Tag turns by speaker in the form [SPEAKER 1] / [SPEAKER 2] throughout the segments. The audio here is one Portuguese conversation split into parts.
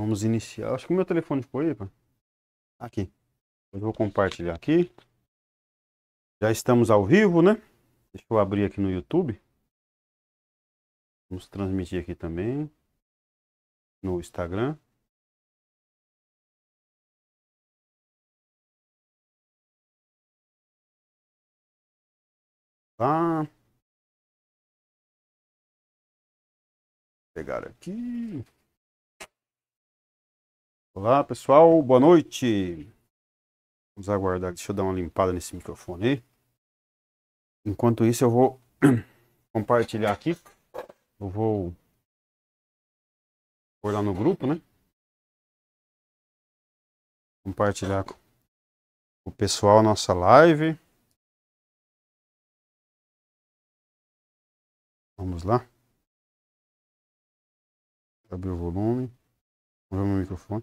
[SPEAKER 1] Vamos iniciar. Acho que o meu telefone ficou aí, pá. Aqui. Eu vou compartilhar aqui. Já estamos ao vivo, né?
[SPEAKER 2] Deixa eu abrir aqui no YouTube. Vamos transmitir aqui também. No Instagram. Tá. Pegar aqui. Olá pessoal, boa noite.
[SPEAKER 1] Vamos aguardar, deixa eu dar uma limpada nesse microfone aí. Enquanto
[SPEAKER 2] isso eu vou compartilhar aqui. Eu vou pôr lá no grupo, né? Compartilhar com o pessoal nossa live. Vamos lá. Abrir o volume. Vou meu microfone.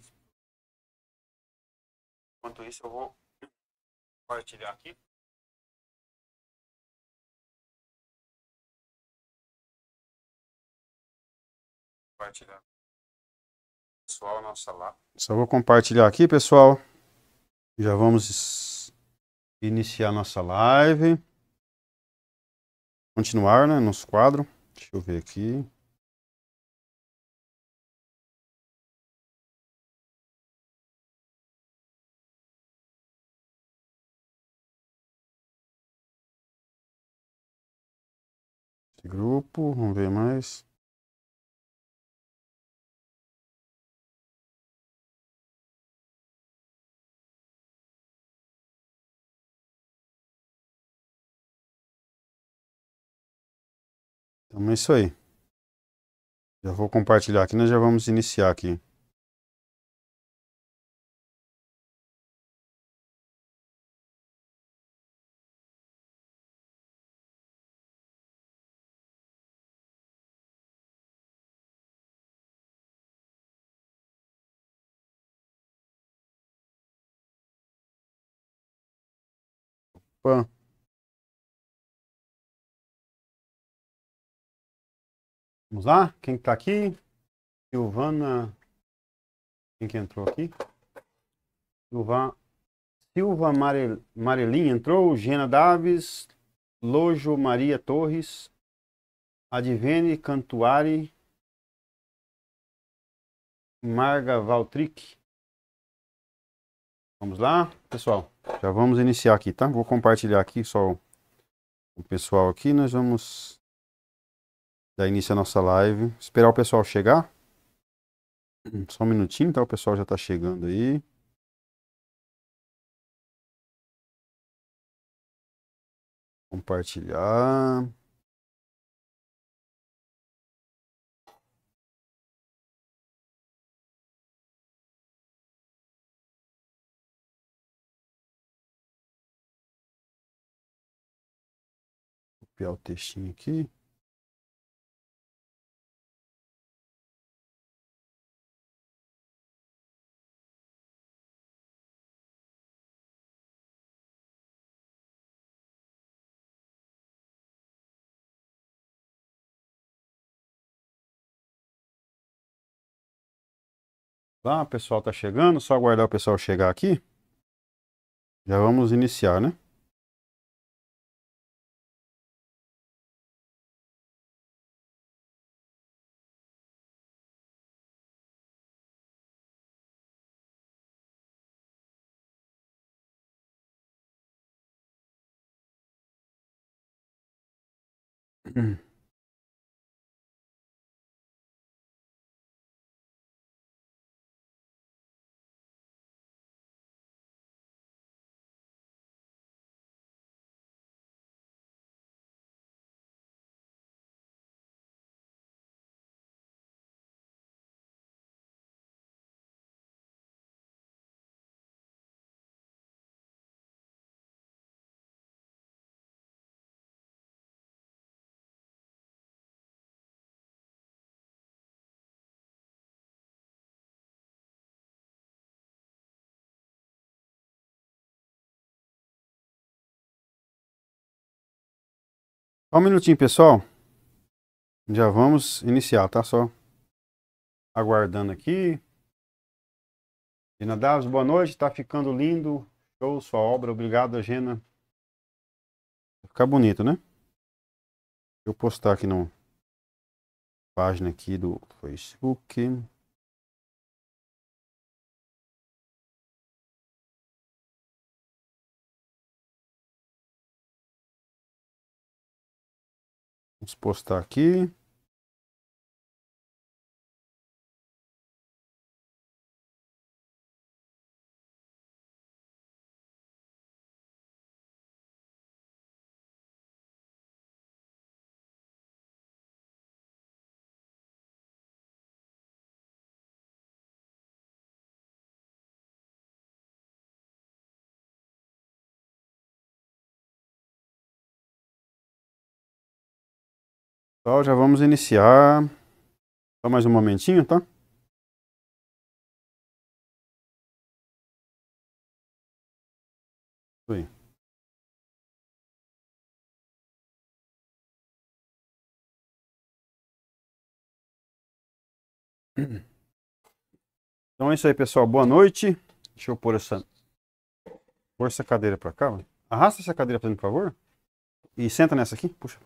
[SPEAKER 2] Enquanto isso, eu vou compartilhar aqui. Compartilhar. Pessoal, nossa lá. Só vou compartilhar aqui, pessoal.
[SPEAKER 1] Já vamos iniciar nossa live.
[SPEAKER 2] Continuar, né, nos quadros. Deixa eu ver aqui. grupo, vamos ver mais. Então é isso aí. Já vou compartilhar aqui, nós já vamos iniciar aqui. Opa. Vamos lá? Quem está aqui? Silvana. Quem que entrou aqui? Silva,
[SPEAKER 1] Silva Marel... entrou. Gena Davis. Lojo Maria Torres. Advene Cantuari. Marga Valtric. Vamos lá, pessoal. Já vamos iniciar aqui, tá? Vou compartilhar aqui só o pessoal aqui. Nós vamos dar início à nossa live. Esperar o pessoal chegar.
[SPEAKER 2] Só um minutinho, tá? O pessoal já tá chegando aí. Compartilhar. copiar o textinho aqui. Tá, o pessoal tá chegando, só aguardar o pessoal chegar aqui. Já vamos iniciar, né? Mm. Só um minutinho, pessoal. Já vamos iniciar, tá? Só
[SPEAKER 1] aguardando aqui. Gina Davos, boa noite. Tá ficando lindo. Show, sua obra. Obrigado, Gina. Vai ficar bonito, né?
[SPEAKER 2] Eu postar aqui na página aqui do Facebook. Vamos postar aqui. Pessoal, já vamos iniciar. Só mais um momentinho, tá? Oi. Então é isso aí, pessoal. Boa noite. Deixa eu pôr essa, pôr essa cadeira para cá. Arrasta essa cadeira por favor. E senta nessa aqui. Puxa.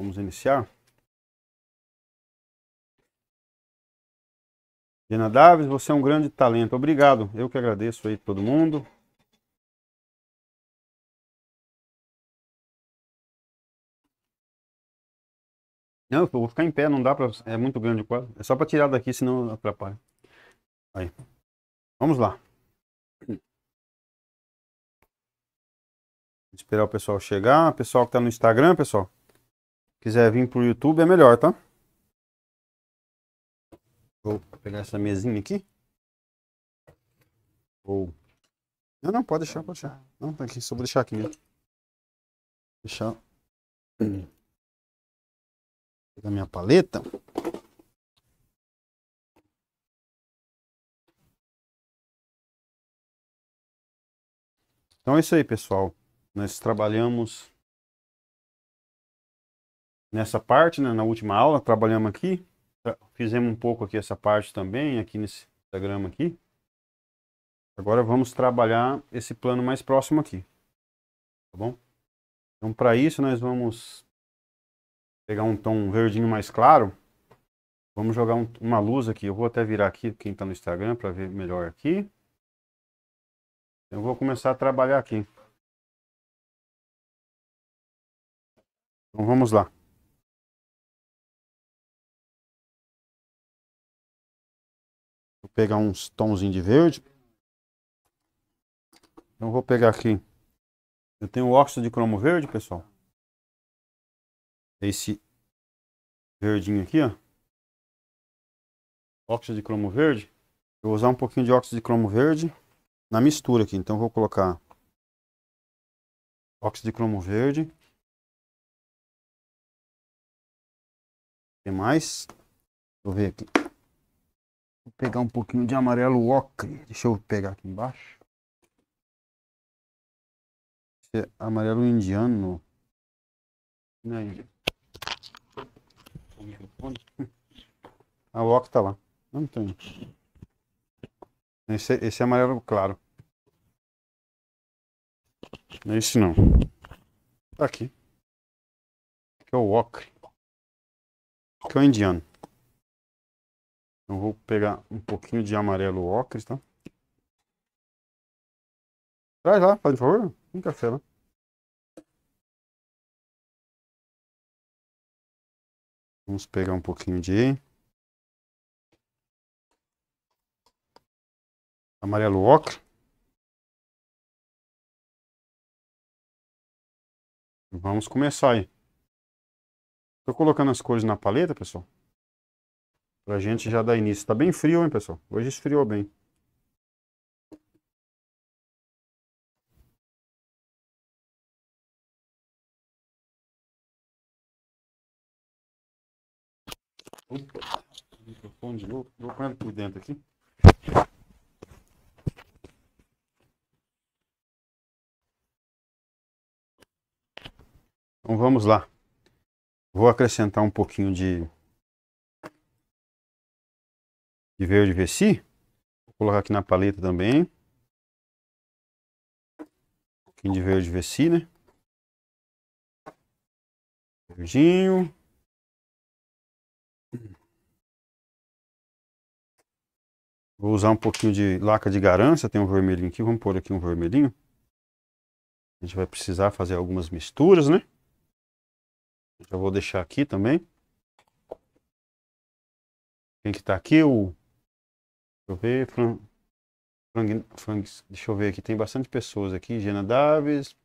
[SPEAKER 2] Vamos iniciar. Diana Davis, você é um grande talento. Obrigado. Eu que agradeço aí todo mundo. Não, eu vou ficar em pé, não dá para.
[SPEAKER 1] É muito grande o quadro. É só para tirar daqui, senão atrapalha. Aí. Vamos lá. esperar o pessoal chegar. Pessoal que está no Instagram, pessoal quiser vir pro YouTube é melhor, tá? Vou pegar essa mesinha aqui. Ou. Não, não, pode deixar, pode deixar. Não, tá aqui, só vou deixar aqui mesmo.
[SPEAKER 2] Deixar. Vou pegar minha paleta. Então é isso aí, pessoal. Nós trabalhamos
[SPEAKER 1] nessa parte, né, na última aula, trabalhamos aqui, tá, fizemos um pouco aqui essa parte também, aqui nesse diagrama aqui. Agora vamos trabalhar esse plano mais próximo aqui, tá bom? Então para isso nós vamos pegar um tom verdinho mais claro, vamos jogar um, uma luz aqui, eu vou até virar aqui quem está no Instagram para ver melhor aqui.
[SPEAKER 2] Eu vou começar a trabalhar aqui. Então vamos lá. pegar uns tonzinhos de verde. Então vou pegar aqui. Eu tenho óxido de cromo verde, pessoal. Esse verdinho aqui, ó. Óxido de cromo verde. Eu vou usar um pouquinho de óxido de cromo verde na mistura aqui. Então vou colocar óxido de cromo verde. O que mais? Deixa eu ver aqui. Vou pegar um pouquinho de amarelo ocre. Deixa eu pegar
[SPEAKER 1] aqui embaixo. Esse é amarelo indiano. Não é indiano. A ah, ocre tá lá. Não tem. Esse, esse é amarelo
[SPEAKER 2] claro. Não é esse não. Tá aqui. é o ocre. é o indiano.
[SPEAKER 1] Então vou pegar um pouquinho de amarelo ocre, tá?
[SPEAKER 2] Traz lá, por favor. Um café lá. Vamos pegar um pouquinho de amarelo ocre. Vamos começar aí. Estou colocando as cores na paleta, pessoal. Pra gente já dar início. Tá bem frio, hein, pessoal? Hoje esfriou bem. Opa, microfone de novo. Vou pôr por dentro aqui.
[SPEAKER 1] Então vamos lá. Vou acrescentar um pouquinho de que veio de Vou colocar aqui na paleta também.
[SPEAKER 2] Um pouquinho de verde Veci, né? Verdinho. Vou usar um pouquinho de laca de garança
[SPEAKER 1] tem um vermelhinho aqui, vamos pôr aqui um vermelhinho. A gente vai precisar fazer algumas misturas,
[SPEAKER 2] né? Já vou deixar aqui também. Quem que tá aqui? O eu ver. Fran...
[SPEAKER 1] Frank, deixa eu ver aqui, tem bastante pessoas aqui. Gena Davis.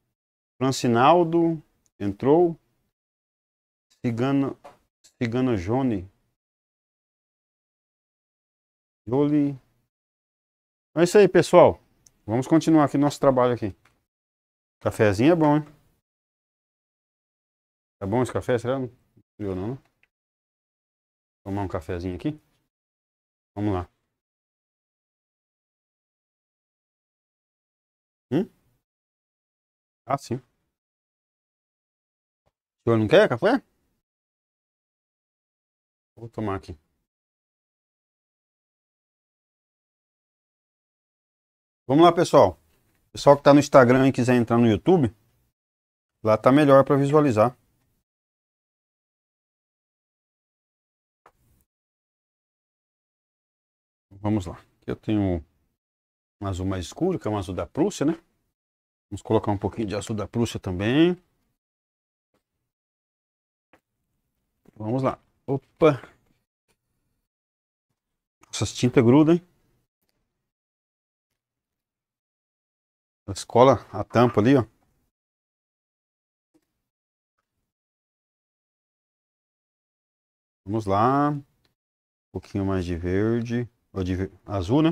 [SPEAKER 1] Francinaldo
[SPEAKER 2] entrou. Cigano, Cigano Jone. Jolie. Então é isso aí, pessoal. Vamos continuar aqui nosso trabalho aqui. Cafézinho é bom, hein? Tá bom esse café? Será? Não frio não, né? Tomar um cafezinho aqui. Vamos lá. Ah, sim. O senhor não quer café? Vou tomar aqui. Vamos lá, pessoal. Pessoal que está no Instagram e quiser entrar no YouTube, lá tá melhor para visualizar. Vamos lá. Aqui eu tenho um azul
[SPEAKER 1] mais escuro, que é um azul da Prússia, né? Vamos colocar um pouquinho de açúcar da Prússia também.
[SPEAKER 2] Vamos lá. Opa! Essas tintas é grudam, hein? Escola a tampa ali, ó. Vamos lá. Um pouquinho mais de verde. Ou de azul, né?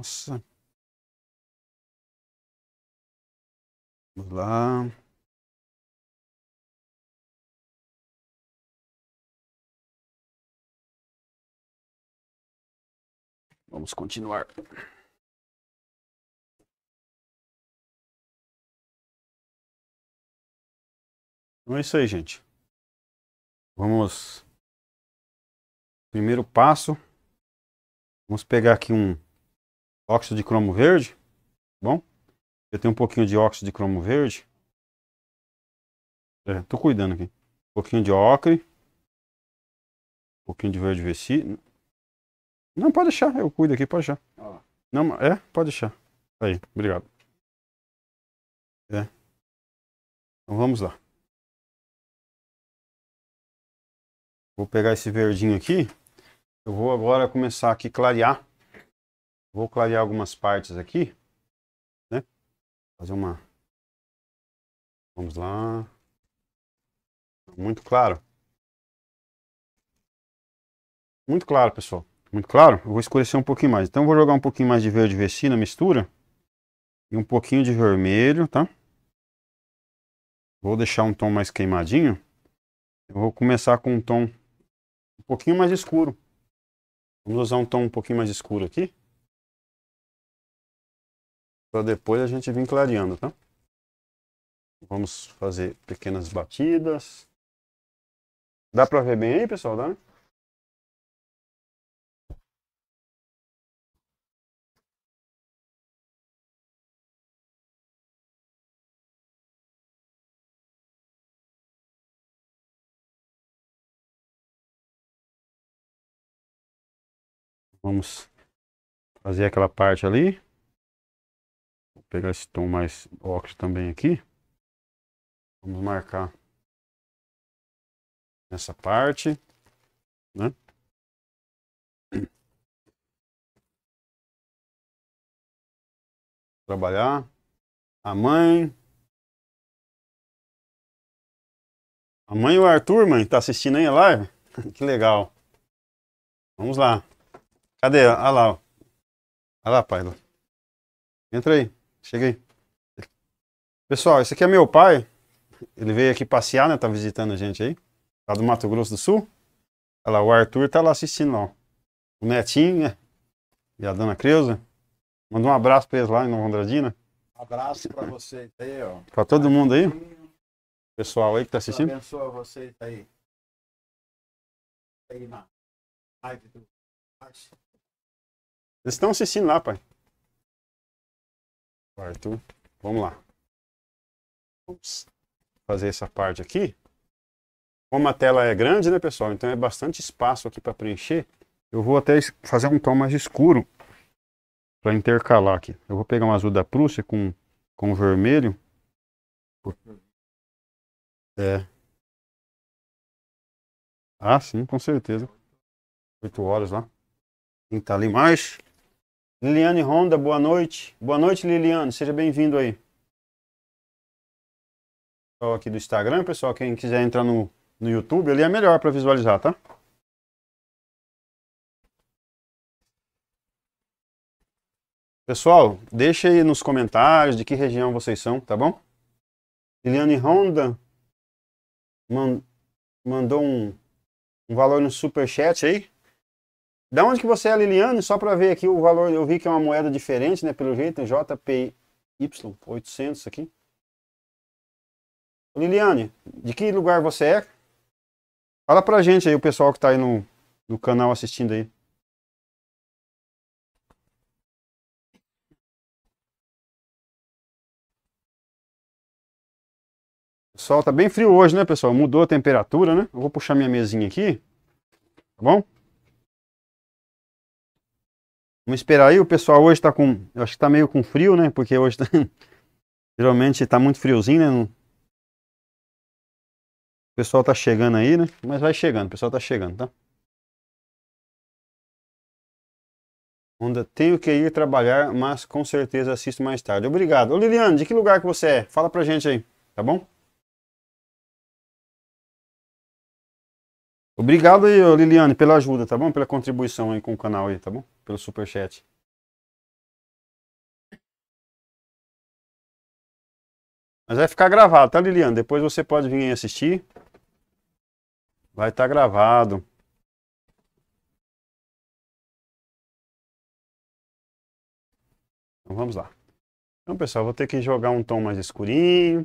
[SPEAKER 2] Nossa. Vamos lá. Vamos continuar. Então é isso aí, gente. Vamos.
[SPEAKER 1] Primeiro passo. Vamos pegar aqui um óxido de cromo verde, bom? Eu tenho um pouquinho de óxido de cromo verde. É, tô cuidando aqui. Um pouquinho de ocre. Um pouquinho de verde veci. Não, pode deixar, eu cuido aqui, pode deixar. Não, é, pode deixar.
[SPEAKER 2] Aí, obrigado. É. Então vamos lá. Vou pegar esse verdinho aqui.
[SPEAKER 1] Eu vou agora começar aqui clarear Vou clarear algumas partes aqui,
[SPEAKER 2] né? Fazer uma... Vamos lá. Muito claro.
[SPEAKER 1] Muito claro, pessoal. Muito claro? Eu vou escurecer um pouquinho mais. Então, vou jogar um pouquinho mais de verde vesti na mistura. E um pouquinho de vermelho, tá? Vou deixar um tom mais queimadinho. Eu vou começar com um tom um pouquinho mais escuro. Vamos usar um tom um pouquinho mais escuro aqui para depois a gente vir clareando, tá? Vamos fazer pequenas
[SPEAKER 2] batidas. Dá para ver bem aí, pessoal, dá? Né? Vamos fazer aquela parte ali pegar esse tom mais ocre também aqui. Vamos marcar nessa parte, né? Trabalhar a mãe. A mãe e o Arthur, mãe, tá assistindo aí a live? que legal.
[SPEAKER 1] Vamos lá. Cadê? Olha lá. Olha lá, pai. Entra aí. Chega aí. Pessoal, esse aqui é meu pai. Ele veio aqui passear, né? Tá visitando a gente aí. Lá do Mato Grosso do Sul. Olha lá, o Arthur tá lá assistindo, ó. O Netinho, né? E a Dona Creuza. Manda um abraço pra eles lá em Nova Andradina. abraço pra vocês aí, ó. Pra todo mundo aí. Pessoal aí que tá assistindo. Deus
[SPEAKER 2] abençoa vocês aí. Aí na live do Eles estão assistindo lá, pai. Quarto. Então, vamos lá. Vamos fazer essa
[SPEAKER 1] parte aqui. Como a tela é grande, né, pessoal? Então é bastante espaço aqui para preencher. Eu vou até fazer um tom mais escuro para intercalar aqui. Eu vou pegar
[SPEAKER 2] um azul da Prússia com, com vermelho. É. Ah, sim, com certeza.
[SPEAKER 1] Oito horas lá. Quem tá ali mais? Liliane Honda, boa noite. Boa noite, Liliane. Seja bem-vindo aí. Pessoal aqui do Instagram, pessoal, quem quiser entrar no, no YouTube, ali é melhor para visualizar, tá? Pessoal, deixa aí nos comentários de que região vocês são, tá bom? Liliane Honda mandou um, um valor no superchat aí. Da onde que você é, Liliane? Só para ver aqui o valor, eu vi que é uma moeda diferente, né? Pelo jeito, JPY 800 aqui. Liliane, de que lugar você é? Fala pra gente aí, o pessoal que tá aí no, no canal
[SPEAKER 2] assistindo aí. Pessoal, tá bem
[SPEAKER 1] frio hoje, né, pessoal? Mudou a temperatura, né? Eu vou puxar minha mesinha aqui, tá bom? Vamos esperar aí. O pessoal hoje está com. Eu acho que está meio com frio, né? Porque hoje tá... geralmente está muito friozinho, né? O pessoal está chegando aí, né? Mas vai chegando, o pessoal está chegando, tá? Onda, tenho que ir trabalhar, mas com certeza assisto mais tarde. Obrigado. Ô Liliane, de que lugar que você é? Fala pra gente aí, tá bom? Obrigado aí, Liliane, pela ajuda, tá bom? Pela contribuição aí com o canal aí, tá bom? Pelo superchat. Mas vai ficar gravado, tá, Liliane? Depois você pode vir
[SPEAKER 2] aí assistir. Vai estar tá gravado. Então vamos lá. Então, pessoal, vou ter que jogar um tom mais escurinho.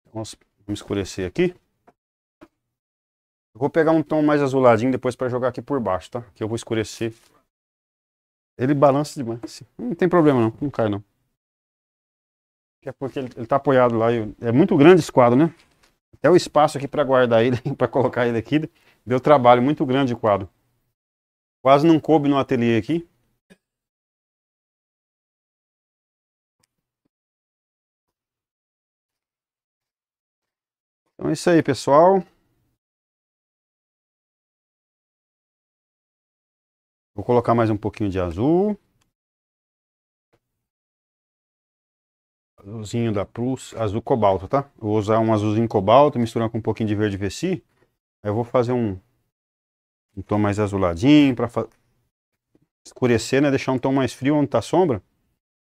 [SPEAKER 2] Então, vamos Vamos escurecer aqui.
[SPEAKER 1] Eu vou pegar um tom mais azuladinho depois para jogar aqui por baixo, tá? Que eu vou escurecer. Ele balança demais. Não tem problema não, não cai não. é porque ele, ele tá apoiado lá. É muito grande esse quadro, né? Até o espaço aqui para guardar ele, para colocar ele aqui,
[SPEAKER 2] deu trabalho muito grande o quadro. Quase não coube no ateliê aqui. Então é isso aí, pessoal. Vou colocar mais um pouquinho de azul. Azulzinho da Plus,
[SPEAKER 1] azul cobalto, tá? vou usar um azulzinho cobalto, misturar com um pouquinho de verde vessi. Aí eu vou fazer um, um tom mais azuladinho para escurecer, né? Deixar um tom mais frio onde tá sombra.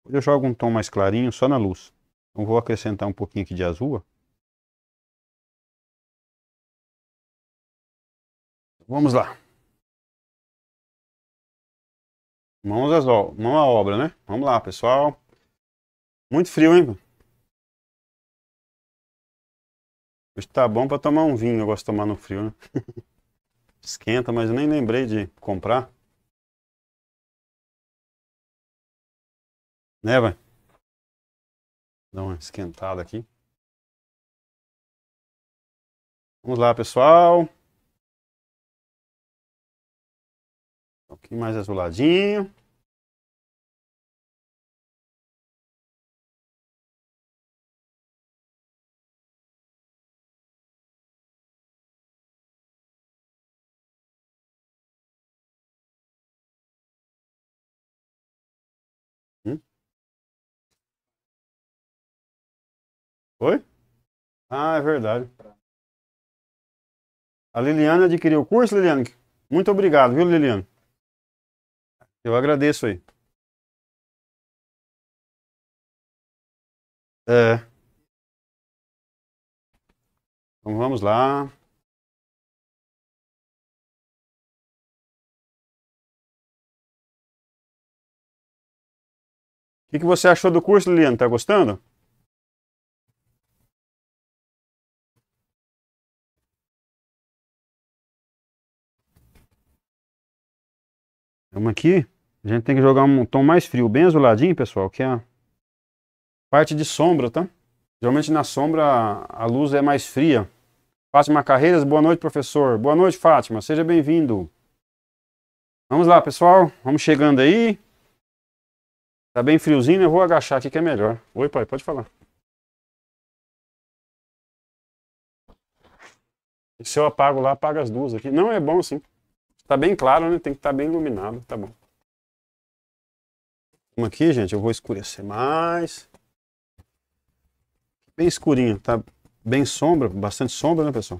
[SPEAKER 1] Eu jogo um tom mais clarinho só na luz. Então vou acrescentar
[SPEAKER 2] um pouquinho aqui de azul, ó. Vamos lá. Mãos, às, mão à obra, né? Vamos lá, pessoal. Muito frio, hein?
[SPEAKER 1] Hoje tá bom para tomar um vinho. Eu gosto de tomar no frio, né?
[SPEAKER 2] Esquenta, mas nem lembrei de comprar. Né, vai? Dá uma esquentada aqui. Vamos lá, pessoal. Um pouquinho mais azuladinho. Hum? Oi? Ah, é verdade. A Liliana adquiriu o curso, Liliana? Muito obrigado, viu, Liliana?
[SPEAKER 1] Eu agradeço aí.
[SPEAKER 2] É. Então vamos lá. O que, que você achou do curso, Liliana? Tá gostando? Vamos aqui. A gente tem que jogar
[SPEAKER 1] um tom mais frio, bem azuladinho, pessoal, que é a parte de sombra, tá? Geralmente na sombra a luz é mais fria. Fátima Carreiras, boa noite, professor. Boa noite, Fátima. Seja bem-vindo. Vamos lá, pessoal. Vamos chegando aí.
[SPEAKER 2] Tá bem friozinho, né? eu vou agachar aqui que é melhor. Oi, pai, pode falar. E se eu apago lá, apaga as duas aqui. Não é bom assim. Tá bem claro, né? Tem que estar tá bem iluminado. Tá bom.
[SPEAKER 1] Vamos aqui, gente. Eu vou escurecer mais. Bem escurinho, tá? Bem sombra, bastante sombra, né, pessoal?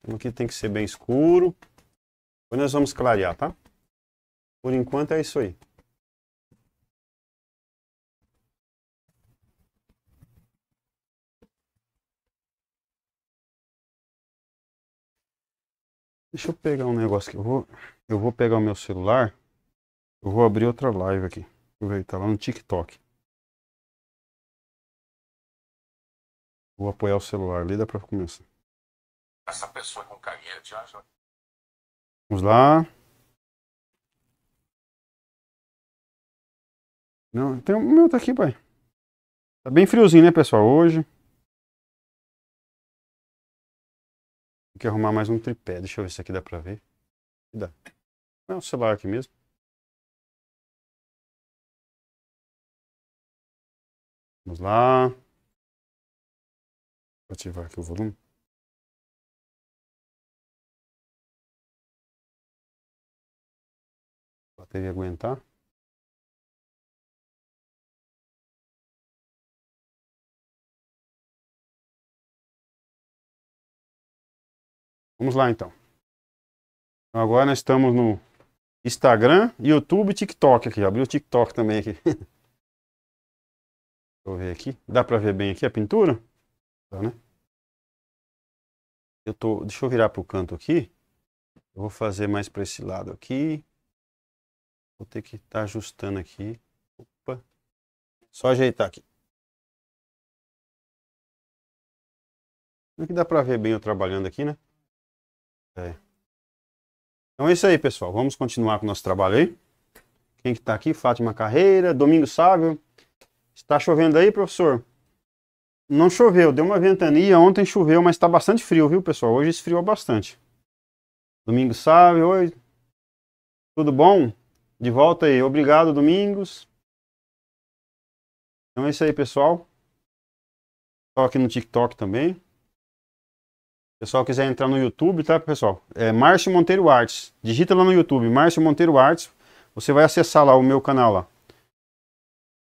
[SPEAKER 1] Então, aqui tem que ser bem escuro. Depois nós vamos clarear, tá? Por enquanto é isso aí. Deixa eu pegar um negócio que eu vou, eu vou pegar o meu celular.
[SPEAKER 2] Eu vou abrir outra live aqui. Aproveitar tá lá no TikTok. Vou apoiar o celular ali, dá pra começar. Essa pessoa com carinha te Vamos lá. Não, tem o meu tá aqui, pai. Tá bem friozinho, né, pessoal, hoje. Tem que arrumar mais um tripé. Deixa eu ver se aqui dá pra ver. Dá. Não, o é celular aqui mesmo. Vamos lá. Vou ativar aqui o volume. A bateria aguentar. Vamos lá então. então. Agora nós estamos no Instagram, YouTube
[SPEAKER 1] e TikTok aqui. Abriu o TikTok também aqui. eu ver aqui. Dá para ver bem aqui a pintura? Tá, né? Eu tô, deixa eu virar para o canto aqui. Eu vou fazer mais para esse lado aqui. Vou ter
[SPEAKER 2] que estar tá ajustando aqui. Opa. Só ajeitar aqui. Não que dá para ver bem eu trabalhando aqui, né? É. Então é isso aí, pessoal. Vamos continuar com o nosso trabalho aí.
[SPEAKER 1] Quem que tá aqui? Fátima Carreira, Domingo Sávio. Está chovendo aí, professor? Não choveu, deu uma ventania. Ontem choveu, mas está bastante frio, viu, pessoal? Hoje esfriou bastante. Domingos sabe, oi. Tudo bom? De volta aí. Obrigado, Domingos. Então é isso aí, pessoal. Estou aqui no TikTok também. Pessoal quiser entrar no YouTube, tá, pessoal? É Márcio Monteiro Artes. Digita lá no YouTube, Márcio Monteiro Artes. Você vai acessar lá o meu canal lá.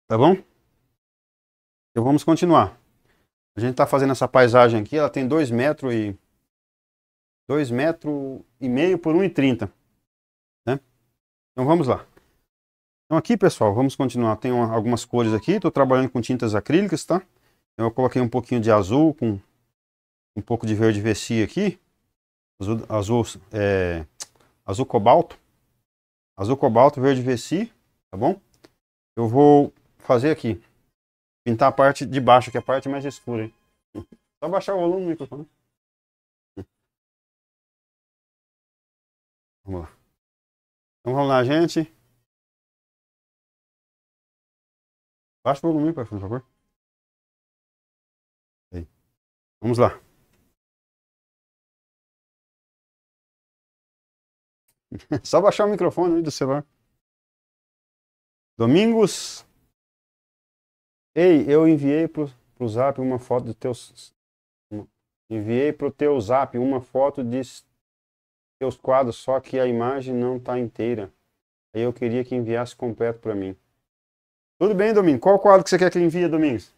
[SPEAKER 1] Tá bom? Então vamos continuar. A gente está fazendo essa paisagem aqui, ela tem 2 metros e... 2 metros e meio por 1,30. Né? Então vamos lá. Então aqui, pessoal, vamos continuar. Tem uma, algumas cores aqui. Estou trabalhando com tintas acrílicas, tá? Então, eu coloquei um pouquinho de azul com um pouco de verde vessi aqui. Azul, azul, é, azul cobalto. Azul cobalto, verde vessi, tá bom? Eu vou fazer aqui pintar a parte de baixo,
[SPEAKER 2] que é a parte mais escura. Hein? Só baixar o volume do microfone. Vamos lá. Então vamos lá, gente. Baixa o volume, por favor. Aí. Vamos lá. Só baixar o microfone do celular. Domingos Ei, eu enviei pro,
[SPEAKER 1] pro zap uma foto do teu. Enviei pro teu zap uma foto de teus quadros, só que a imagem não tá inteira. Aí eu queria que enviasse completo para mim. Tudo bem, Domingos? Qual quadro que você quer que envie, Domingos?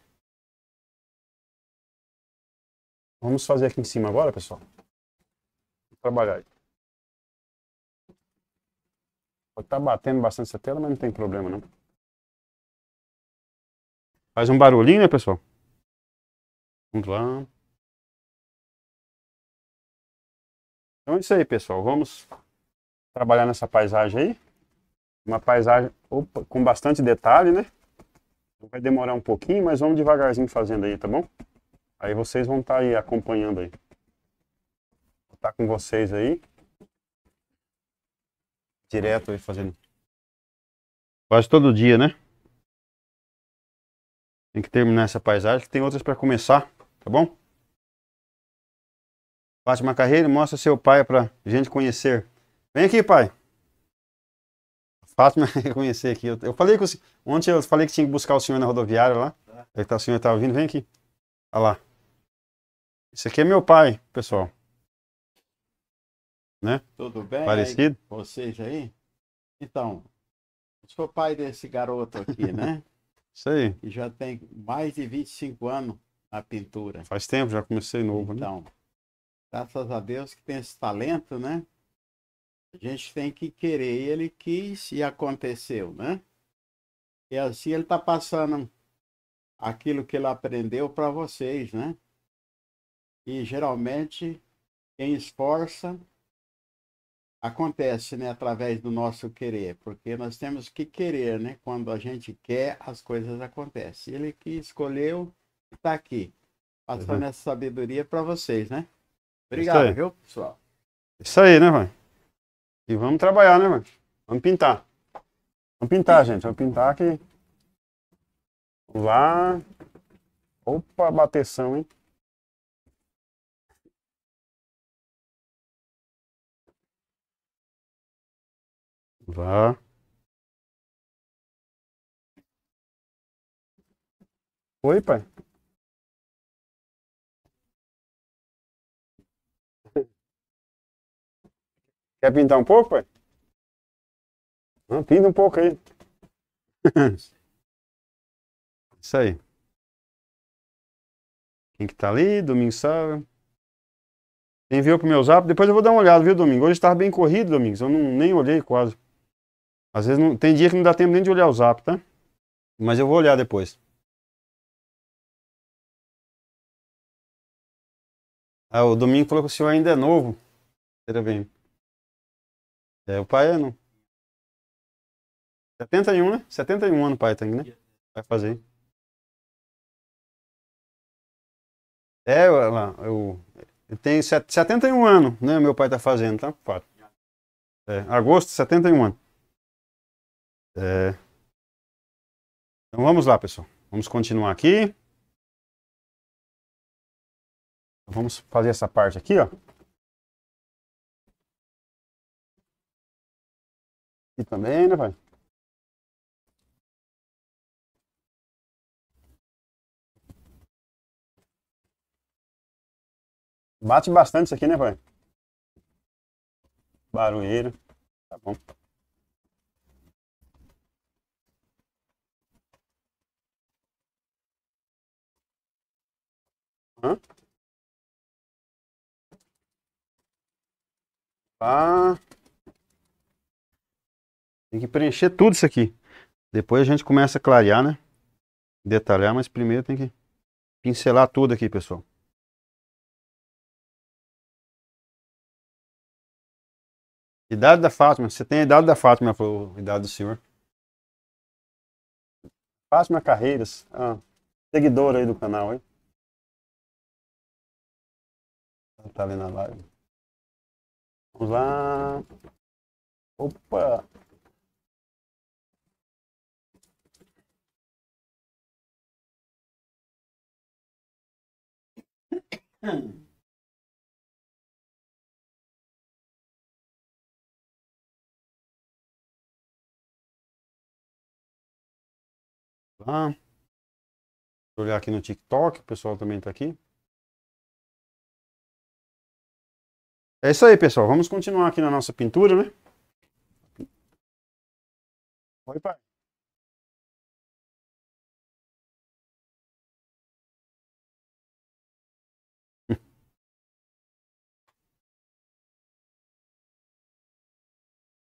[SPEAKER 2] Vamos fazer aqui em cima agora, pessoal. Vou trabalhar aí. Pode estar tá batendo bastante essa tela, mas não tem problema, não. Faz um barulhinho, né, pessoal? Vamos lá. Então é isso aí, pessoal. Vamos trabalhar nessa paisagem aí. Uma
[SPEAKER 1] paisagem opa, com bastante detalhe, né? Vai demorar um pouquinho, mas vamos devagarzinho fazendo aí, tá bom? Aí vocês vão estar tá aí acompanhando aí. Vou estar tá com vocês aí. Direto aí fazendo. Quase todo dia, né? Tem que terminar essa paisagem, que tem outras para começar, tá bom? Fátima carreira. mostra seu pai para gente conhecer. Vem aqui, pai. Fátima reconhecer aqui. Eu, eu falei que ontem eu falei que tinha que buscar o senhor na rodoviária lá. Aí é tá, o senhor estava tá vindo, vem aqui. Olha lá. Esse aqui é meu pai, pessoal. Né?
[SPEAKER 2] Tudo bem? Parecido? Aí,
[SPEAKER 1] vocês aí? Então, eu sou pai desse garoto aqui, né? Isso aí. já tem mais de 25 anos na pintura. Faz tempo, já comecei novo, então, né? Então, graças a Deus que tem esse talento, né? A gente tem que querer, ele quis e aconteceu, né? E assim ele está passando aquilo que ele aprendeu para vocês, né? E geralmente quem esforça acontece né, através do nosso querer, porque nós temos que querer, né? Quando a gente quer, as coisas acontecem. Ele que escolheu está aqui, passando uhum. essa sabedoria para vocês, né? Obrigado, viu, pessoal? Isso aí, né, mãe? E vamos trabalhar, né, mãe? Vamos pintar.
[SPEAKER 2] Vamos pintar, gente. Vamos pintar aqui. Lá. Opa, bateção, hein? Vá. Oi, pai. Quer pintar um pouco, pai? Não, pinta um pouco aí. Isso aí. Quem que tá ali? Domingo sábado. Enviou pro meu zap. Depois
[SPEAKER 1] eu vou dar uma olhada, viu, Domingo? Hoje estava bem corrido, Domingos. Eu não, nem olhei quase. Às vezes não, tem dia
[SPEAKER 2] que não dá tempo nem de olhar o zap, tá? Mas eu vou olhar depois. Ah, o Domingo falou que o senhor ainda é novo. será bem. É, o pai é não. 71, né? 71 anos o pai tem, né? Vai fazer.
[SPEAKER 1] É, lá, eu, eu tenho 71 anos, né? Meu pai tá fazendo, tá? É, agosto, 71 anos.
[SPEAKER 2] É... Então vamos lá, pessoal. Vamos continuar aqui. Vamos fazer essa parte aqui, ó. Aqui também, né, pai? Bate bastante isso aqui, né, pai? Barulheiro. Tá bom. Hã? Pá. Ah. Tem que preencher tudo isso
[SPEAKER 1] aqui. Depois a gente começa a clarear, né? Detalhar, mas primeiro tem que
[SPEAKER 2] pincelar tudo aqui, pessoal. Idade da Fátima. Você tem a idade da Fátima, ela idade do senhor. Fátima Carreiras, ah, seguidora aí do canal, hein? Tá ali na live. Vamos lá. Opa! Lá. Vou olhar aqui no TikTok, o pessoal também está aqui. É isso aí, pessoal. Vamos continuar aqui na nossa pintura, né? Oi, pai.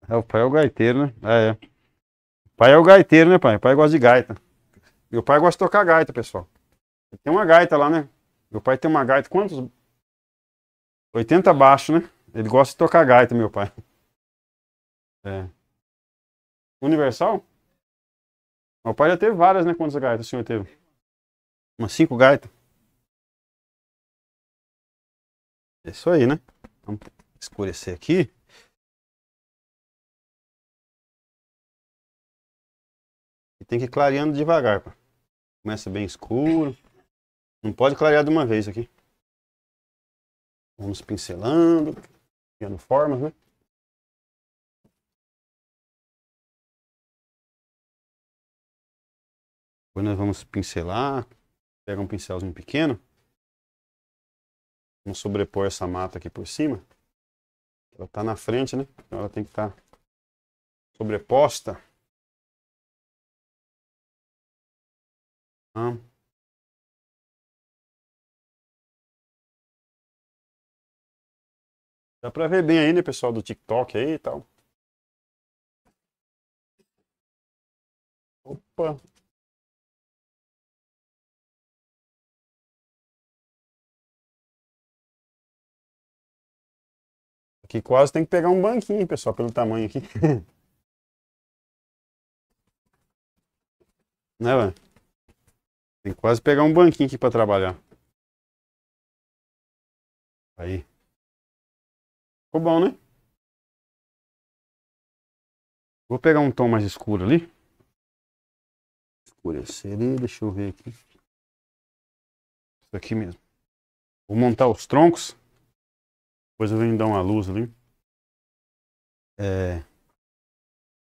[SPEAKER 2] É, o pai é o gaiteiro, né? É, é. O
[SPEAKER 1] pai é o gaiteiro, né, pai? O pai gosta de gaita. Meu pai gosta de tocar gaita, pessoal. Tem uma gaita lá, né? Meu pai tem uma gaita. Quantos 80 baixo, né? Ele gosta de tocar gaita, meu pai. É. Universal?
[SPEAKER 2] Meu pai já teve várias, né? Quantas gaitas o senhor teve? Umas cinco gaitas. É isso aí, né? Vamos escurecer aqui. E tem que ir clareando devagar, pô. Começa bem escuro. Não pode clarear de uma vez aqui. Vamos pincelando, criando formas, né? Depois nós vamos pincelar, pega um pincelzinho pequeno. Vamos sobrepor essa mata aqui por cima. Ela está na frente, né? Então ela tem que estar tá sobreposta. Então, Dá pra ver bem aí, né, pessoal do TikTok aí e tal. Opa. Aqui quase tem que pegar um banquinho, pessoal, pelo tamanho aqui. né, velho? Tem que quase pegar um banquinho aqui pra trabalhar. Aí. Ficou bom, né? Vou pegar um tom mais escuro ali. Escurecer ele, deixa eu ver aqui. Isso aqui mesmo. Vou montar os troncos. Depois eu venho dar uma luz ali. É...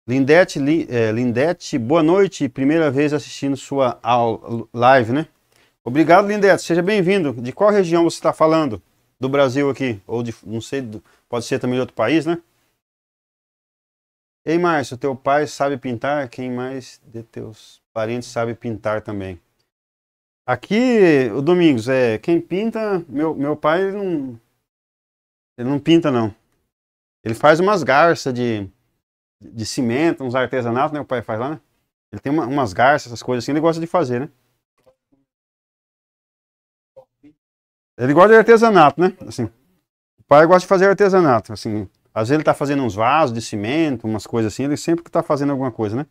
[SPEAKER 2] Lindete, li, é,
[SPEAKER 1] Lindete, boa noite. Primeira vez assistindo sua aula, live, né? Obrigado, Lindete. Seja bem-vindo. De qual região você está falando? do Brasil aqui, ou de, não sei, pode ser também de outro país, né? Ei, Márcio, teu pai sabe pintar? Quem mais de teus parentes sabe pintar também? Aqui, o Domingos, é, quem pinta, meu, meu pai ele não, ele não pinta não. Ele faz umas garças de, de cimento, uns artesanatos, né? O pai faz lá, né? Ele tem uma, umas garças, essas coisas assim, ele gosta de fazer, né? Ele gosta de artesanato, né? Assim, o pai gosta de fazer artesanato. Assim, às vezes ele está fazendo uns vasos de cimento, umas coisas assim. Ele sempre está fazendo alguma coisa, né?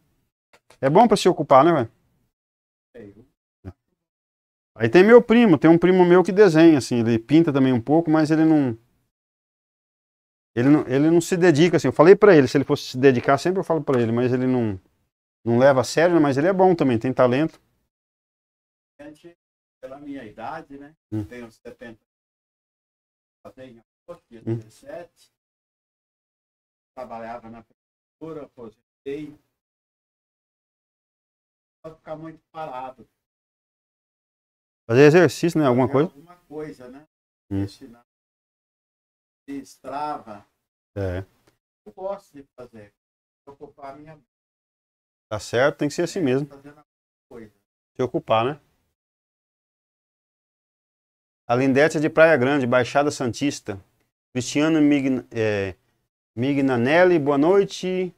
[SPEAKER 1] É bom para se ocupar, né, velho? É. Aí tem meu primo, tem um primo meu que desenha, assim, ele pinta também um pouco, mas ele não. Ele não, ele não se dedica, assim. Eu falei para ele, se ele fosse se dedicar, sempre eu falo para ele, mas ele não, não leva a sério, né? mas ele é bom também, tem talento
[SPEAKER 2] pela minha idade, né? Hum. Tenho 70 anos, fazem dia 17. Hum. Trabalhava na prefeitura, aposentei. Só ficar muito parado. Fazer exercício, né? Alguma Fazer coisa? Alguma coisa, né? Hum. Destinar. Estrava. É. Eu gosto de fazer. Ocupar a minha
[SPEAKER 1] Tá certo, tem que ser assim é, mesmo. Se ocupar, né? Alindete é de Praia Grande, Baixada Santista. Cristiano Mign é, Mignanelli, boa noite.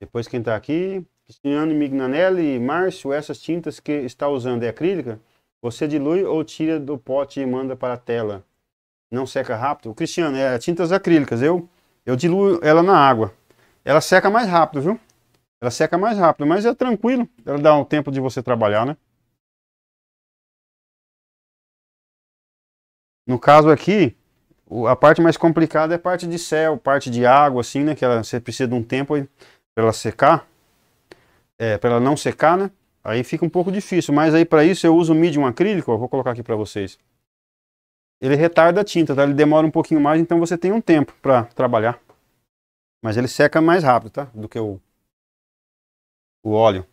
[SPEAKER 1] Depois quem está aqui, Cristiano Mignanelli, Márcio, essas tintas que está usando é acrílica? Você dilui ou tira do pote e manda para a tela? Não seca rápido? O Cristiano, é tintas acrílicas. Eu, eu diluo ela na água. Ela seca mais rápido, viu? Ela seca mais rápido, mas é tranquilo. Ela dá um tempo de você trabalhar, né? No caso aqui, a parte mais complicada é a parte de céu, parte de água, assim, né? Que ela, você precisa de um tempo para ela secar, é, para ela não secar, né? Aí fica um pouco difícil, mas aí para isso eu uso o medium acrílico, vou colocar aqui para vocês. Ele retarda a tinta, tá? Ele demora um pouquinho mais, então você tem um tempo para trabalhar.
[SPEAKER 2] Mas ele seca mais rápido, tá? Do que o, o óleo.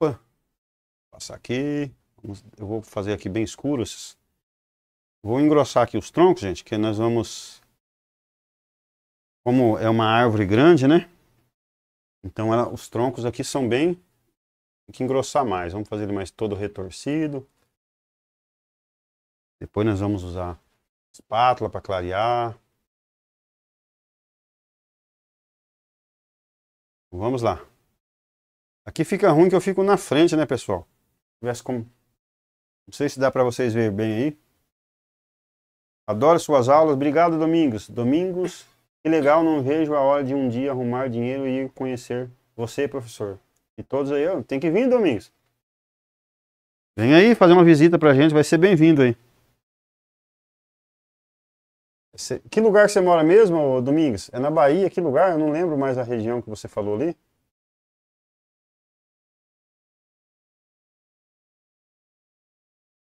[SPEAKER 2] Opa. Passar aqui
[SPEAKER 1] eu vou fazer aqui bem escuro. Vou engrossar aqui os troncos, gente, que nós vamos... Como é uma árvore grande, né? Então ela, os troncos aqui são bem... Tem que engrossar mais. Vamos fazer ele mais todo retorcido.
[SPEAKER 2] Depois nós vamos usar espátula para clarear. Vamos lá. Aqui fica ruim que eu fico na frente, né, pessoal? Se tivesse como
[SPEAKER 1] não sei se dá para vocês ver bem aí. Adoro suas aulas. Obrigado, Domingos. Domingos, que legal, não vejo a hora de um dia arrumar dinheiro e conhecer você, professor. E todos aí, ó, tem que vir, Domingos. Vem aí fazer uma visita para a gente, vai ser bem-vindo aí.
[SPEAKER 2] Que lugar você mora mesmo, Domingos? É na Bahia, que lugar? Eu não lembro mais a região que você falou ali.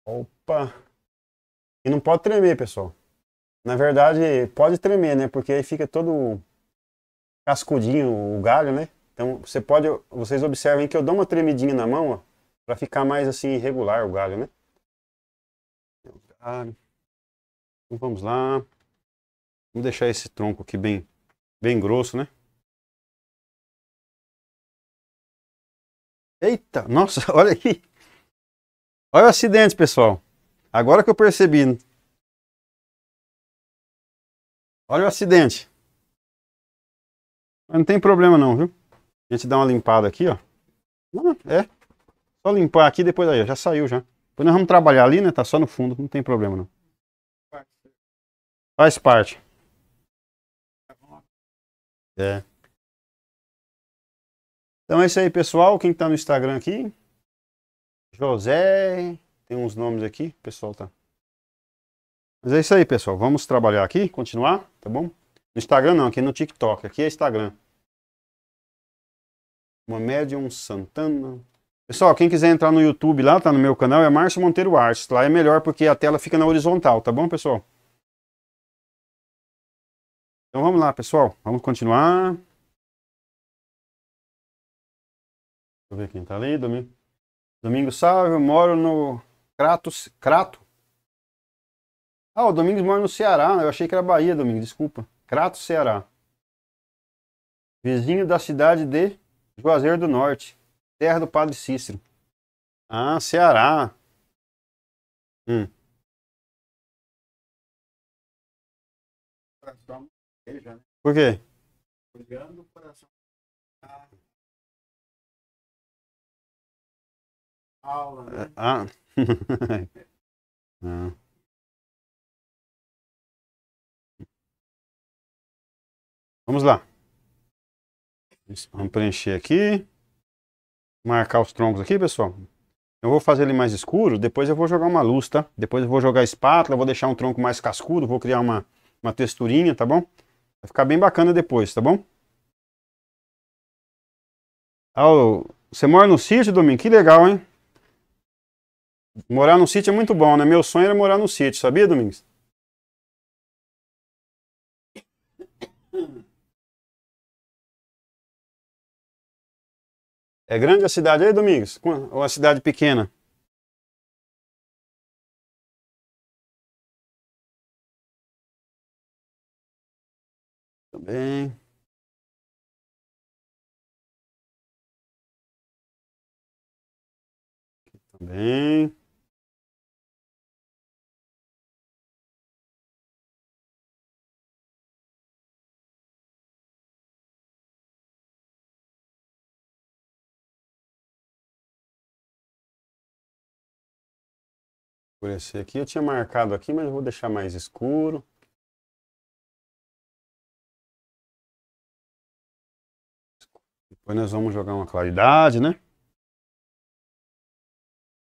[SPEAKER 2] Opa! E não pode tremer, pessoal. Na verdade,
[SPEAKER 1] pode tremer, né? Porque aí fica todo cascudinho o galho, né? Então, você pode, vocês observem que eu dou uma tremidinha na mão, ó, para ficar mais assim regular o galho,
[SPEAKER 2] né? Então, vamos lá. Vamos deixar esse tronco aqui bem bem grosso, né? Eita, nossa, olha aqui. Olha o acidente, pessoal. Agora que eu percebi. Né?
[SPEAKER 1] Olha o acidente. Mas não tem problema não, viu? A gente dá uma limpada aqui, ó. Não, é. Só limpar aqui, depois aí, ó, já saiu já.
[SPEAKER 2] Depois nós vamos trabalhar ali, né? Tá só no fundo, não tem problema não. Faz parte. É. Então é isso aí, pessoal. Quem tá no Instagram aqui, José,
[SPEAKER 1] tem uns nomes aqui, pessoal tá. Mas é isso aí, pessoal. Vamos trabalhar aqui, continuar, tá bom? No Instagram não, aqui no TikTok, aqui é Instagram. Uma médium Santana. Pessoal, quem quiser entrar no YouTube lá, tá no meu canal, é Márcio Monteiro Artes. Lá é melhor porque a tela fica na horizontal, tá bom, pessoal?
[SPEAKER 2] Então vamos lá, pessoal. Vamos continuar. Deixa eu ver quem tá ali, Domingo. Domingos Salve, eu moro no
[SPEAKER 1] Kratos, Crato. Ah, o Domingos mora no Ceará. Eu achei que era Bahia, Domingos, desculpa. Crato, Ceará. Vizinho da cidade de
[SPEAKER 2] Juazeiro do Norte, terra do Padre Cícero. Ah, Ceará. Hum. Né? Por quê? Olhando o coração aula, né? É, ah. ah. Vamos lá. Vamos preencher
[SPEAKER 1] aqui. Marcar os troncos aqui, pessoal. Eu vou fazer ele mais escuro, depois eu vou jogar uma luz, tá? Depois eu vou jogar espátula, vou deixar um tronco mais cascudo, vou criar uma, uma texturinha, tá bom? Vai ficar bem bacana depois, tá bom? Ah, você mora no sítio, Domingo? Que legal, hein?
[SPEAKER 2] Morar no sítio é muito bom, né? Meu sonho era morar no sítio, sabia, Domingos? É grande a cidade aí, Domingos? Ou a cidade pequena? Também. Também. escurecer aqui. Eu tinha marcado aqui, mas vou deixar mais escuro. Depois nós vamos jogar uma claridade, né?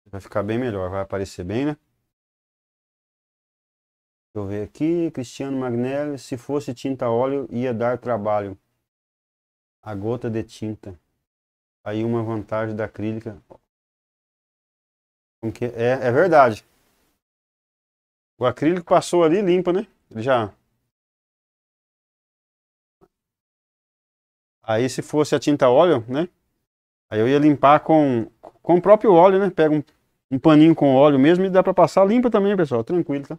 [SPEAKER 2] Vai ficar bem melhor,
[SPEAKER 1] vai aparecer bem, né? Deixa eu ver aqui, Cristiano Magnelli, se fosse tinta óleo ia dar trabalho. A gota de tinta. Aí uma vantagem da acrílica. É? é, é verdade. O acrílico passou ali limpa, né? Ele já. Aí se fosse a tinta óleo, né? Aí eu ia limpar com, com o próprio óleo, né? Pega um, um paninho com
[SPEAKER 2] óleo mesmo e dá pra passar limpa também, pessoal. Tranquilo, tá?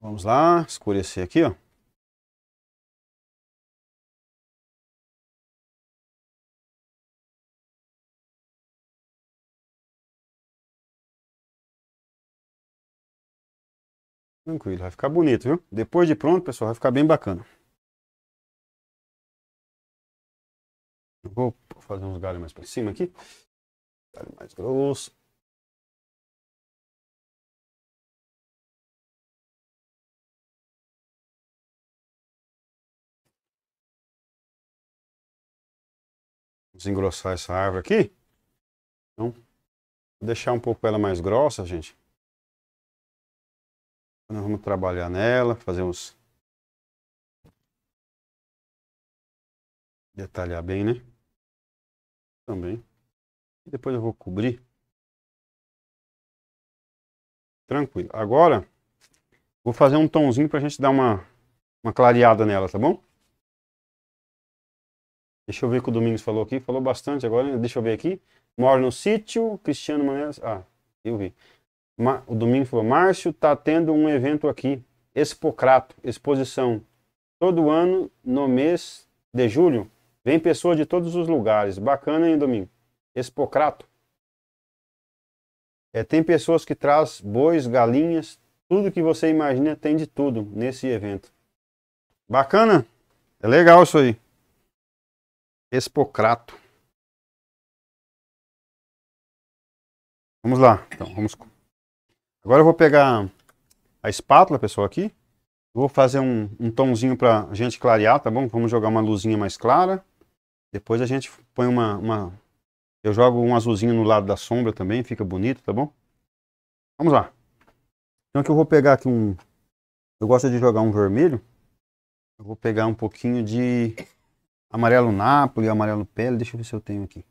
[SPEAKER 2] Vamos lá, escurecer aqui, ó. Tranquilo, vai ficar bonito, viu? Depois de pronto, pessoal, vai ficar bem bacana. Vou fazer uns galhos mais para cima aqui. Galho mais grosso. Vamos engrossar essa árvore aqui. Então, deixar um pouco ela mais grossa, gente. Nós vamos trabalhar nela, fazer uns... Detalhar bem, né? Também. E depois eu vou cobrir. Tranquilo. Agora,
[SPEAKER 1] vou fazer um tomzinho pra gente dar uma, uma clareada nela, tá bom? Deixa eu ver o que o Domingos falou aqui. Falou bastante agora, né? Deixa eu ver aqui. Moro no sítio, Cristiano Manelas. Ah, eu vi o domingo falou, Márcio, tá tendo um evento aqui, Expocrato, exposição, todo ano no mês de julho. Vem pessoa de todos os lugares. Bacana, hein, domingo? Expocrato. É, tem pessoas que traz bois, galinhas, tudo que você imagina tem de tudo nesse evento. Bacana? É legal isso aí.
[SPEAKER 2] Expocrato. Vamos lá, então, vamos Agora eu vou pegar a
[SPEAKER 1] espátula, pessoal, aqui. Vou fazer um, um tomzinho para a gente clarear, tá bom? Vamos jogar uma luzinha mais clara. Depois a gente põe uma, uma... Eu jogo um azulzinho no lado da sombra também, fica bonito, tá bom? Vamos lá. Então aqui eu vou pegar aqui um... Eu gosto de jogar um vermelho. Eu vou pegar um pouquinho de amarelo Nápoles, amarelo pele. Deixa eu ver se eu tenho aqui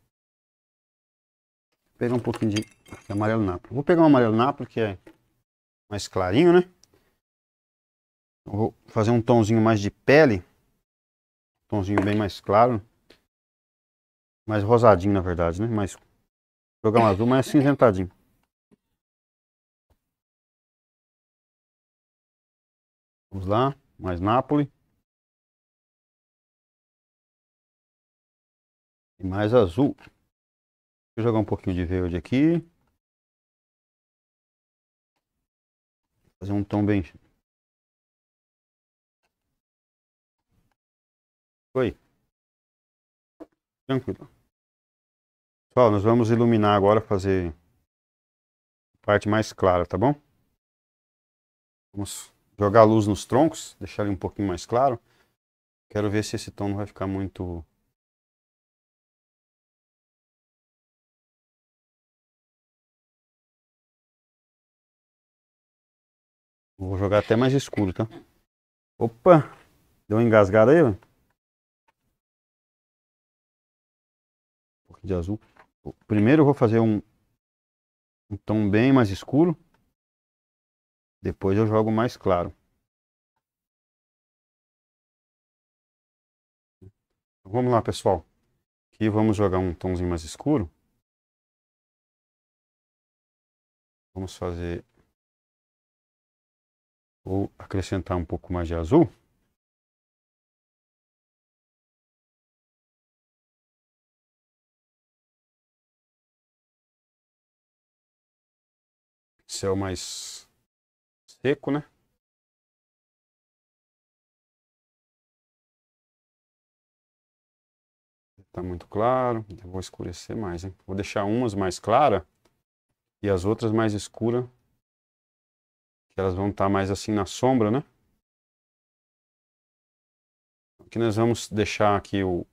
[SPEAKER 1] pegar um pouquinho de amarelo nápoles. Vou pegar um amarelo nápoles que é mais clarinho, né? vou fazer um tomzinho mais de pele. Um tomzinho bem mais claro. Mais rosadinho, na verdade, né? Mais... Jogar
[SPEAKER 2] um azul mais cinzentadinho. Vamos lá, mais Nápoles. E mais azul. Vou jogar um pouquinho de verde aqui. Fazer um tom bem... Oi. Tranquilo. Pessoal, nós vamos iluminar agora, fazer a parte mais clara, tá bom? Vamos jogar a luz nos troncos, deixar ele um pouquinho mais claro. Quero ver se esse tom não vai ficar muito Vou jogar até mais escuro, tá? Opa! Deu uma engasgada aí, velho? Um pouquinho de azul. Primeiro eu vou fazer um, um tom bem mais escuro. Depois eu jogo mais claro. Então, vamos lá, pessoal. Aqui vamos jogar um tomzinho mais escuro. Vamos fazer Vou acrescentar um pouco mais de azul. Céu mais seco, né? Tá muito claro, eu vou escurecer mais, hein? Vou deixar umas mais
[SPEAKER 1] claras e as outras mais escuras elas vão estar tá mais assim na sombra, né? Aqui nós vamos deixar aqui o,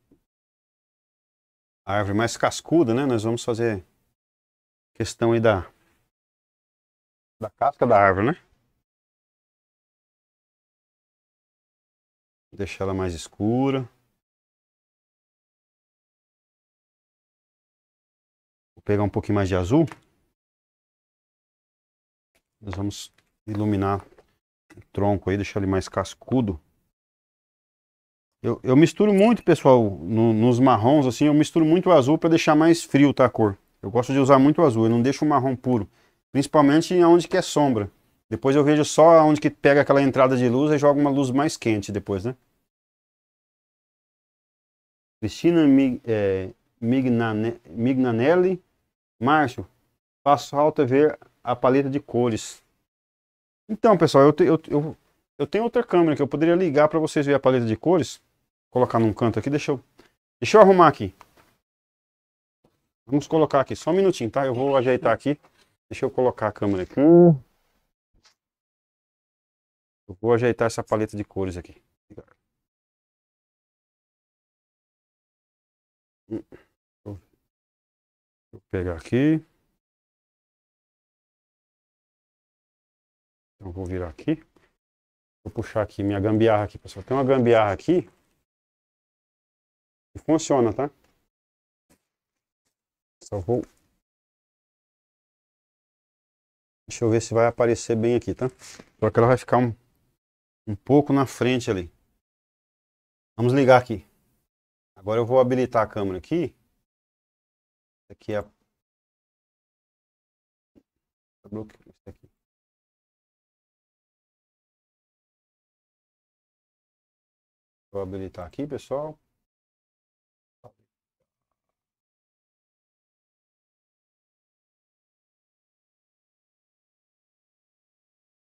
[SPEAKER 1] a árvore mais cascuda, né? Nós vamos fazer
[SPEAKER 2] questão aí da, da casca da árvore, né? Deixar ela mais escura. Vou pegar um pouquinho mais de azul. Nós vamos iluminar
[SPEAKER 1] o tronco aí, deixar ele mais cascudo. Eu, eu misturo muito, pessoal, no, nos marrons, assim, eu misturo muito o azul para deixar mais frio, tá, a cor. Eu gosto de usar muito o azul, eu não deixo o marrom puro. Principalmente onde que é sombra. Depois eu vejo só onde que pega aquela entrada de luz e joga uma luz mais quente depois, né? Cristina Mig, é, Mignane, Mignanelli. Márcio, faz falta ver a paleta de cores. Então, pessoal, eu, te, eu, eu, eu tenho outra câmera que eu poderia ligar para vocês verem a paleta de cores. Vou colocar num canto aqui, deixa eu, deixa eu arrumar aqui. Vamos colocar aqui, só um minutinho, tá? Eu vou ajeitar aqui. Deixa eu colocar a câmera aqui.
[SPEAKER 2] Eu vou ajeitar essa paleta de cores aqui. Vou hum, pegar aqui. Então vou virar aqui. Vou puxar aqui minha gambiarra aqui, pessoal. Tem uma gambiarra aqui. E funciona, tá?
[SPEAKER 1] Só vou... Deixa eu ver se vai aparecer bem aqui, tá? Só que ela vai ficar um, um pouco na frente ali. Vamos ligar aqui.
[SPEAKER 2] Agora eu vou habilitar a câmera aqui. Aqui é a... Vou habilitar aqui, pessoal.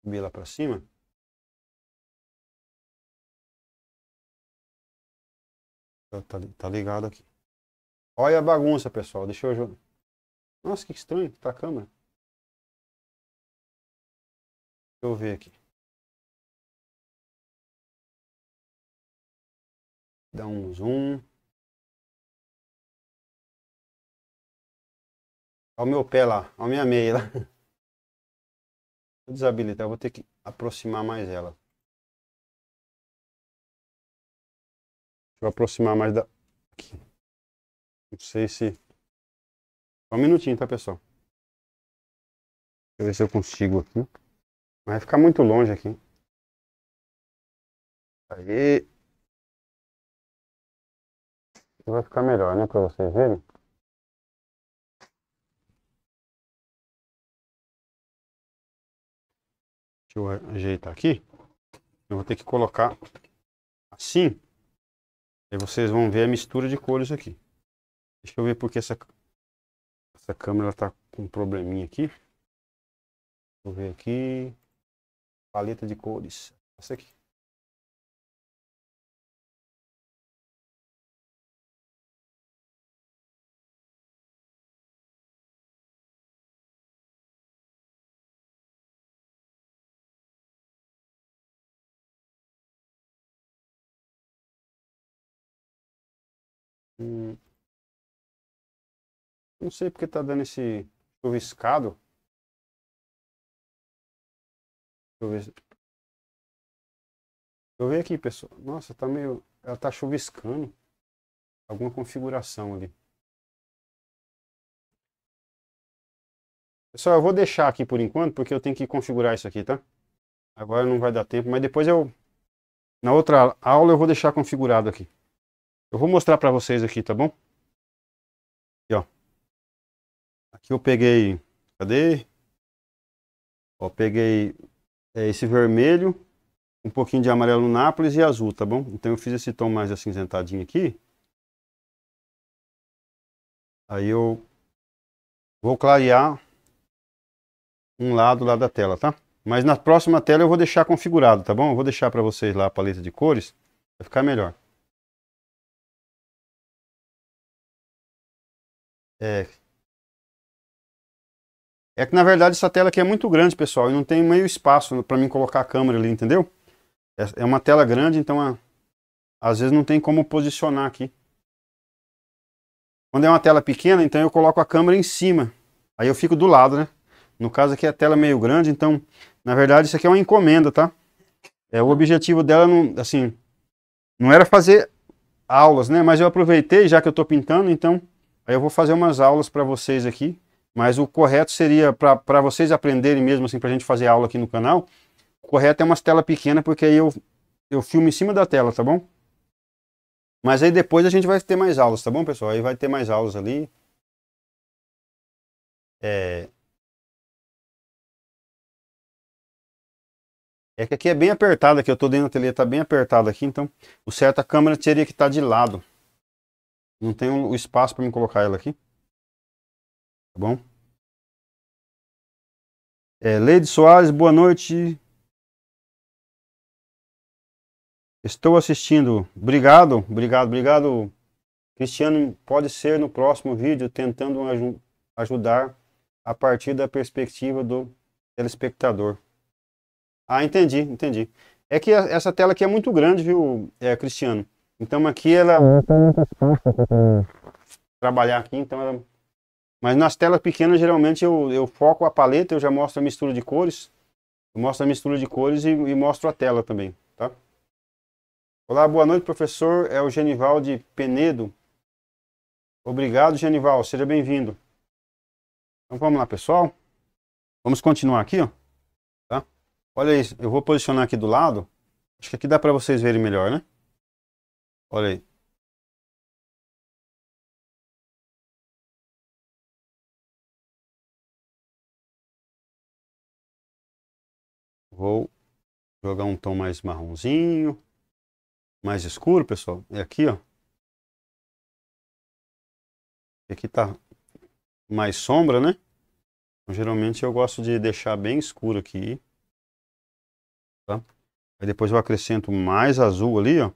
[SPEAKER 2] Subir lá para cima. Tá, tá, tá ligado aqui. Olha a bagunça, pessoal. Deixa eu jogar. Nossa, que estranho que tá a câmera. Deixa eu ver aqui. Dá um zoom. Olha o meu pé lá, olha a minha meia lá. Vou desabilitar, vou ter que aproximar mais ela. Deixa eu aproximar mais da. Aqui. Não sei se. Só um minutinho, tá, pessoal? Deixa eu ver se eu consigo aqui. Vai ficar muito longe aqui. Aí. Vai ficar melhor, né, para vocês verem. Deixa eu ajeitar aqui. Eu vou ter que colocar assim. E vocês
[SPEAKER 1] vão ver a mistura de cores aqui. Deixa eu ver porque essa, essa câmera tá
[SPEAKER 2] com um probleminha aqui. Vou eu ver aqui. Paleta de cores. Essa aqui. Hum. Não sei porque tá dando esse chuviscado. Deixa eu ver. Deixa eu ver aqui, pessoal. Nossa, tá meio. Ela tá chuviscando. Alguma configuração ali.
[SPEAKER 1] Pessoal, eu vou deixar aqui por enquanto, porque eu tenho que configurar isso aqui, tá? Agora não vai dar tempo, mas depois eu. Na outra aula eu vou deixar configurado aqui. Eu vou mostrar para vocês aqui, tá bom? Aqui, ó. Aqui eu peguei... Cadê? Ó, peguei é, esse vermelho, um pouquinho de amarelo Nápoles e azul, tá bom? Então eu fiz esse tom mais acinzentadinho aqui. Aí eu vou clarear um lado lá da tela, tá? Mas na próxima tela eu vou deixar
[SPEAKER 2] configurado, tá bom? Eu vou deixar para vocês lá a paleta de cores, vai ficar melhor. É, é que na verdade essa tela aqui é muito grande, pessoal, e não tem meio espaço para mim colocar a câmera
[SPEAKER 1] ali, entendeu? É, é uma tela grande, então às vezes não tem como posicionar aqui. Quando é uma tela pequena, então eu coloco a câmera em cima. Aí eu fico do lado, né? No caso aqui a tela é meio grande, então na verdade isso aqui é uma encomenda, tá? É, o objetivo dela, não, assim, não era fazer aulas, né? Mas eu aproveitei, já que eu estou pintando, então Aí eu vou fazer umas aulas para vocês aqui, mas o correto seria, para vocês aprenderem mesmo, assim, para a gente fazer aula aqui no canal, o correto é umas telas pequenas, porque aí eu, eu filmo em cima da tela, tá bom? Mas aí depois
[SPEAKER 2] a gente vai ter mais aulas, tá bom, pessoal? Aí vai ter mais aulas ali. É... É que
[SPEAKER 1] aqui é bem apertado, aqui eu estou dentro da telha, tá bem apertado aqui, então o certo a câmera teria que estar tá de lado.
[SPEAKER 2] Não tem o espaço para me colocar ela aqui. Tá bom? É, Leide Soares, boa noite. Estou assistindo. Obrigado, obrigado, obrigado.
[SPEAKER 1] Cristiano, pode ser no próximo vídeo tentando aj ajudar a partir da perspectiva do telespectador. Ah, entendi, entendi. É que essa tela aqui é muito grande, viu, é, Cristiano? Então aqui ela é, trabalhar aqui, então ela... Mas nas telas pequenas geralmente eu, eu foco a paleta, eu já mostro a mistura de cores. Eu mostro a mistura de cores e, e mostro a tela também, tá? Olá, boa noite professor, é o Genival de Penedo. Obrigado Genival, seja bem-vindo. Então vamos lá pessoal, vamos continuar aqui, ó. Tá? Olha isso, eu vou posicionar
[SPEAKER 2] aqui do lado, acho que aqui dá para vocês verem melhor, né? Olha aí. Vou jogar um tom mais marronzinho, mais escuro, pessoal. É aqui, ó.
[SPEAKER 1] Aqui tá mais sombra, né? Então, geralmente eu gosto de deixar bem escuro aqui. Tá?
[SPEAKER 2] Aí depois eu acrescento mais azul ali, ó.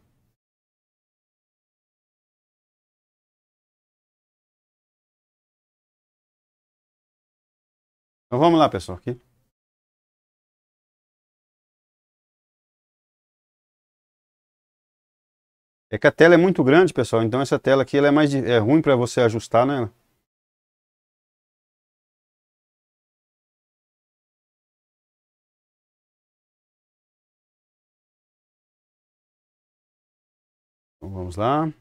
[SPEAKER 2] Então vamos lá, pessoal, aqui. É que a tela é muito grande, pessoal, então essa tela aqui ela é mais é ruim para você ajustar nela. Né? Então, vamos lá.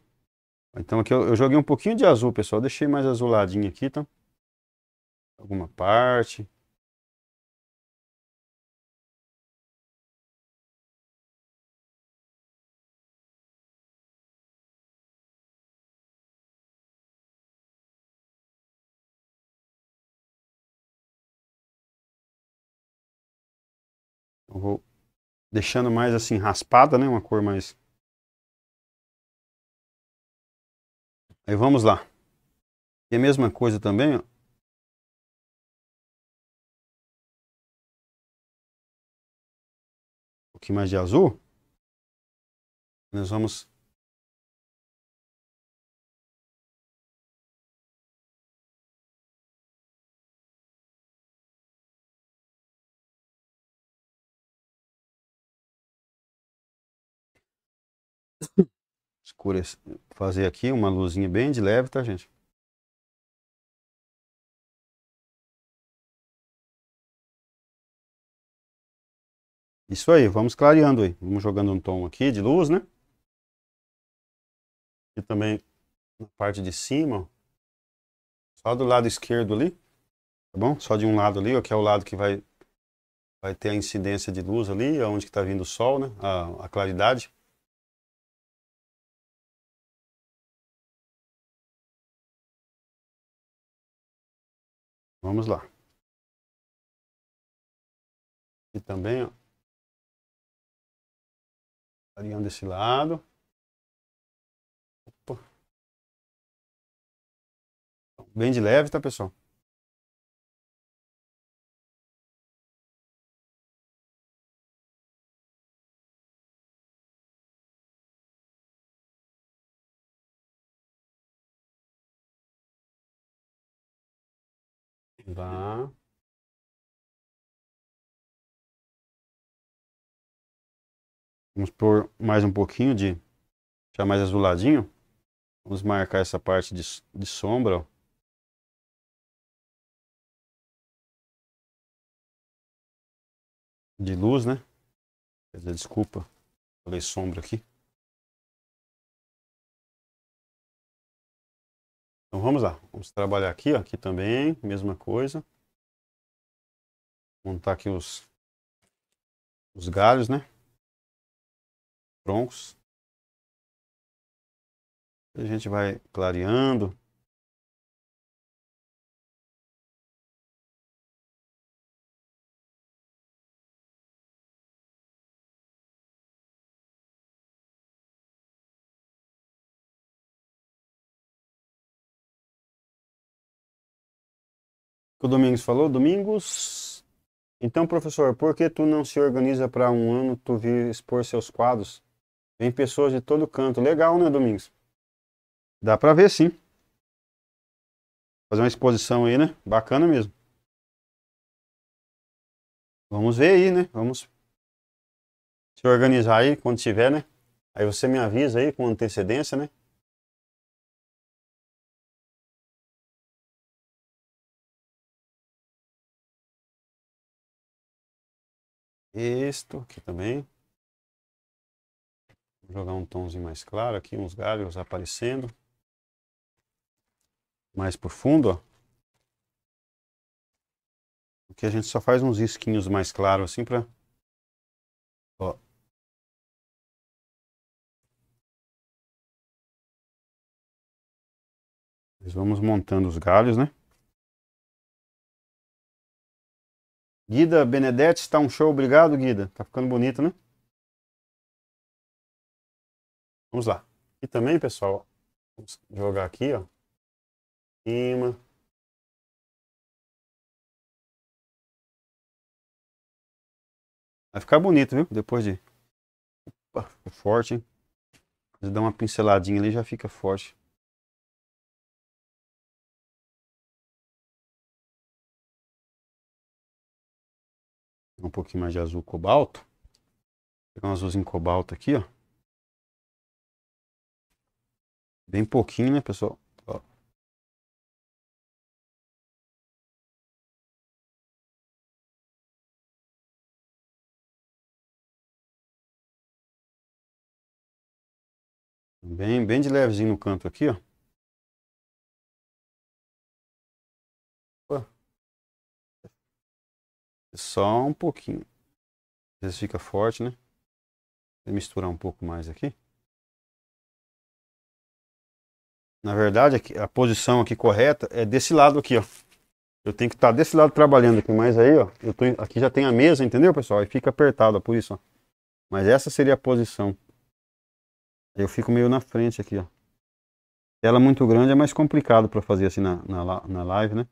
[SPEAKER 2] Então aqui eu, eu joguei um pouquinho de azul, pessoal. Deixei mais azuladinho aqui, então. Tá? alguma parte. Eu vou deixando mais assim raspada, né? Uma cor mais. Aí vamos lá. E a mesma coisa também, ó. pouquinho mais de azul, nós vamos escurecer, fazer aqui uma luzinha bem de leve, tá, gente? Isso aí, vamos clareando aí. Vamos jogando um tom aqui de luz, né? E
[SPEAKER 1] também na parte de cima, só do lado esquerdo ali, tá bom? Só de um lado ali, ó, que é o lado que vai, vai ter a incidência de luz ali, é onde que tá
[SPEAKER 2] vindo o sol, né? a, a claridade. Vamos lá. E também, ó, Variando desse lado. Opa. Bem de leve, tá, pessoal? Vá. Vamos pôr mais um pouquinho de. Já mais azuladinho. Vamos marcar essa parte de, de sombra. Ó. De luz, né? Quer dizer, desculpa. Falei sombra aqui. Então vamos lá. Vamos trabalhar aqui, ó. aqui também, mesma coisa. Montar aqui os, os galhos, né? troncos. A gente vai clareando. O Domingos falou, Domingos. Então, professor, por que tu não se organiza para um ano
[SPEAKER 1] tu vir expor seus quadros? Vem pessoas de todo canto. Legal, né, Domingos?
[SPEAKER 2] Dá pra ver sim. Fazer uma exposição aí, né? Bacana mesmo. Vamos ver aí, né? Vamos se organizar aí quando tiver, né? Aí você me avisa aí com antecedência, né? Isto aqui também. Vou jogar um tomzinho mais claro aqui, uns galhos aparecendo.
[SPEAKER 1] Mais por fundo, ó.
[SPEAKER 2] Aqui a gente só faz uns risquinhos mais claros assim pra... Ó. Mas vamos montando os galhos, né? Guida Benedetti está um show, obrigado Guida, tá ficando bonito, né? Vamos lá. E também, pessoal, vamos jogar aqui, ó. Cima. Vai ficar bonito, viu? Depois de... Opa, ficou forte, hein? Você dá uma pinceladinha ali, já fica forte. Um pouquinho mais de azul cobalto. Vou pegar um azulzinho cobalto aqui, ó. Bem pouquinho, né, pessoal? Bem, bem de levezinho no canto aqui, ó. Opa. É só um pouquinho. Às vezes fica forte, né? Vou misturar um pouco mais aqui.
[SPEAKER 1] Na verdade, a posição aqui correta é desse lado aqui, ó. Eu tenho que estar tá desse lado trabalhando aqui, mas aí, ó, eu tô, aqui já tem a mesa, entendeu, pessoal? E fica apertado, ó, por isso, ó. Mas essa seria a posição. Eu fico meio na frente aqui, ó.
[SPEAKER 2] Tela muito grande é mais complicado para fazer assim na, na, na live, né?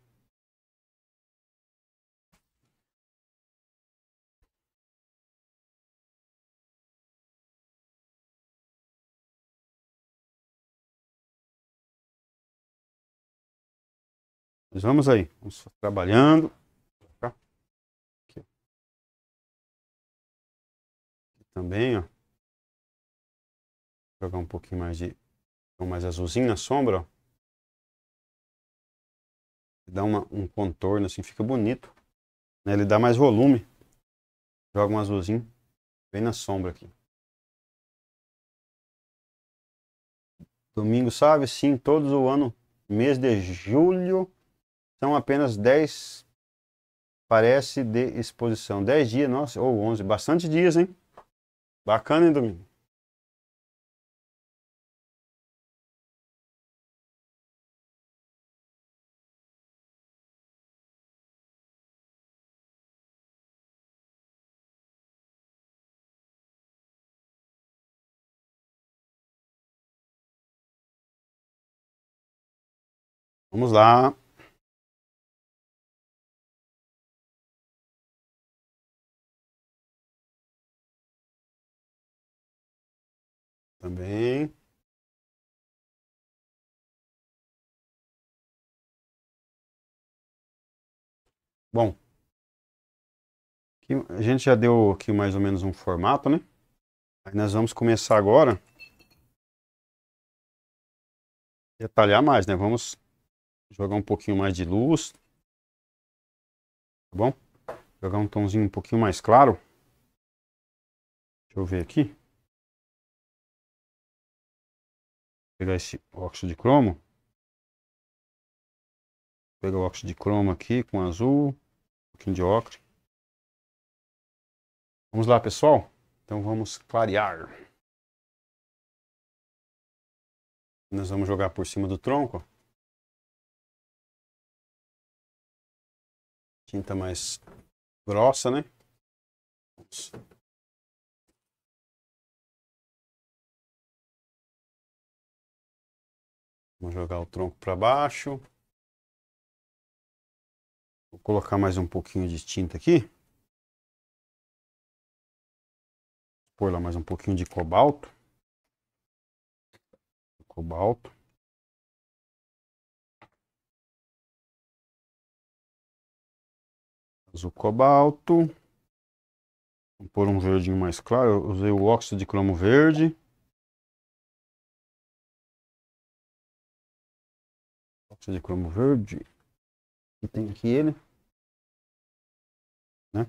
[SPEAKER 2] Mas vamos aí, vamos trabalhando. Tá? Aqui. Aqui também, ó. Vou jogar um pouquinho mais de mais azulzinho na sombra, ó. Dá uma, um contorno assim, fica bonito. Né? Ele dá mais volume. Joga um azulzinho bem na sombra aqui. Domingo,
[SPEAKER 1] sabe? Sim, todos o ano, mês de julho são então, apenas 10, parece, de exposição. 10 dias, nossa, ou 11, bastante dias, hein?
[SPEAKER 2] Bacana, hein, Domingo? Vamos lá. Também. Bom, a gente já deu aqui mais ou menos um formato,
[SPEAKER 1] né? Aí nós vamos começar agora detalhar mais, né? Vamos jogar um pouquinho mais de luz, tá
[SPEAKER 2] bom? Jogar um tomzinho um pouquinho mais claro. Deixa eu ver aqui. pegar esse óxido de cromo. Pegar o óxido de cromo aqui com azul, um pouquinho de ocre. Vamos lá, pessoal? Então vamos clarear. Nós vamos jogar por cima do tronco. Tinta mais grossa, né? Vamos Vamos jogar o tronco para baixo. Vou colocar mais um pouquinho de tinta aqui. Pôr lá mais um pouquinho de cobalto. Cobalto. Azul cobalto. Vou pôr um verdinho mais claro. Eu usei o óxido de cromo verde. de cromo verde. E tem aqui ele. Né?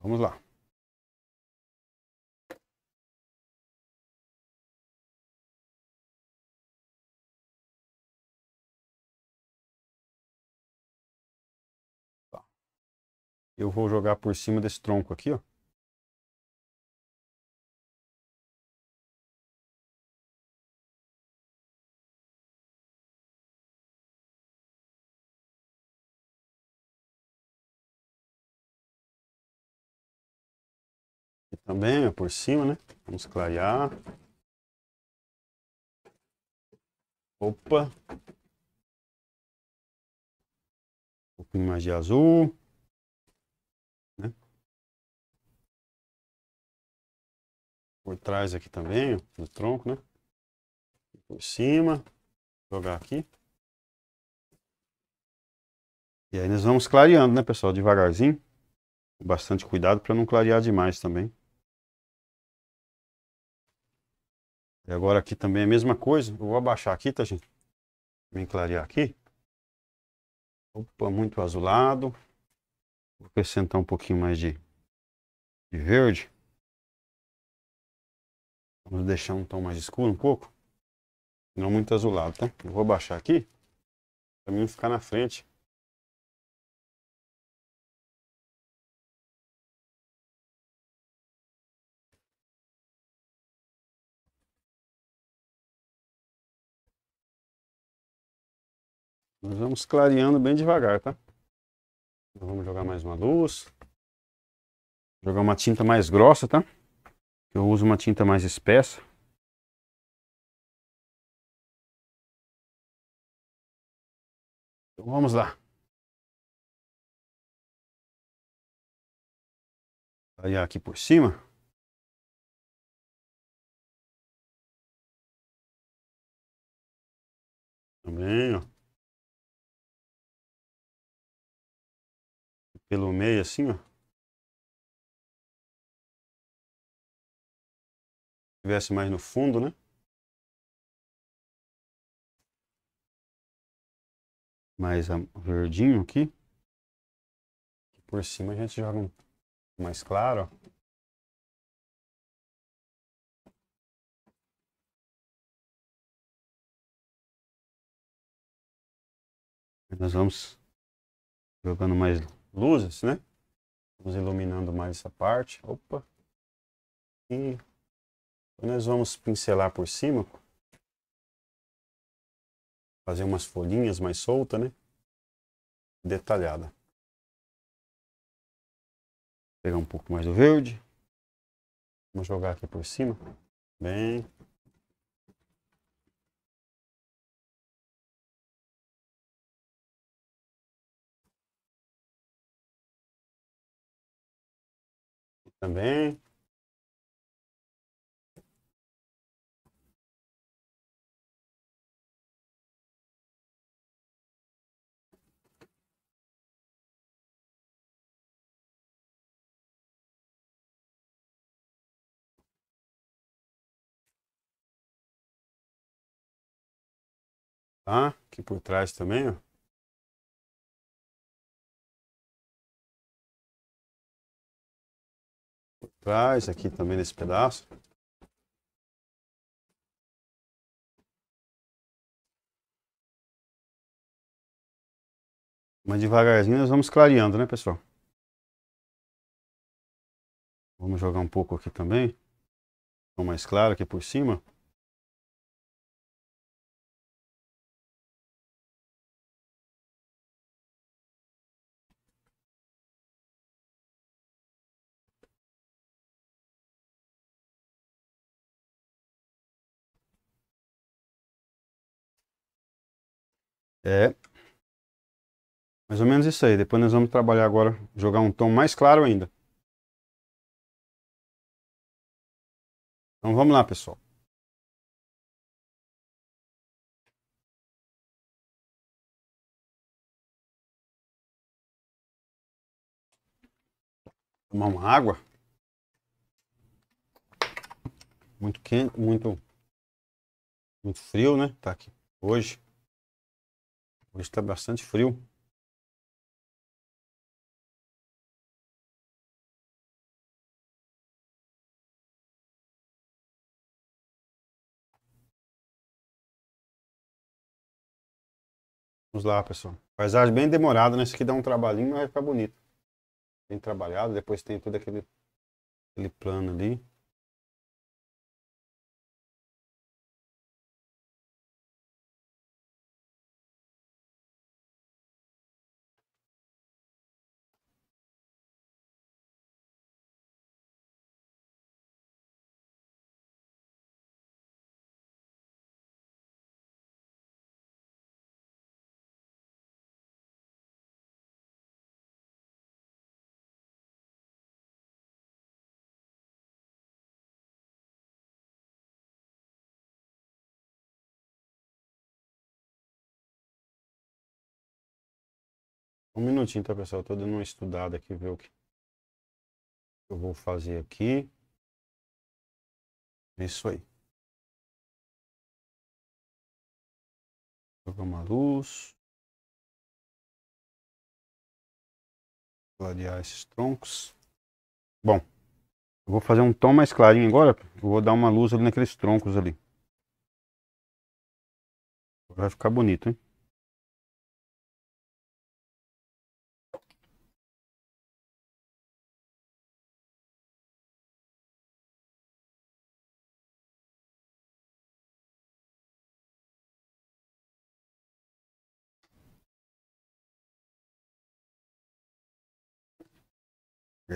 [SPEAKER 2] Vamos lá. Tá. eu vou jogar por cima desse tronco aqui, ó. também, é por cima, né? Vamos clarear. Opa. Um pouquinho mais de azul. Né? Por trás aqui também, do tronco, né? Por cima. jogar aqui.
[SPEAKER 1] E aí nós vamos clareando, né, pessoal? Devagarzinho. bastante cuidado para não clarear demais também. E agora aqui também é a mesma coisa. Eu vou abaixar aqui, tá, gente? Vem clarear aqui.
[SPEAKER 2] Opa, muito azulado. Vou acrescentar um pouquinho mais de, de verde. Vamos deixar um tom mais escuro um pouco. Não muito azulado, tá? Eu vou abaixar aqui. Pra mim ficar na frente. Nós vamos clareando bem devagar, tá? Então vamos jogar mais uma luz. Jogar uma tinta mais grossa, tá? Eu uso uma tinta mais espessa. Então vamos lá. Clarear tá aqui por cima. Também, ó. pelo meio assim, ó. tivesse mais no fundo, né? Mais verdinho aqui. Por cima a gente joga um mais claro, ó. nós vamos jogando mais luzes, né? Vamos
[SPEAKER 1] iluminando mais essa parte. Opa! E nós vamos
[SPEAKER 2] pincelar por cima. Fazer umas folhinhas mais soltas, né? Detalhada. Pegar um pouco mais do verde. Vamos jogar aqui por cima. Bem, também. Tá? Aqui por trás também, ó. trás, aqui também nesse pedaço. Mas devagarzinho nós vamos clareando, né, pessoal? Vamos jogar um pouco aqui também. Ficou mais claro aqui por cima. É
[SPEAKER 1] mais ou menos isso aí. Depois nós vamos trabalhar agora, jogar um tom mais claro ainda.
[SPEAKER 2] Então vamos lá, pessoal. Tomar uma água. Muito quente, muito muito frio, né? Tá aqui hoje. Hoje está bastante frio. Vamos lá, pessoal. Paisagem bem demorada, né? Isso aqui dá um trabalhinho, mas vai ficar bonito. Bem trabalhado, depois tem todo aquele, aquele plano ali. Um minutinho, tá, pessoal? Eu tô dando uma estudada aqui, ver o que eu vou fazer aqui. É isso aí. Jogar uma luz. Clarear esses troncos.
[SPEAKER 1] Bom, eu vou fazer um tom mais clarinho agora. Eu vou dar uma luz ali naqueles troncos
[SPEAKER 2] ali. Vai ficar bonito, hein?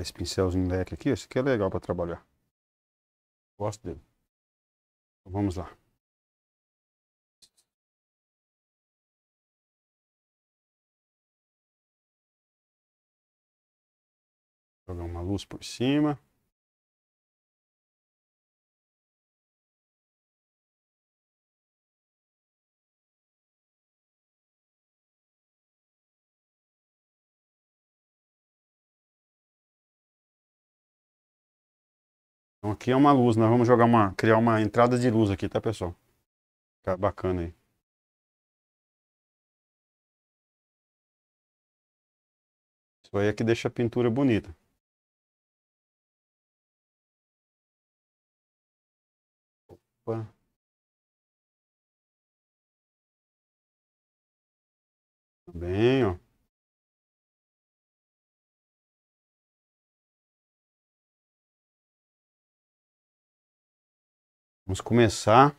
[SPEAKER 2] Esse pincelzinho leque aqui, esse aqui é legal para trabalhar. Gosto dele. Então, vamos lá. Jogar uma luz por cima. Então aqui é uma luz, nós vamos jogar uma, criar uma entrada de luz aqui, tá pessoal? Fica tá bacana aí. Isso aí é que deixa a pintura bonita. Opa. Bem, ó. Vamos começar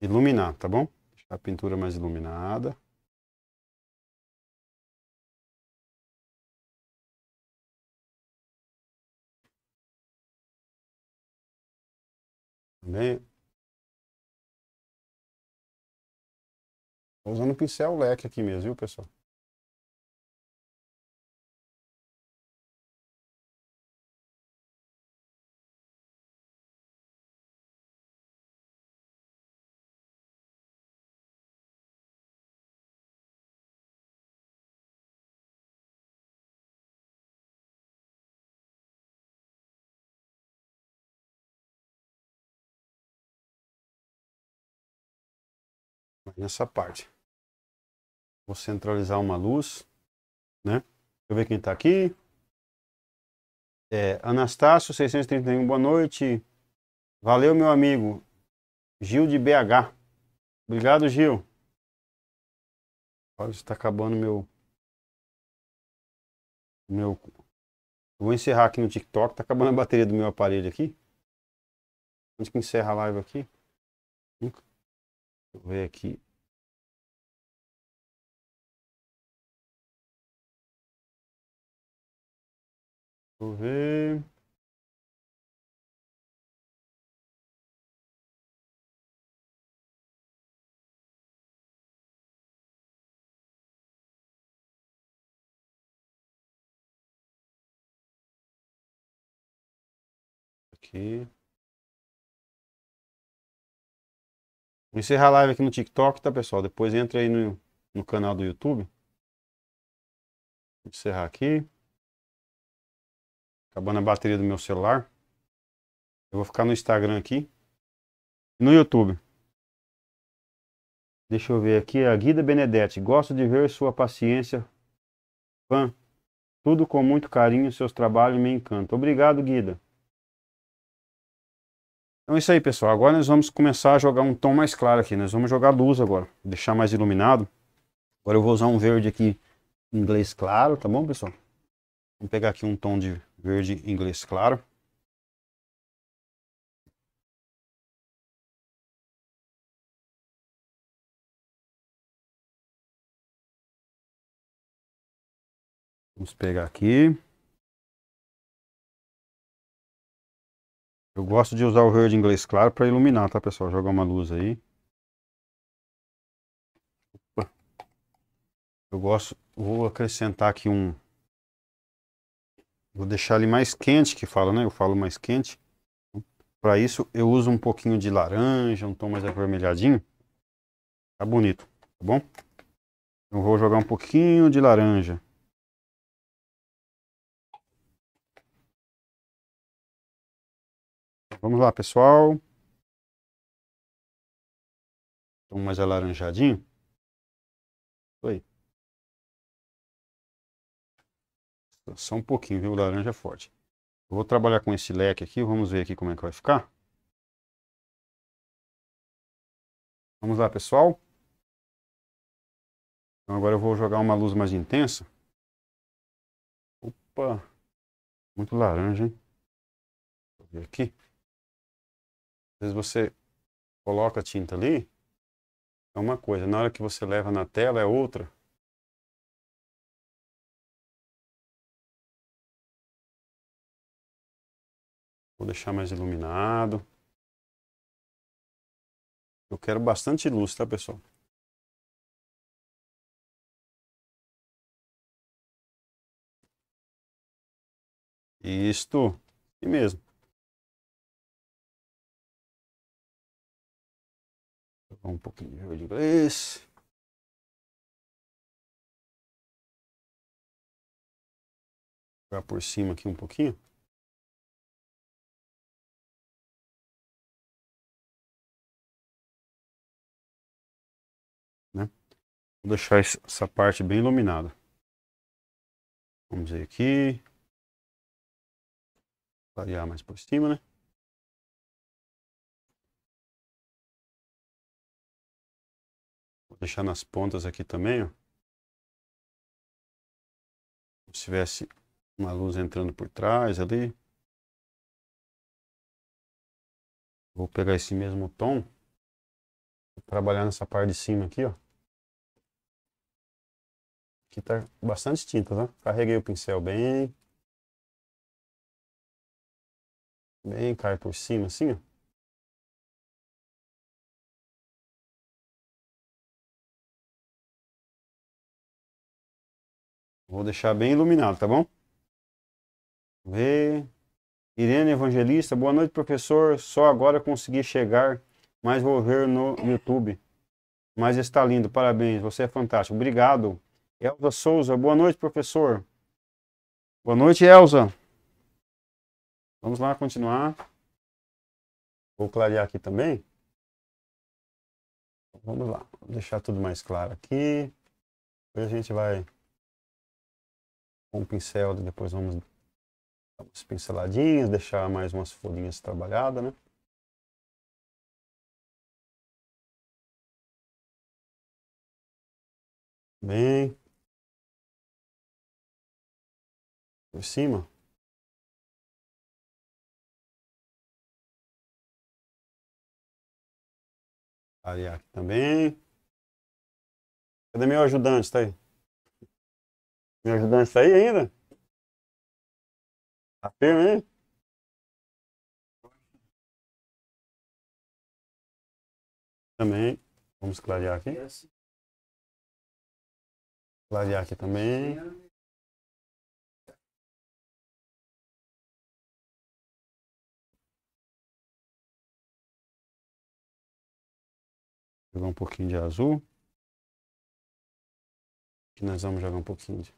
[SPEAKER 2] a iluminar, tá bom? Deixar a pintura mais iluminada. Também. Estou usando o pincel leque aqui mesmo, viu, pessoal? nessa parte. Vou centralizar uma luz, né? Deixa eu ver quem está aqui.
[SPEAKER 1] É, Anastácio 631, boa noite. Valeu, meu amigo.
[SPEAKER 2] Gil de BH. Obrigado, Gil. Olha, está acabando meu. Meu.
[SPEAKER 1] Eu vou encerrar aqui no TikTok. Está acabando a bateria do meu aparelho aqui. Onde que encerra a live
[SPEAKER 2] aqui? eu ver aqui. Deixa eu ver. Aqui. Vou encerrar a live aqui no TikTok, tá, pessoal? Depois entra aí no, no
[SPEAKER 1] canal do YouTube. Vou encerrar aqui. Acabando a bateria do meu celular. Eu vou ficar no Instagram aqui. No YouTube. Deixa eu ver aqui. A Guida Benedetti. Gosto de ver sua paciência. Fã. Tudo com muito carinho. Seus trabalhos me encantam. Obrigado, Guida. Então é isso aí, pessoal. Agora nós vamos começar a jogar um tom mais claro aqui. Nós vamos jogar luz agora, deixar mais iluminado. Agora eu vou usar um verde aqui inglês claro, tá bom, pessoal? Vamos pegar aqui um tom de
[SPEAKER 2] verde inglês claro. Vamos pegar aqui. Eu gosto de usar o verde inglês claro para iluminar, tá pessoal? Jogar uma luz aí.
[SPEAKER 1] Opa. Eu gosto, vou acrescentar aqui um... Vou deixar ele mais quente, que fala, né? Eu falo mais quente. Para isso eu uso um pouquinho de laranja, um tom mais avermelhadinho. Tá bonito, tá bom?
[SPEAKER 2] Eu vou jogar um pouquinho de laranja. Vamos lá, pessoal. Tom mais alaranjadinho. Oi. Só um pouquinho, viu? Laranja é forte. Eu vou trabalhar com esse leque aqui. Vamos ver aqui como é que vai ficar. Vamos lá, pessoal. Então agora eu vou jogar uma luz mais intensa. Opa! Muito laranja, hein? Vou ver aqui. Às vezes você coloca a tinta ali, é uma coisa. Na hora que você leva na tela é outra. Vou deixar mais iluminado. Eu quero bastante luz, tá, pessoal? Isto, e mesmo. um pouquinho de inglês. Vou por cima aqui um pouquinho. Né? Vou deixar essa parte bem iluminada. Vamos ver aqui. Variar mais por cima, né? deixar nas pontas aqui também, ó. Como se tivesse uma luz entrando por trás ali. Vou pegar esse mesmo tom. Vou trabalhar nessa parte de cima aqui, ó. Aqui tá bastante tinta, tá? Carreguei o pincel bem. Bem, cai por cima assim, ó. Vou deixar bem iluminado, tá bom?
[SPEAKER 1] Ver. Irene Evangelista, boa noite, professor. Só agora consegui chegar, mas vou ver no YouTube. Mas está lindo, parabéns, você é fantástico. Obrigado. Elza Souza, boa noite, professor. Boa noite, Elza.
[SPEAKER 2] Vamos lá continuar. Vou clarear aqui também. Vamos lá, vou deixar tudo mais claro aqui. Depois a gente vai com o pincel, depois vamos dar umas pinceladinhas, deixar mais umas folhinhas trabalhadas, né? Bem. Por cima. Aliar aqui também. Cadê meu ajudante? Tá aí. Me ajudando a sair ainda? Tá firme, hein? Também. Vamos clarear aqui. Clarear aqui também. Jogar um pouquinho de azul. Aqui nós vamos jogar um pouquinho de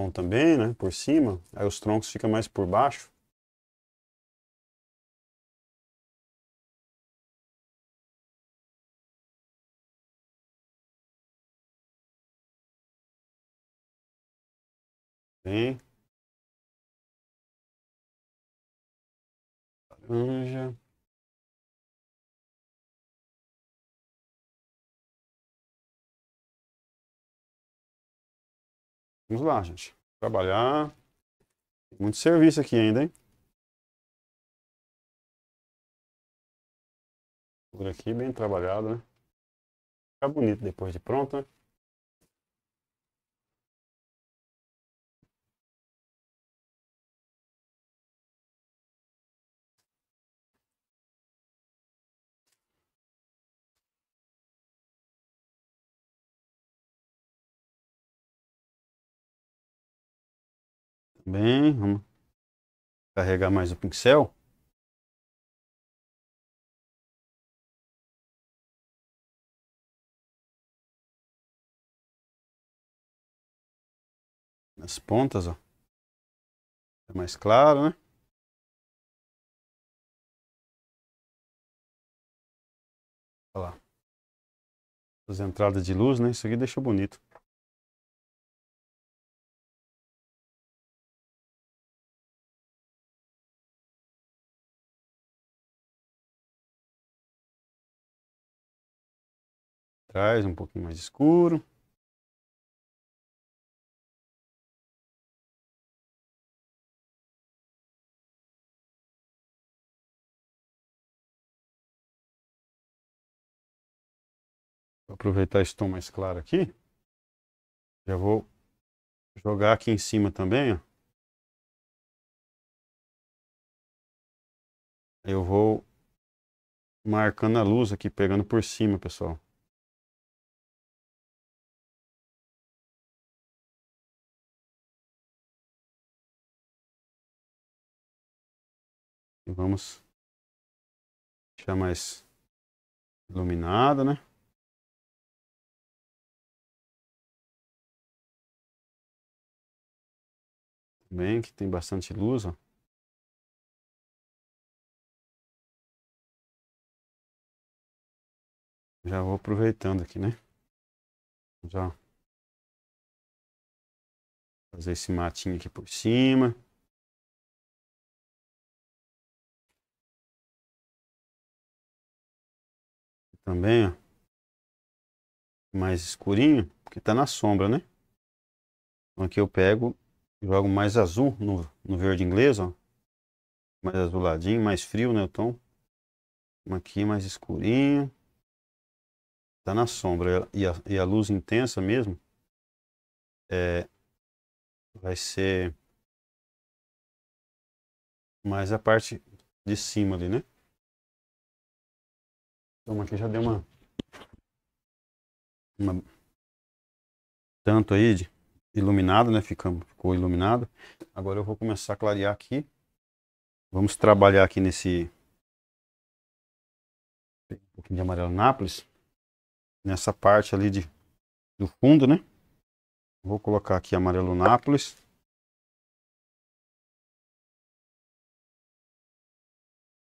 [SPEAKER 2] então também, né? Por cima. Aí os troncos ficam mais por baixo. Bem. Laranja. Vamos lá, gente. Trabalhar. Muito serviço aqui ainda, hein? Por aqui, bem trabalhado, né? Fica bonito depois de pronto, né? bem, vamos carregar mais o pincel. Nas pontas, ó. É mais claro, né? Olha lá. As entradas de luz, né? Isso aqui deixou bonito. um pouquinho mais escuro. Vou aproveitar esse tom mais claro aqui. Já vou jogar aqui em cima também, ó. Eu vou marcando a luz aqui, pegando por cima, pessoal. E vamos deixar mais iluminado, né? Também que tem bastante luz, ó. Já vou aproveitando aqui, né? Já fazer esse matinho aqui por cima. Também, ó. Mais escurinho,
[SPEAKER 1] porque tá na sombra, né? Então aqui eu pego e jogo mais azul no, no verde inglês, ó. Mais azuladinho, mais frio, né, o tom. Aqui mais escurinho. Tá na sombra. E a, e a luz intensa
[SPEAKER 2] mesmo é, vai ser mais a parte de cima ali, né? Toma aqui, já deu uma. uma
[SPEAKER 1] tanto aí de iluminado, né? Ficamos, ficou iluminado. Agora eu vou começar a clarear aqui. Vamos trabalhar aqui nesse um pouquinho de amarelo Nápoles, nessa parte ali de, do
[SPEAKER 2] fundo, né? Vou colocar aqui amarelo Nápoles.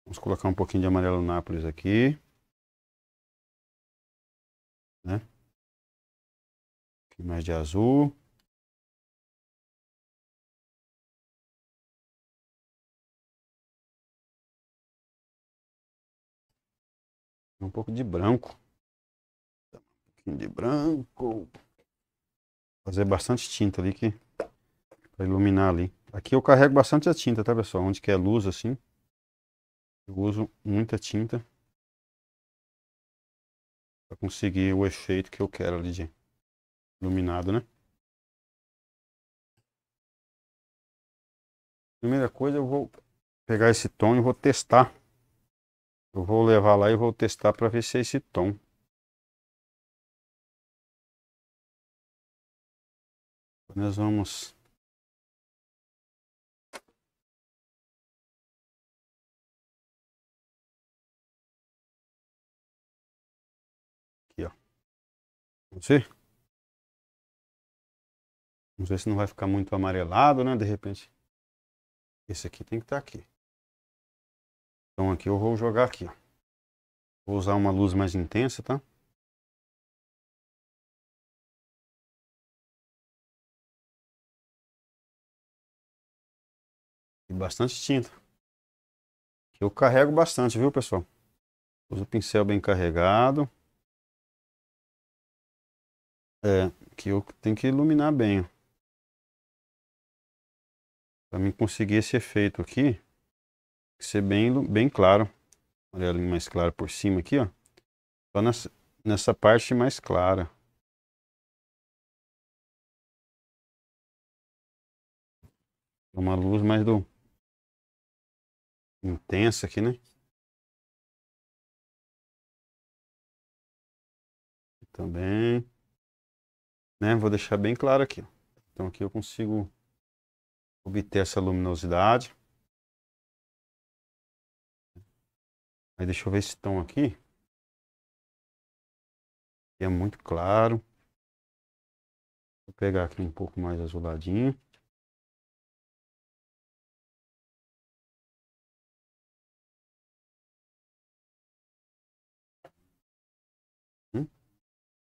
[SPEAKER 2] Vamos colocar um pouquinho de amarelo Nápoles aqui né? Aqui mais de azul. Um pouco de branco. Um pouquinho de branco.
[SPEAKER 1] Fazer bastante tinta ali que para iluminar ali. Aqui eu carrego bastante a tinta, tá pessoal? Onde que é luz assim, eu uso muita tinta
[SPEAKER 2] para conseguir o efeito que eu quero ali de iluminado, né? Primeira coisa, eu vou pegar esse tom e vou testar. Eu vou levar lá e vou testar para ver se é esse tom. Nós vamos Pode ser? Vamos ver se não vai ficar muito amarelado, né? De repente. Esse aqui tem que estar tá aqui. Então aqui eu vou jogar aqui, Vou usar uma luz mais intensa, tá? E bastante tinta. Eu carrego bastante, viu, pessoal? Uso o pincel bem carregado. É, que eu tenho que iluminar bem. Para mim
[SPEAKER 1] conseguir esse efeito aqui, que ser bem, bem claro. Amarelinho mais claro
[SPEAKER 2] por cima aqui, ó. Só nessa, nessa parte mais clara. É uma luz mais do... Intensa aqui, né? Também... Né? Vou deixar bem claro aqui. Então aqui eu consigo obter essa luminosidade. Aí deixa eu ver esse tom aqui. É muito claro. Vou pegar aqui um pouco mais azuladinho. Hum?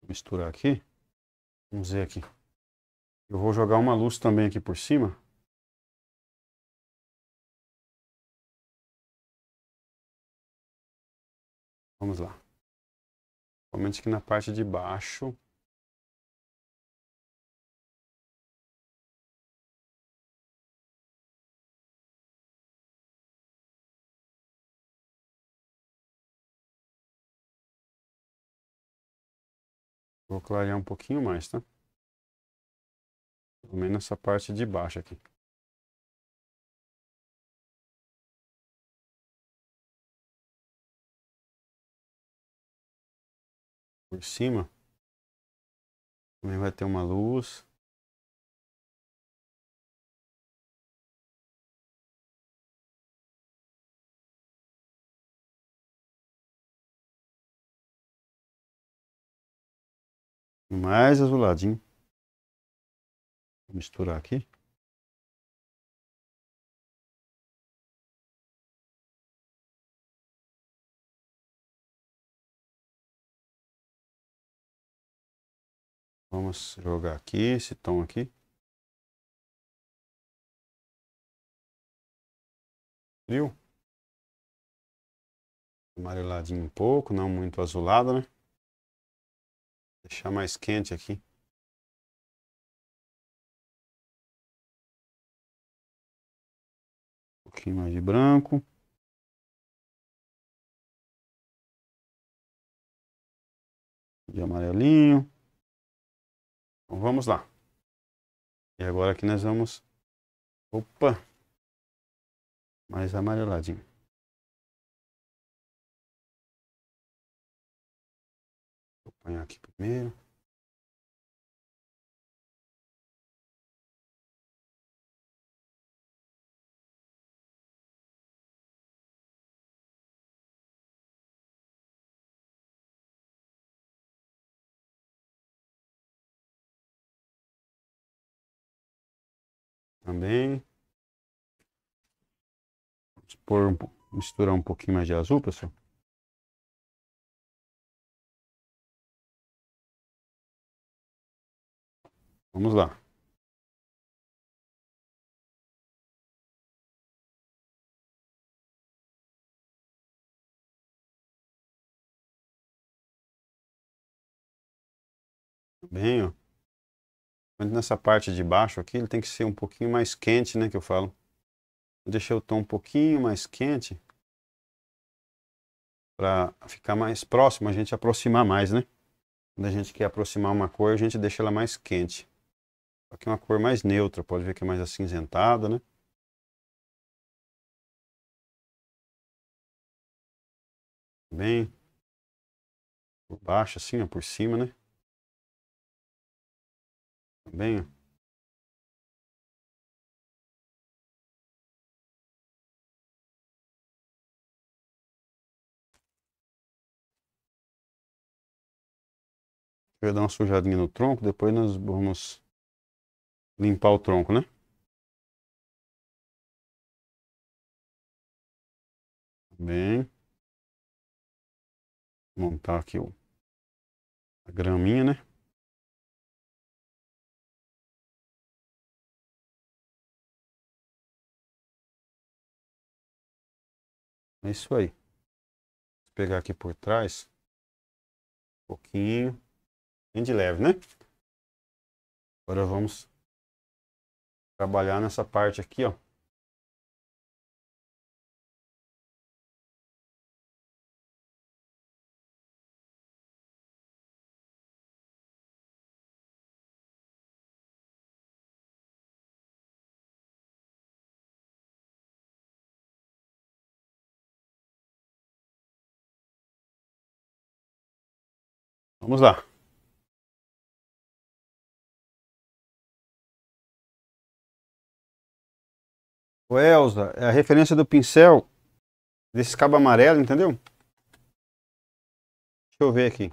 [SPEAKER 2] Misturar aqui. Vamos ver aqui. Eu vou jogar uma luz também aqui por cima. Vamos lá. Somente aqui na parte de baixo. Vou clarear um pouquinho mais, tá? Pelo menos essa parte de baixo aqui. Por cima. Também vai ter uma luz. mais azuladinho. Vou misturar aqui. Vamos jogar aqui esse tom aqui. Viu? Amareladinho um pouco, não muito azulado, né? Deixar mais quente aqui. Um pouquinho mais de branco. De amarelinho. Então vamos lá. E agora aqui nós vamos... Opa! Mais amareladinho. acompanhar aqui primeiro. Também. Vamos pôr, misturar um pouquinho mais de azul, pessoal. Vamos lá. Bem, ó. Mas nessa parte de baixo aqui, ele tem que ser um pouquinho mais quente, né, que eu falo.
[SPEAKER 1] Deixa deixei o tom um pouquinho mais quente para ficar mais próximo, a gente aproximar mais, né? Quando a gente quer aproximar uma cor, a gente deixa ela
[SPEAKER 2] mais quente. Aqui é uma cor mais neutra, pode ver que é mais acinzentada, né? Bem por baixo assim, ó, por cima, né? Bem, ó. Deixa dar uma sujadinha no tronco, depois nós vamos limpar o tronco, né? Bem. montar aqui o, a graminha, né? É isso aí. Vou pegar aqui por trás. Um pouquinho. Bem de leve, né? Agora vamos trabalhar nessa parte aqui, ó. Vamos lá. O Elza, é a referência do pincel desse cabo amarelo, entendeu? Deixa eu ver aqui.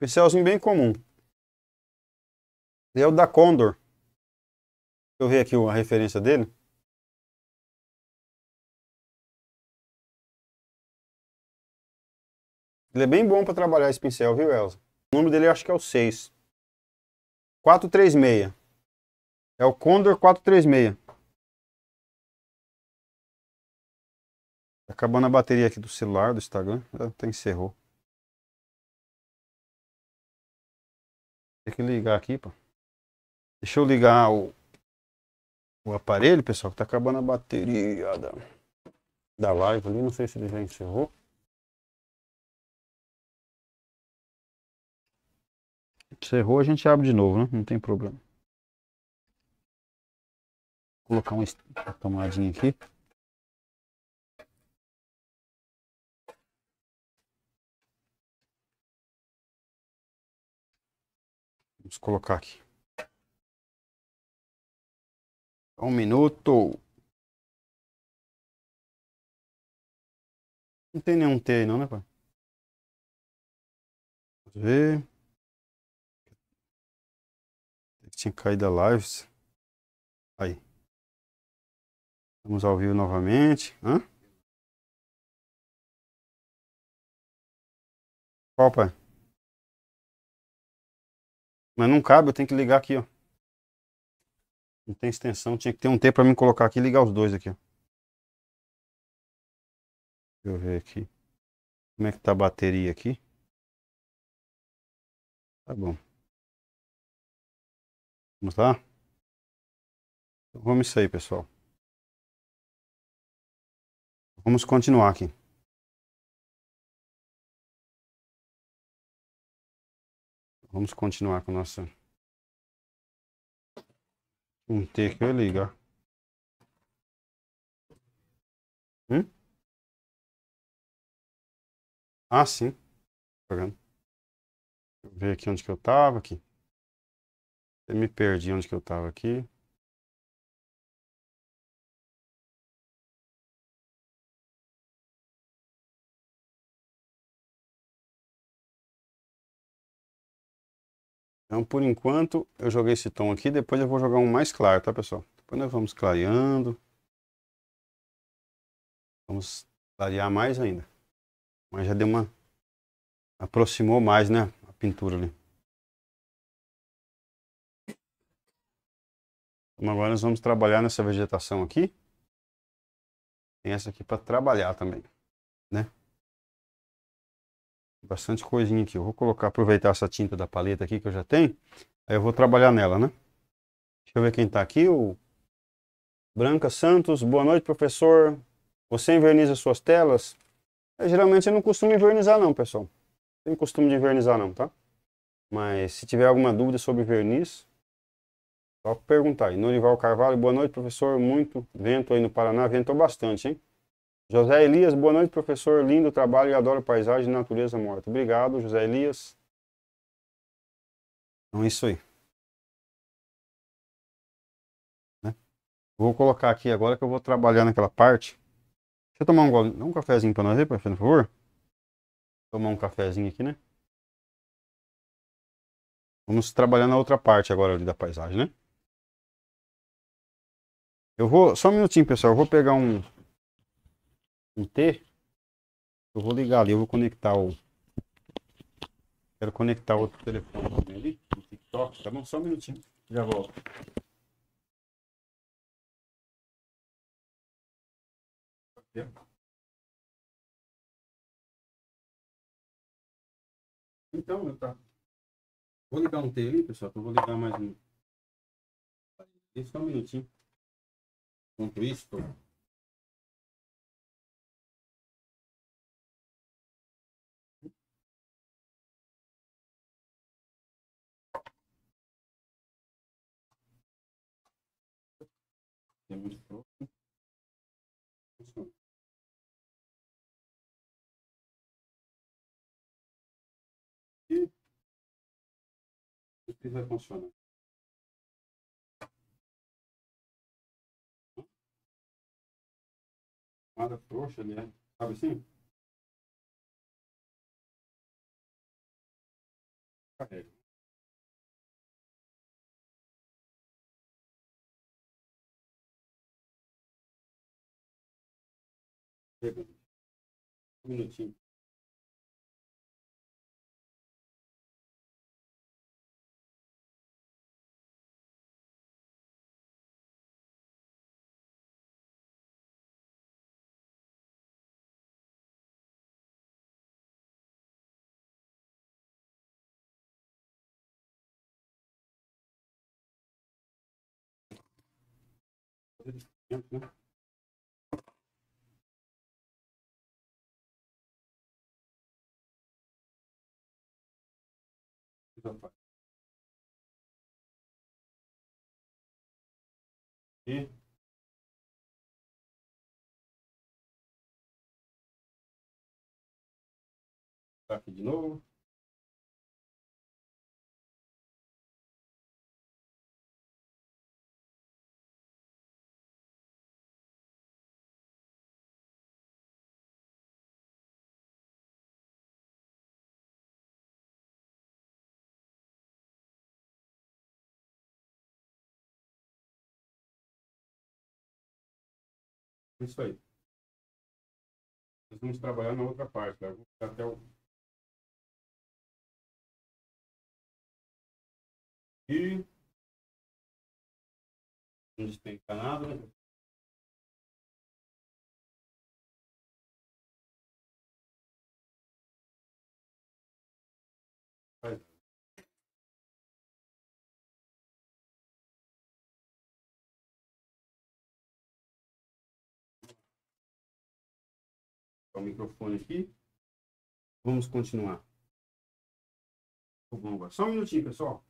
[SPEAKER 2] Pincelzinho bem comum. É o da Condor. Deixa eu ver aqui a referência dele. Ele é bem bom para trabalhar esse pincel, viu, Elza? O número dele eu acho que é o 6. 436. É o Condor 436. Tá acabando a bateria aqui do celular, do Instagram. Até encerrou. Tem que ligar aqui, pô. Deixa eu ligar o,
[SPEAKER 1] o aparelho, pessoal, que tá acabando a bateria da, da live ali. Não sei se ele já
[SPEAKER 2] encerrou. Se errou, a gente abre de novo, né? Não tem problema. Vou colocar uma tomadinha aqui. Vamos colocar aqui. Um minuto. Não tem nenhum T aí não, né, pai? Vamos ver. tinha caído a live. Aí. Vamos ao vivo novamente. Hã? Qual, pai? Mas não cabe, eu tenho que ligar aqui, ó. Não tem extensão, tinha que ter um T para mim colocar aqui e ligar os dois aqui, ó. Deixa eu ver aqui. Como é que tá a bateria aqui? Tá bom. Vamos lá? Tá? Então, vamos isso aí, pessoal. Vamos continuar aqui. Vamos continuar com nossa. Um T que eu ligar. Hum? Ah, sim. Tá vendo? Deixa eu ver aqui onde que eu tava aqui. Eu me perdi onde que eu estava aqui. Então, por enquanto, eu joguei esse tom aqui. Depois eu vou jogar um mais claro, tá, pessoal? Depois nós
[SPEAKER 1] vamos clareando. Vamos clarear mais
[SPEAKER 2] ainda. Mas já deu uma... Aproximou mais, né? A pintura ali. agora nós vamos trabalhar nessa vegetação aqui. Tem essa aqui para trabalhar também,
[SPEAKER 1] né? Bastante coisinha aqui. Eu vou colocar, aproveitar essa tinta da paleta aqui que eu já tenho. Aí eu vou trabalhar nela, né? Deixa eu ver quem tá aqui. O Branca Santos. Boa noite, professor. Você enverniza suas telas? Eu, é, geralmente eu não costumo invernizar não, pessoal. Não tenho costume de invernizar não, tá? Mas se tiver alguma dúvida sobre verniz, só perguntar aí. Norival Carvalho, boa noite, professor. Muito vento aí no Paraná, ventou bastante, hein? José Elias, boa noite, professor. Lindo trabalho e adoro paisagem e natureza morta. Obrigado, José Elias. Então é isso aí. Né? Vou colocar aqui agora que eu vou trabalhar naquela parte. Deixa eu tomar um, gole... um cafezinho para nós aí, por
[SPEAKER 2] favor. Tomar um cafezinho aqui, né? Vamos trabalhar na outra parte agora ali da paisagem, né?
[SPEAKER 1] Eu vou, só um minutinho, pessoal. Eu vou pegar um, um T. Eu vou ligar ali, eu vou conectar o. Quero conectar outro telefone
[SPEAKER 2] também ali, no TikTok, tá bom? Só um minutinho, já volto. Então, eu tá. Vou ligar um T ali, pessoal, então eu vou ligar mais um. Só um minutinho com Cristo. Demonstrou. E quiser funcionar. camada frouxa, né? Sabe assim? Carrega. Um minutinho. понятно. И так, иди нового. É isso aí. Nós vamos trabalhar na outra parte, tá? ficar até o... E... A gente tem Canadá, né? o microfone aqui. Vamos continuar. Tá só um minutinho, pessoal.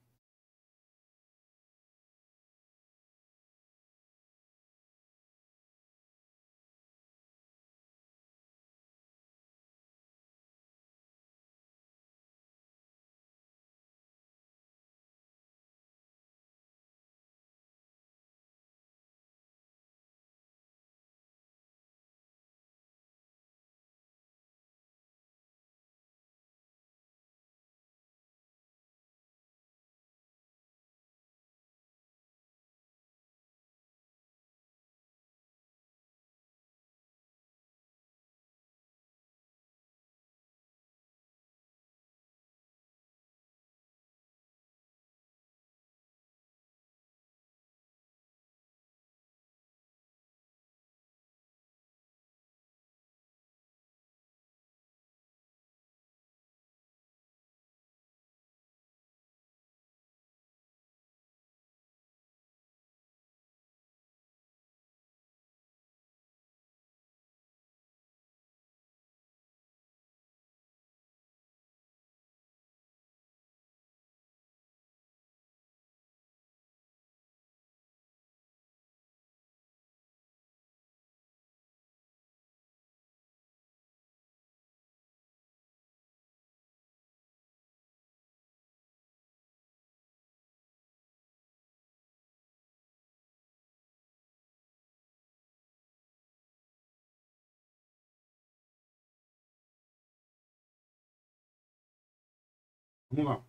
[SPEAKER 2] Vamos lá.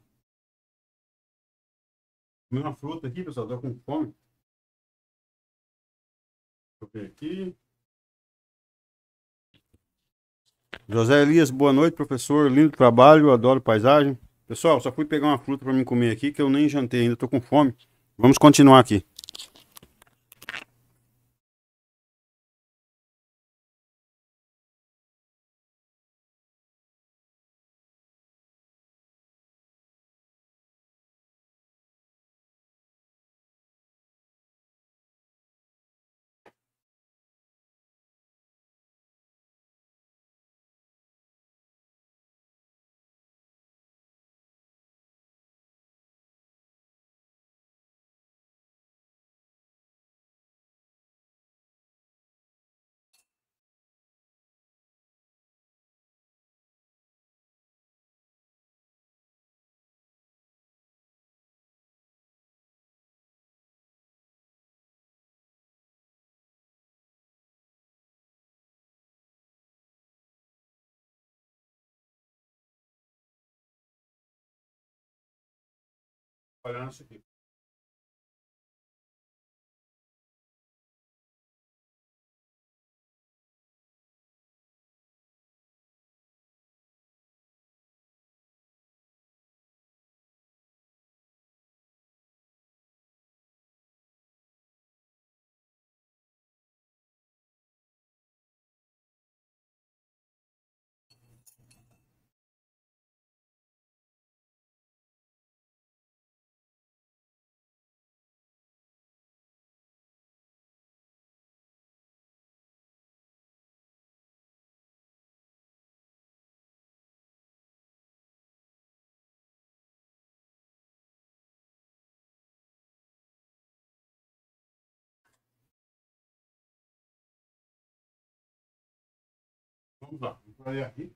[SPEAKER 2] Comer uma fruta aqui, pessoal. Tô com fome. Deixa eu ver aqui.
[SPEAKER 1] José Elias, boa noite, professor. Lindo trabalho, adoro paisagem. Pessoal, só fui pegar uma fruta para mim
[SPEAKER 2] comer aqui, que eu nem jantei ainda, tô com fome. Vamos continuar aqui. Koyar nasıl ki? vamos lá. Vou entrar aqui.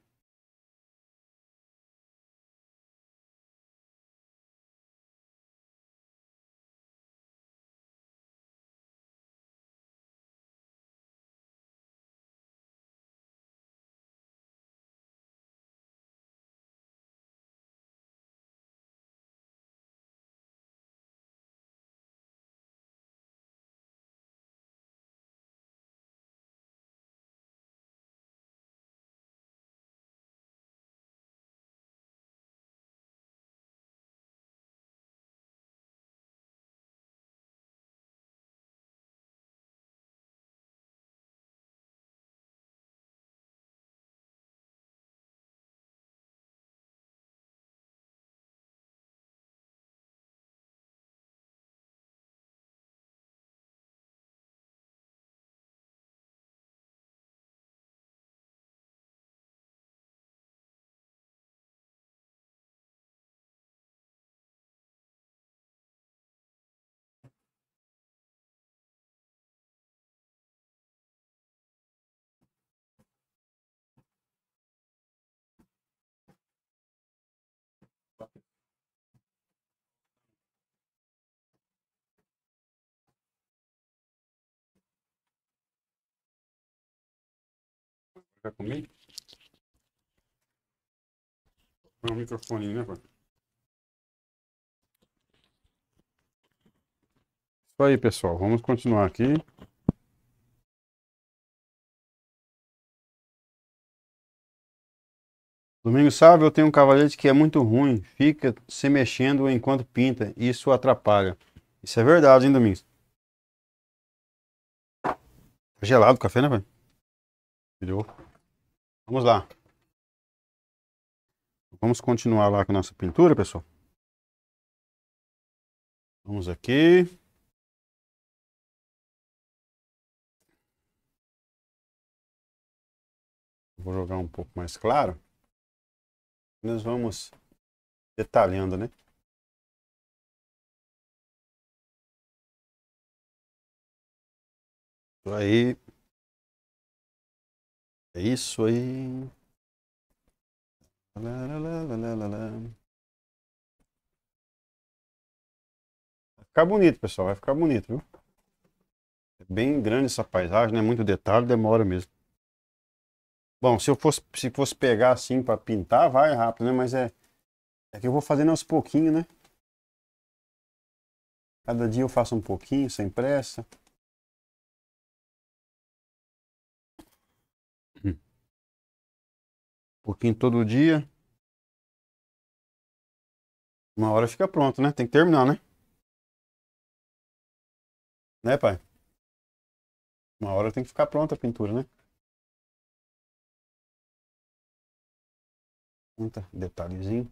[SPEAKER 2] Vai comer? É um microfone, né, pai? Isso aí, pessoal. Vamos continuar aqui. Domingo sábado eu tenho um cavalete que é muito ruim, fica se mexendo enquanto
[SPEAKER 1] pinta, isso atrapalha. Isso é verdade, hein, Domingos? Tá gelado o café, né, velho? Virou.
[SPEAKER 2] Vamos lá. Vamos continuar lá com a nossa pintura, pessoal. Vamos aqui. Vou jogar um pouco mais claro. Nós vamos detalhando, né? Aí é isso aí. Vai ficar bonito, pessoal. Vai ficar bonito, viu? É bem
[SPEAKER 1] grande essa paisagem, né? Muito detalhe, demora mesmo. Bom, se eu fosse, se fosse pegar assim para pintar, vai rápido, né? Mas é, é que eu vou fazendo aos pouquinhos, né?
[SPEAKER 2] Cada dia eu faço um pouquinho, sem pressa. Um pouquinho todo dia. Uma hora fica pronto, né? Tem que terminar, né? Né, pai? Uma hora tem que ficar pronta a pintura, né? Muita detalhezinho.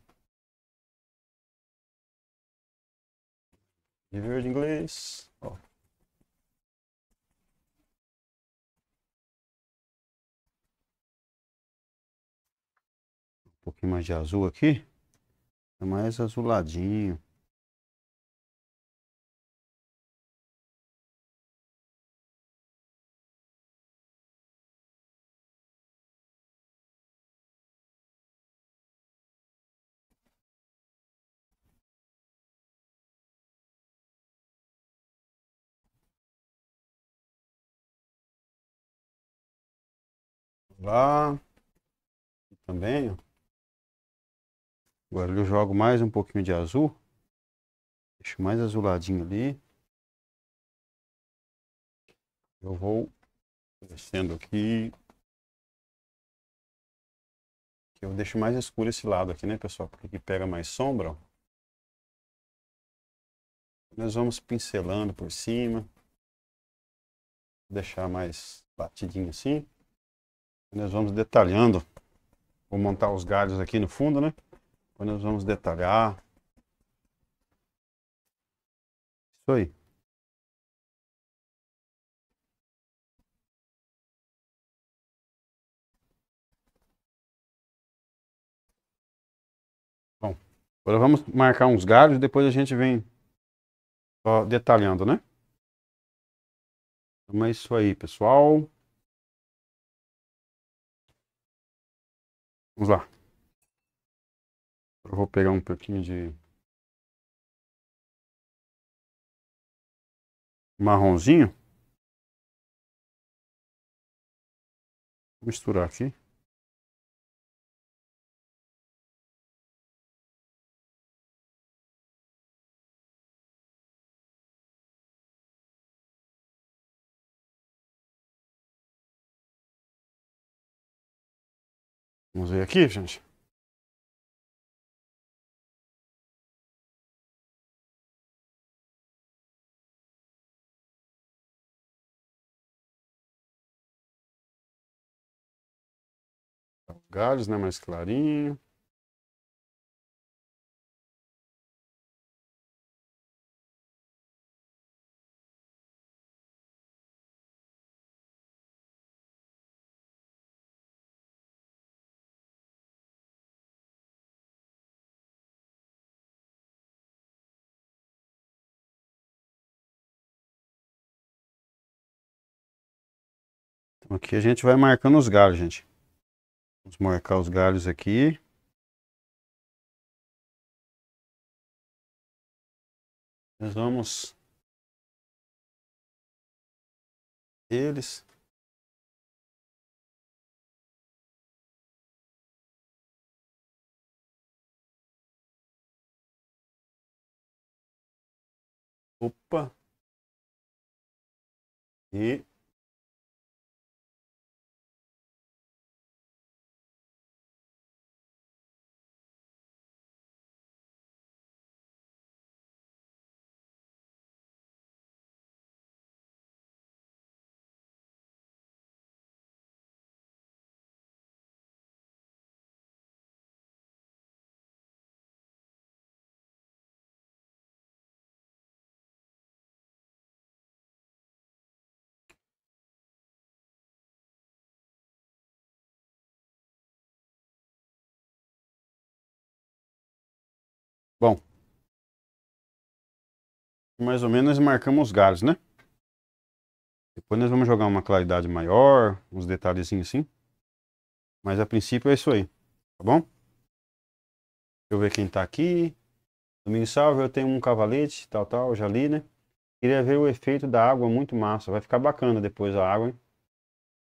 [SPEAKER 2] De verde inglês. Ó. Um pouquinho mais de azul aqui. É mais azuladinho. lá também ó. Agora eu jogo mais um pouquinho de azul. Deixo mais azuladinho ali. Eu vou descendo aqui.
[SPEAKER 1] Eu deixo mais escuro esse lado aqui, né, pessoal? Porque aqui pega mais sombra. Nós vamos pincelando por cima. deixar mais batidinho assim. Nós vamos detalhando. Vou montar os galhos aqui no fundo, né? Depois nós vamos detalhar.
[SPEAKER 2] Isso aí. Bom, agora vamos marcar uns galhos, depois a gente vem só detalhando, né? Então é isso aí, pessoal. Vamos lá. Eu vou pegar um pouquinho de marronzinho. Vou misturar aqui. Vamos ver aqui, gente. Galhos, né? Mais clarinho. Então, aqui a gente vai marcando os galhos, gente. Vamos marcar os galhos aqui. Nós vamos eles Opa. E Bom, mais ou menos marcamos os galhos, né? Depois
[SPEAKER 1] nós vamos jogar uma claridade maior, uns detalhezinhos assim. Mas a princípio é isso aí, tá bom? Deixa eu ver quem tá aqui. Domingo Salve, eu tenho um cavalete, tal, tal, já li, né? Queria ver o efeito da água, muito massa. Vai ficar bacana depois a água, hein?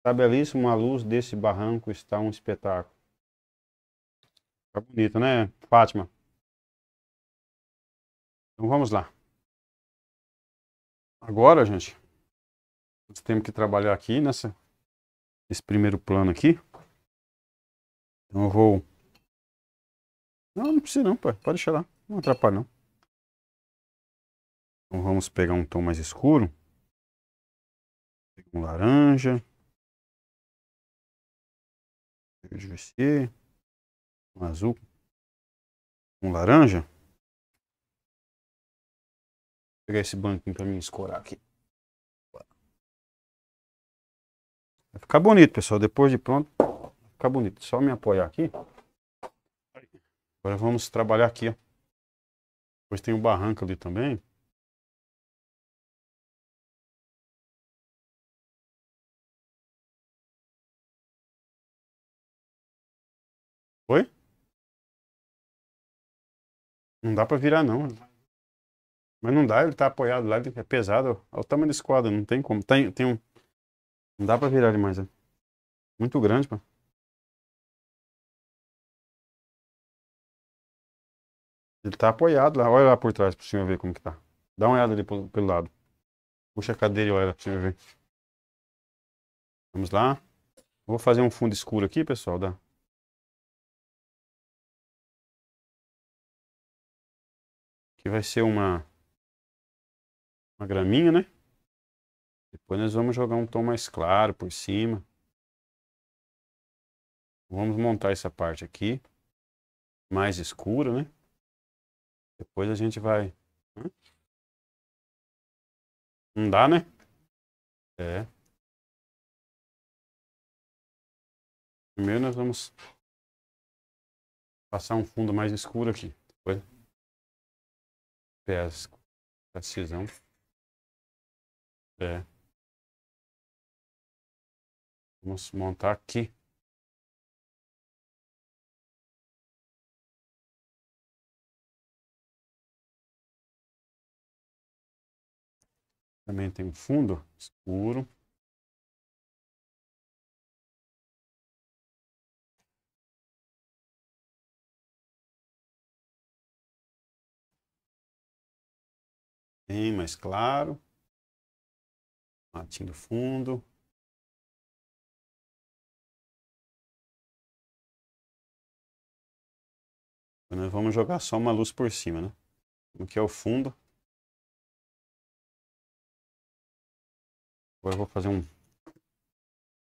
[SPEAKER 1] Tá belíssimo, a luz desse barranco está um espetáculo.
[SPEAKER 2] Tá bonito, né, Fátima? Então vamos lá. Agora, gente, nós temos que trabalhar aqui nessa, nesse primeiro plano aqui. Então eu vou... Não, não precisa não, pai. Pode deixar lá. Não atrapalha não. Então vamos pegar um tom mais escuro. Um laranja. Um azul. Um laranja pegar esse banquinho pra mim escorar aqui.
[SPEAKER 1] Vai ficar bonito, pessoal. Depois de pronto, vai ficar bonito. Só me apoiar aqui.
[SPEAKER 2] Agora vamos trabalhar aqui, ó. Depois tem um barranco ali também. Oi? Não dá pra virar, não.
[SPEAKER 1] Mas não dá, ele tá apoiado lá, ele é pesado. Olha o tamanho desse quadro, não tem como. Tem, tem um.
[SPEAKER 2] Não dá pra virar ele mais, né? Muito grande, pô. Ele tá apoiado lá. Olha lá por trás pro senhor ver como que tá. Dá uma olhada ali pelo, pelo lado. Puxa a cadeira e olha pro senhor ver. Vamos lá. Vou fazer um fundo escuro aqui, pessoal. Dá. Que vai ser uma uma graminha, né? Depois nós vamos jogar
[SPEAKER 1] um tom mais claro por cima. Vamos montar essa
[SPEAKER 2] parte aqui, mais escura, né? Depois a gente vai... Não dá, né? É. Primeiro nós vamos passar um fundo mais escuro aqui. Depois... Pés, precisão. É. Vamos montar aqui. Também tem um fundo escuro. Bem mais claro. Matinho do fundo. Nós né, vamos jogar só uma luz por cima, né? que é o fundo. Agora eu vou fazer um,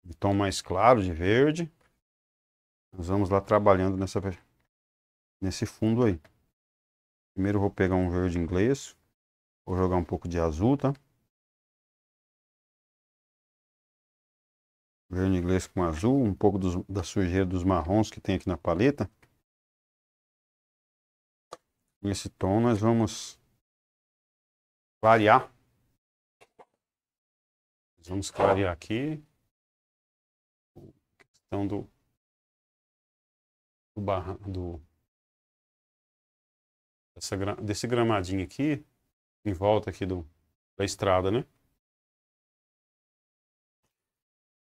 [SPEAKER 2] um tom mais claro de verde. Nós vamos lá
[SPEAKER 1] trabalhando nessa, nesse fundo aí. Primeiro vou pegar um verde
[SPEAKER 2] inglês. Vou jogar um pouco de azul, tá? verde inglês com azul, um pouco dos, da sujeira dos marrons que tem aqui na paleta. Nesse tom nós vamos clarear. Nós vamos clarear aqui. A questão do, do, barra, do dessa, desse gramadinho aqui, em volta aqui do, da estrada, né?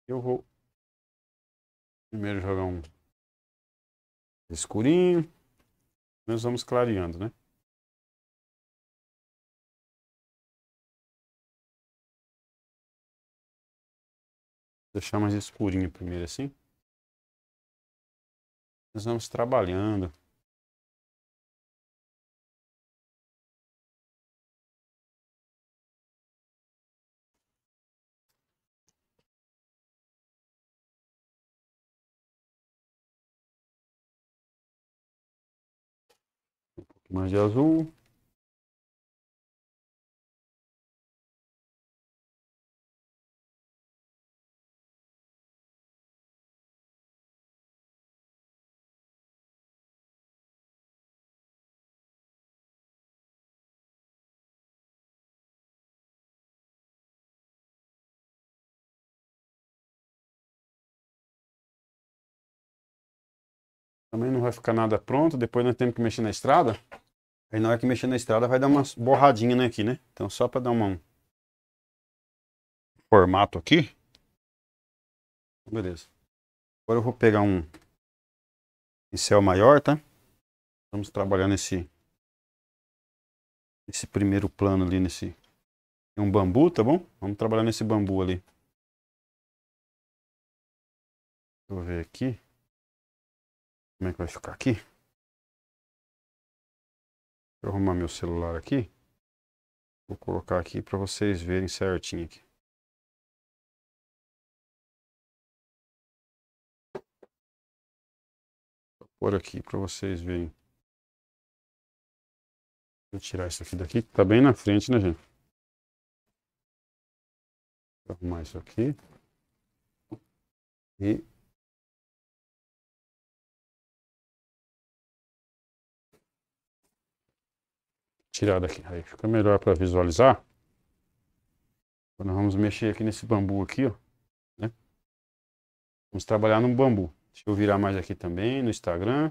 [SPEAKER 2] Eu vou primeiro jogar um escurinho. Nós vamos clareando, né? Deixar mais escurinho primeiro assim. Nós vamos trabalhando. Mais de azul. Também não vai ficar nada pronto, depois nós temos que mexer na estrada. Aí na hora que mexer na estrada vai dar uma
[SPEAKER 1] borradinha né, aqui, né? Então só para dar uma, um
[SPEAKER 2] formato aqui. Beleza. Agora eu vou pegar um pincel maior, tá? Vamos trabalhar nesse esse primeiro plano ali nesse é um bambu, tá bom? Vamos trabalhar nesse bambu ali. Deixa eu ver aqui. Como é que vai ficar aqui? eu arrumar meu celular aqui. Vou colocar aqui para vocês verem certinho aqui. Vou pôr aqui para vocês verem. Vou tirar isso aqui daqui, que tá bem na frente, né, gente? Vou arrumar isso aqui. E tirar daqui,
[SPEAKER 1] aí fica melhor para visualizar. Então, nós vamos mexer aqui nesse bambu aqui,
[SPEAKER 2] ó, né? Vamos trabalhar no bambu. Deixa eu virar mais aqui também no Instagram.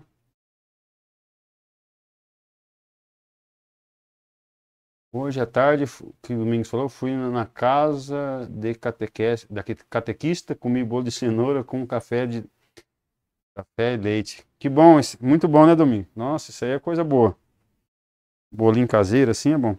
[SPEAKER 2] Hoje à tarde, que o Domingos falou, fui na casa de catequese,
[SPEAKER 1] da catequista, comi bolo de cenoura com café de café e leite. Que bom, muito bom, né, Domingo? Nossa, isso aí é coisa boa. Bolinho caseiro assim
[SPEAKER 2] é bom.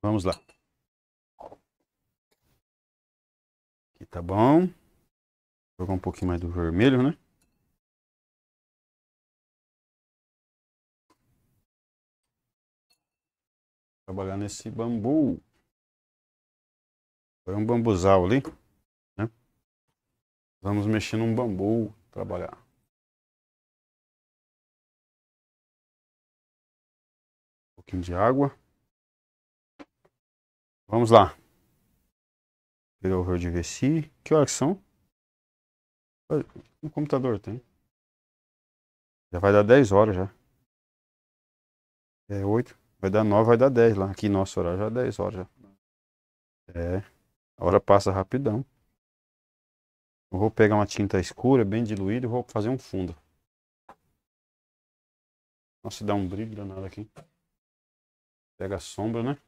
[SPEAKER 2] Vamos lá. Aqui tá bom. Vou jogar um pouquinho mais do vermelho, né? Trabalhar nesse bambu. Foi um
[SPEAKER 1] bambuzal
[SPEAKER 2] ali, né? Vamos mexer num bambu, trabalhar. Um pouquinho de água. Vamos lá. Virou o de VC. Que horas são? No computador tem. Já vai dar 10 horas já. É 8.
[SPEAKER 1] Vai dar 9, vai dar 10 lá. Aqui nosso horário já é 10 horas já. É. A hora passa rapidão. Eu vou pegar uma tinta escura, bem diluída, e vou fazer um fundo.
[SPEAKER 2] Nossa, dá um brilho danado aqui. Pega a sombra, né?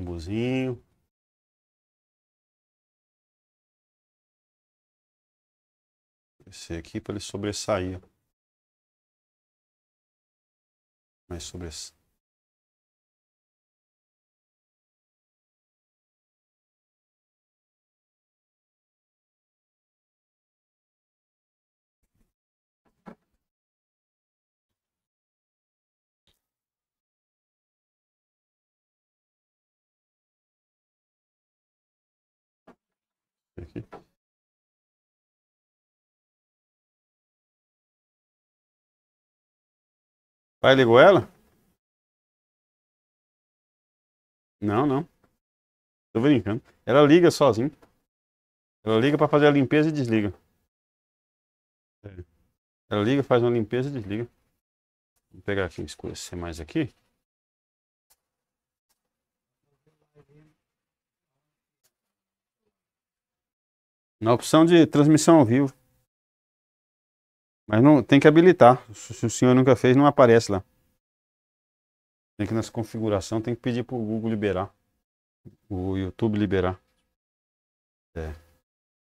[SPEAKER 2] bambuzinho. Esse aqui para ele sobressair. Mas sobressair. aqui. Pai ligou ela? Não, não. Tô brincando. Ela liga sozinha.
[SPEAKER 1] Ela liga para fazer a limpeza e desliga. É. Ela liga, faz uma limpeza e desliga. Vou pegar aqui, escurecer mais aqui. Na opção de transmissão ao vivo. Mas não, tem que habilitar. Se o senhor nunca fez, não aparece lá. Tem que nessa configuração, tem que pedir para o Google liberar. O YouTube liberar. É.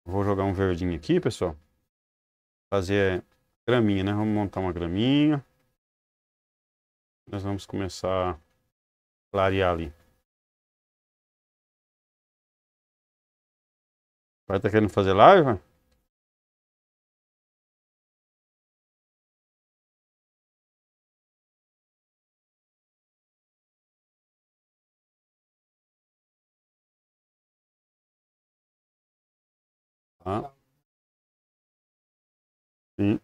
[SPEAKER 1] Vou jogar um verdinho aqui, pessoal. Fazer graminha, né? Vamos montar uma
[SPEAKER 2] graminha. Nós vamos começar a clarear ali. Vai tá querendo fazer live? Tá. Sim.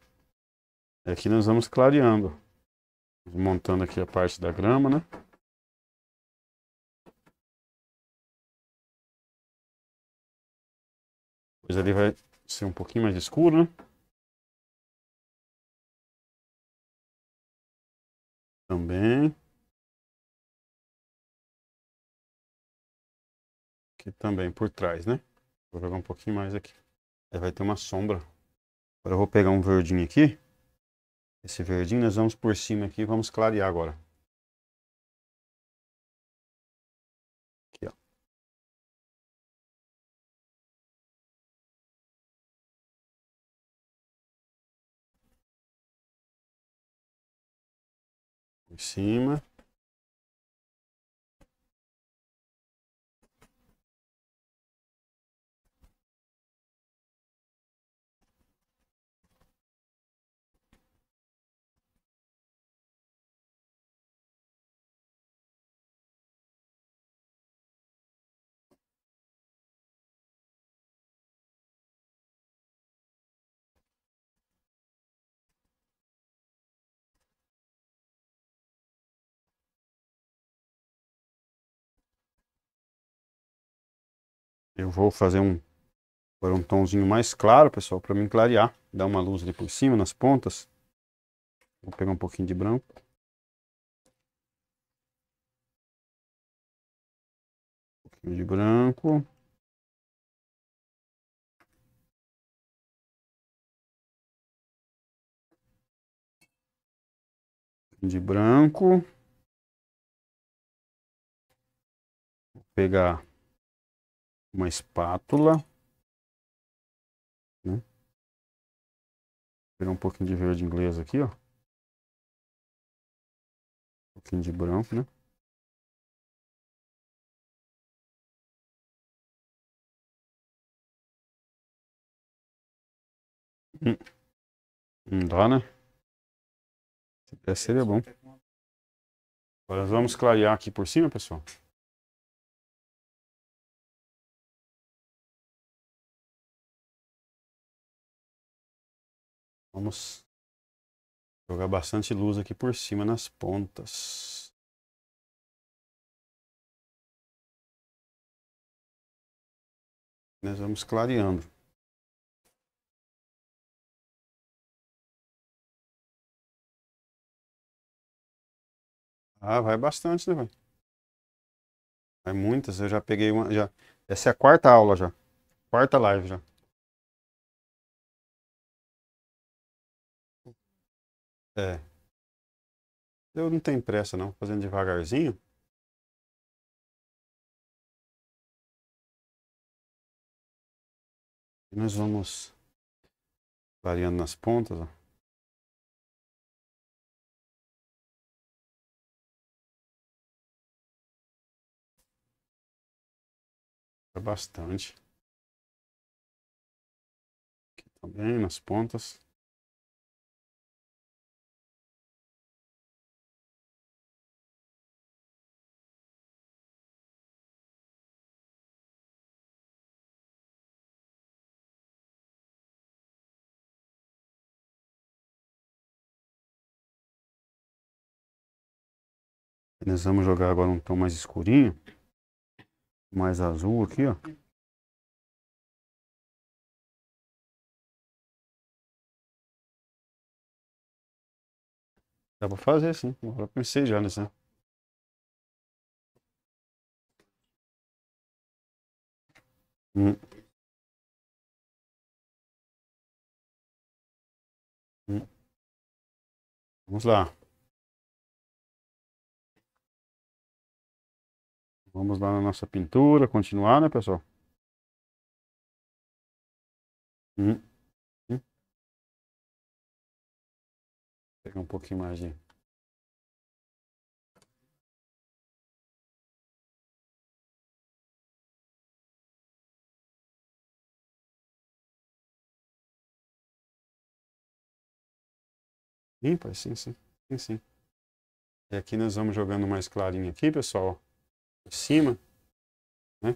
[SPEAKER 2] Aqui é nós vamos clareando. Montando aqui a parte da grama, né? Depois ali vai ser um pouquinho mais escuro, né? Também. Aqui também, por trás, né? Vou jogar um pouquinho mais
[SPEAKER 1] aqui. Aí vai ter uma sombra.
[SPEAKER 2] Agora eu vou pegar um verdinho aqui. Esse verdinho nós vamos por cima aqui e vamos clarear agora. Em cima. Eu vou fazer um,
[SPEAKER 1] um tomzinho mais claro, pessoal, para me clarear. Dar uma luz ali por cima, nas pontas.
[SPEAKER 2] Vou pegar um pouquinho de branco. de branco. de branco. Vou pegar uma espátula. Né? Vou pegar um pouquinho de verde inglês aqui, ó. Um pouquinho de branco, né? Hum. Não dá, né? Se der, seria bom. Agora vamos clarear aqui por cima, pessoal. Vamos jogar bastante luz aqui por cima nas pontas. Nós vamos clareando. Ah, vai bastante, né, velho? Vai muitas, eu já peguei uma, já. Essa é a quarta aula já. Quarta live já. É. Eu não tenho pressa, não. Fazendo devagarzinho. E nós vamos variando nas pontas, ó. Bastante. Aqui também nas pontas. Nós vamos jogar agora um tom mais escurinho. Mais azul aqui, ó. Dá pra fazer sim. Eu pensei já nessa. Hum. Hum. Vamos lá. Vamos lá na nossa pintura, continuar, né, pessoal? Hum. Hum. Pegar um pouquinho mais de... Sim, sim, sim, sim, sim. É, e aqui nós vamos jogando mais clarinho aqui, pessoal
[SPEAKER 1] cima, né?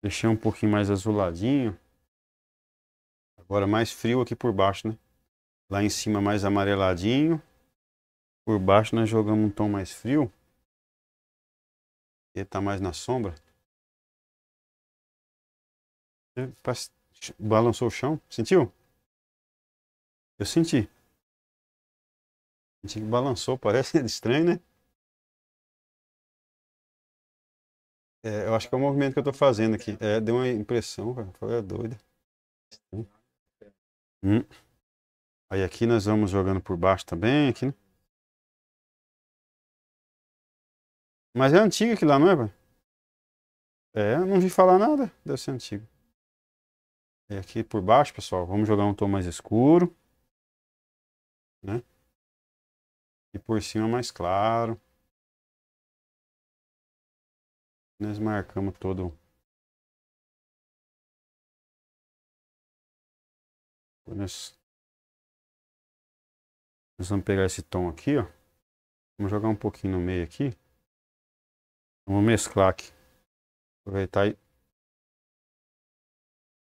[SPEAKER 1] Deixei um pouquinho mais azuladinho. Agora mais frio aqui por baixo, né? Lá em cima mais amareladinho.
[SPEAKER 2] Por baixo nós jogamos um tom mais frio. Ele tá mais na sombra. Balançou o chão, sentiu? Eu senti. Senti que balançou, parece estranho, né?
[SPEAKER 1] É, eu acho que é o movimento que eu tô fazendo aqui. É, deu uma impressão, cara. Foi é doida.
[SPEAKER 2] Hum. Aí aqui nós vamos jogando por baixo também, aqui, né? Mas é antigo aqui lá, não é, pai? É, não vi falar nada. Deve ser antigo. E é aqui por baixo, pessoal, vamos jogar um tom mais escuro. Né? E por cima mais claro. Nós marcamos todo. Nós... Nós vamos pegar esse tom aqui, ó. Vamos jogar um pouquinho no meio aqui. Vamos mesclar aqui. Aproveitar e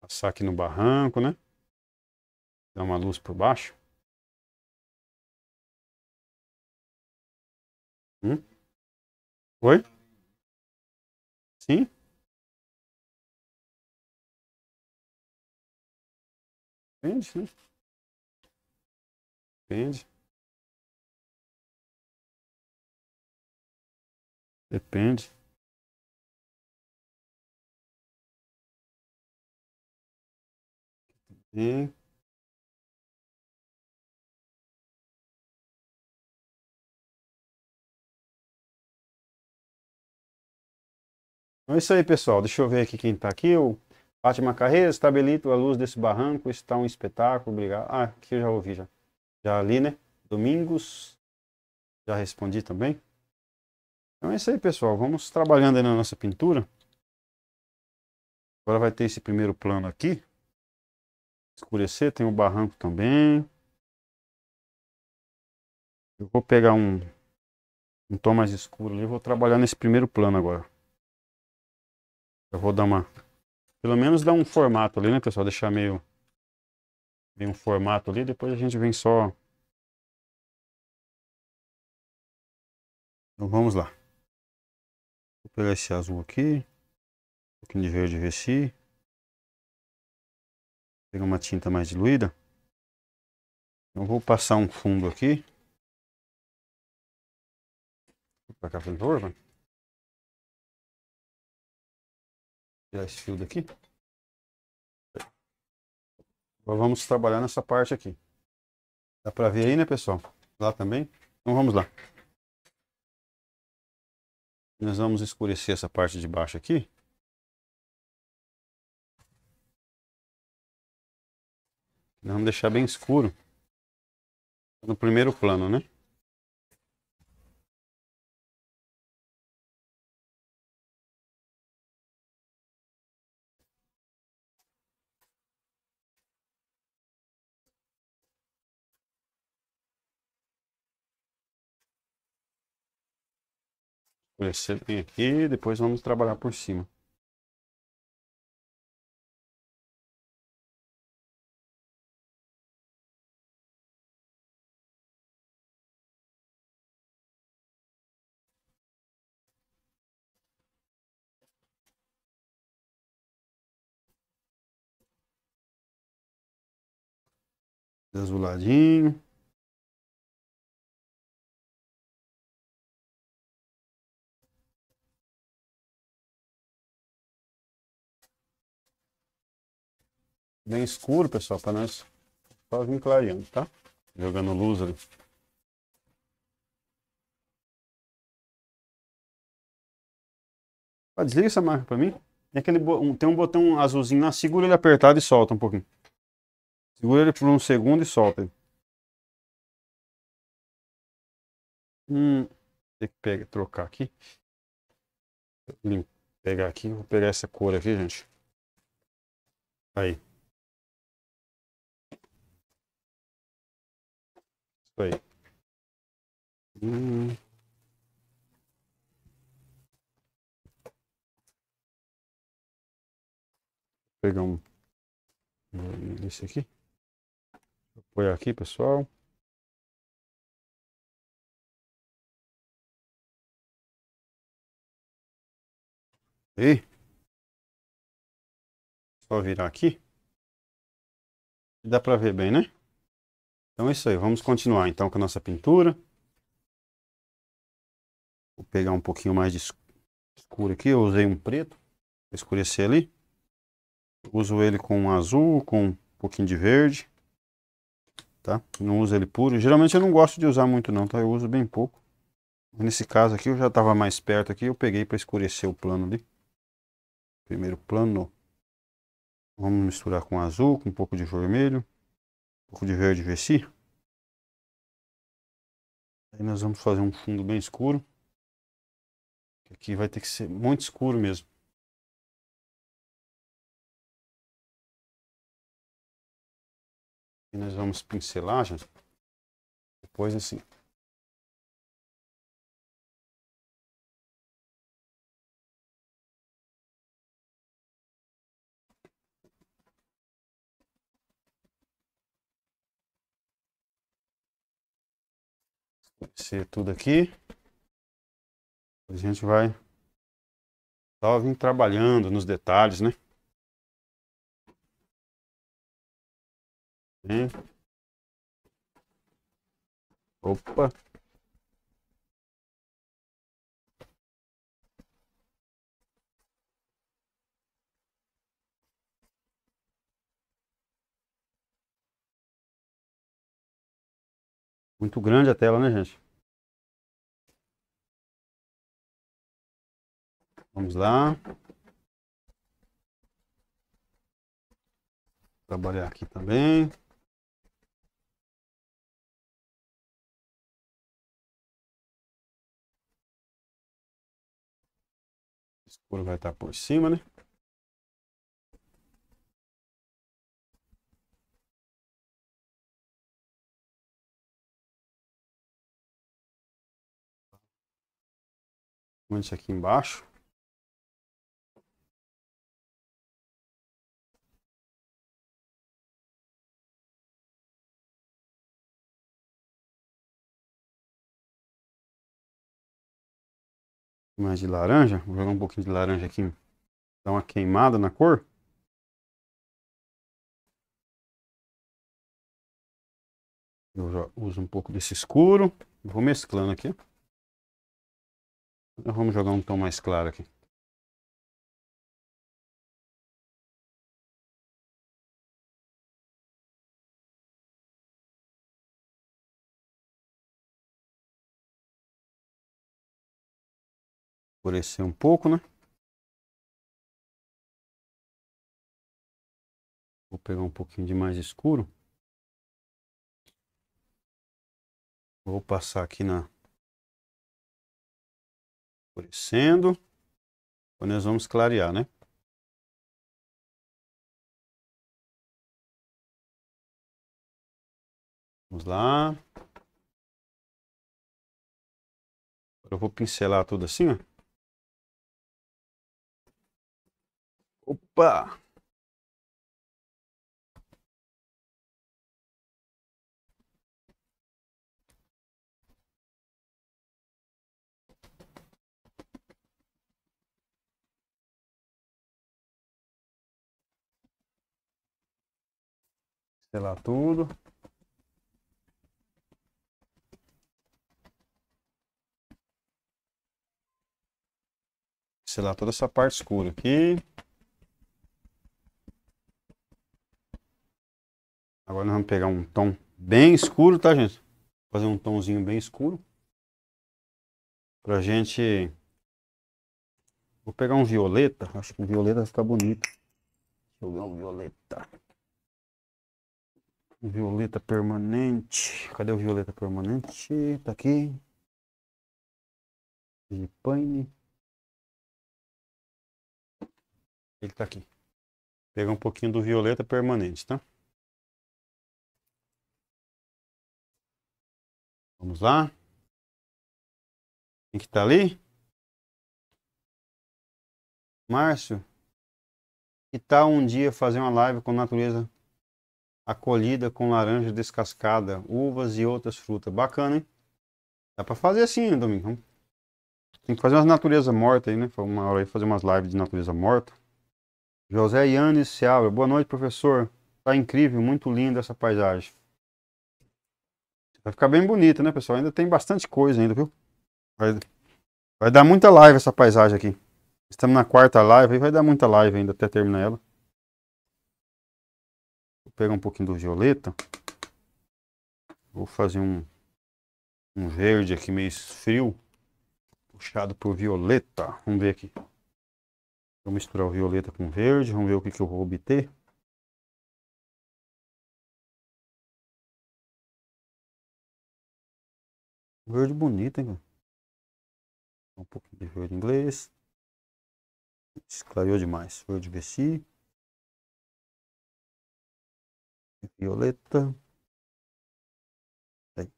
[SPEAKER 2] passar aqui no barranco, né? Dar uma luz por baixo. Hum? Oi? Sim? Né? Depende, né? Depende. Depende. Então é isso aí, pessoal. Deixa eu ver aqui quem está aqui. O Fátima Carreira, estabelito tá a luz
[SPEAKER 1] desse barranco, está um espetáculo, obrigado. Ah, aqui eu já ouvi já. Já ali, né? Domingos, já respondi também. Então é isso aí, pessoal. Vamos trabalhando aí
[SPEAKER 2] na nossa pintura. Agora vai ter esse primeiro plano aqui. Escurecer, tem o barranco também.
[SPEAKER 1] Eu vou pegar um, um tom mais escuro ali, vou trabalhar nesse primeiro plano agora. Eu vou dar uma... Pelo menos dar um formato ali, né, pessoal? Deixar meio...
[SPEAKER 2] Meio um formato ali, depois a gente vem só... Então vamos lá. Vou pegar esse azul aqui. Um pouquinho de verde Reci. Pegar uma tinta mais diluída. Eu então, vou passar um fundo aqui. Pra cá, por favor, mano. tirar esse fio daqui.
[SPEAKER 1] Agora vamos trabalhar nessa parte aqui. Dá para ver aí, né, pessoal? Lá também.
[SPEAKER 2] Então vamos lá. Nós vamos escurecer essa parte de baixo aqui. Nós vamos deixar bem escuro. No primeiro plano, né? Você vem é aqui, depois vamos trabalhar por cima. Azuladinho. bem escuro, pessoal, para nós só vir clareando, tá? Jogando luz ali.
[SPEAKER 1] Ah, desliga essa marca para mim. Tem, aquele, tem um botão azulzinho lá, segura ele apertado e solta um pouquinho.
[SPEAKER 2] Segura ele por um segundo e solta ele. Hum, tem que pegar, trocar aqui. Vou pegar aqui, vou pegar essa cor aqui, gente. Aí. Foi. Hum. pegar um desse aqui. apoiar aqui, pessoal. E só virar aqui. Dá para ver bem, né? Então é isso aí, vamos continuar então com a nossa pintura.
[SPEAKER 1] Vou pegar um pouquinho mais de escuro aqui, eu usei um preto para escurecer ali. Uso ele com um azul, com um pouquinho de verde, tá? Não uso ele puro, geralmente eu não gosto de usar muito não, tá? Eu uso bem pouco. Nesse caso aqui eu já estava mais perto aqui, eu peguei para escurecer o
[SPEAKER 2] plano ali. Primeiro plano. Vamos misturar com azul, com um pouco de vermelho pouco de verde VC. Aí nós vamos fazer um fundo bem escuro. Aqui vai ter que ser muito escuro mesmo. E nós vamos pincelar, gente. Depois assim. descer tudo aqui. A gente vai só vir trabalhando nos detalhes, né? Bem. Opa! Muito grande a tela, né, gente? Vamos lá. Trabalhar aqui também. escuro vai estar por cima, né? Mancha aqui embaixo. mais de laranja. Vou jogar um pouquinho de laranja aqui. Dá uma queimada na cor. Eu já uso um pouco desse escuro. Vou mesclando aqui. Então, vamos jogar um tom mais claro aqui. escurecer um pouco, né? Vou pegar um pouquinho de mais escuro. Vou passar aqui na... Escurecendo. Depois nós vamos clarear, né? Vamos lá. Agora eu vou pincelar tudo assim, ó. Opa! Selar tudo.
[SPEAKER 1] Selar toda essa parte escura aqui. Agora nós vamos pegar um tom bem escuro, tá, gente? fazer um tomzinho bem escuro. Pra gente... Vou pegar um violeta. Acho que um violeta vai ficar bonito. eu ver um violeta. Violeta permanente. Cadê o violeta permanente? Tá
[SPEAKER 2] aqui. De pane. Ele tá aqui. Vou pegar um pouquinho do violeta permanente, tá? Vamos lá. Quem que tá ali? Márcio. Que tal um dia fazer uma live com natureza
[SPEAKER 1] acolhida com laranja descascada, uvas e outras frutas? Bacana, hein? Dá pra fazer assim, né, domingo. Tem que fazer umas natureza morta aí, né? Uma hora aí fazer umas lives de natureza morta. José Yannis Seabra. Boa noite, professor. Tá incrível, muito linda essa paisagem. Vai ficar bem bonito, né, pessoal? Ainda tem bastante coisa ainda, viu? Vai, vai dar muita live essa paisagem aqui. Estamos na quarta live e vai dar muita live ainda até terminar ela. Vou pegar um pouquinho do violeta. Vou fazer um, um verde aqui meio frio. Puxado por violeta. Vamos ver aqui.
[SPEAKER 2] Vou misturar o violeta com verde. Vamos ver o que, que eu vou obter. Verde bonito, hein? Um pouquinho de verde inglês. Esclareou demais. Verde VC. Violeta. Tá aí.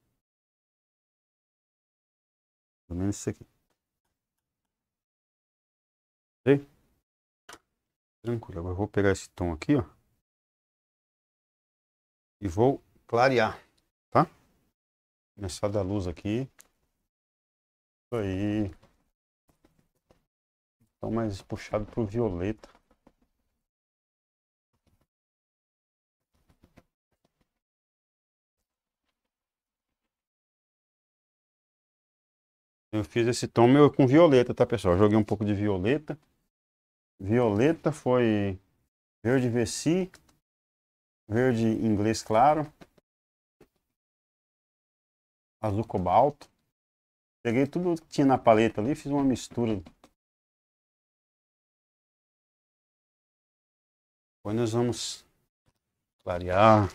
[SPEAKER 2] Pelo menos isso aqui. Ok? Tranquilo. Agora eu vou pegar esse tom aqui, ó. E vou clarear, tá? Começar da luz aqui. Isso aí. Então mais puxado pro violeta. Eu fiz esse tom meu com violeta, tá pessoal? joguei um pouco de violeta. Violeta foi verde veci, verde inglês claro, azul cobalto. Peguei tudo que tinha na paleta ali, fiz uma mistura. Depois nós vamos clarear.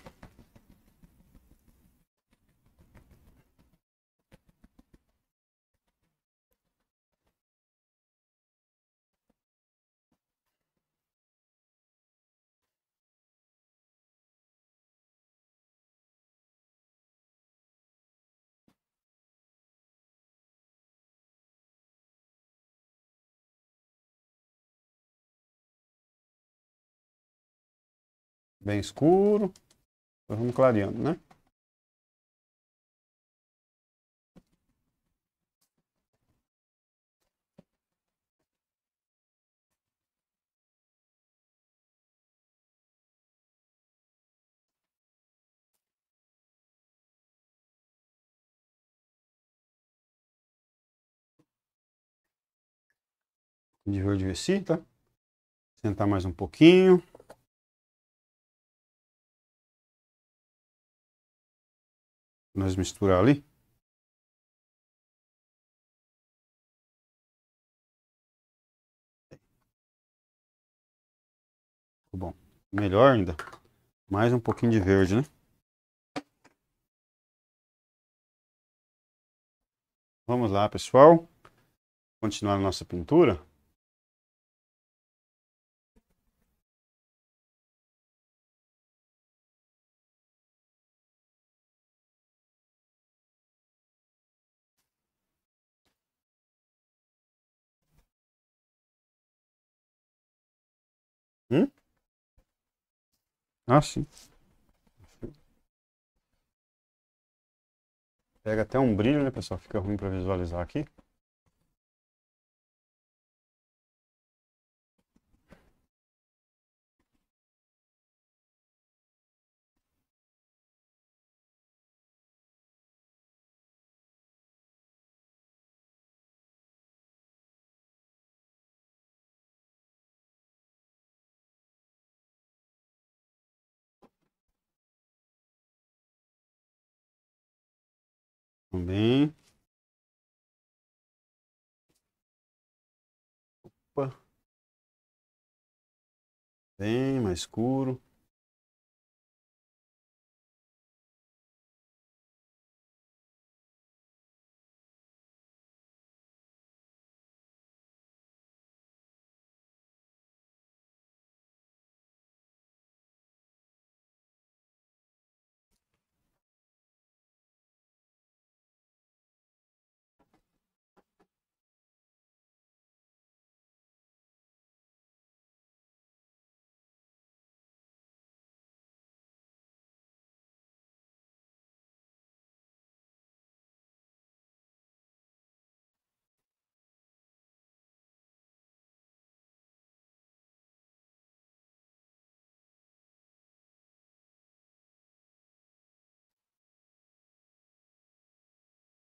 [SPEAKER 2] bem escuro. vamos clareando, né? de verde tá Sentar mais um pouquinho. nós misturar ali. Bom, melhor ainda. Mais um pouquinho de verde, né? Vamos lá, pessoal. Continuar a nossa pintura. Hum? Ah, sim. Pega até um brilho, né, pessoal? Fica ruim para visualizar aqui. Opa. Bem mais escuro.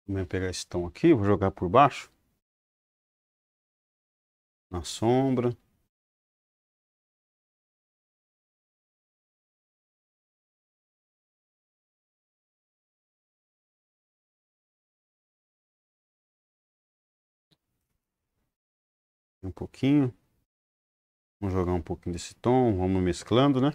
[SPEAKER 2] Vou pegar esse tom aqui, vou jogar por baixo. Na sombra. Um pouquinho. Vamos jogar um pouquinho desse tom, vamos mesclando, né?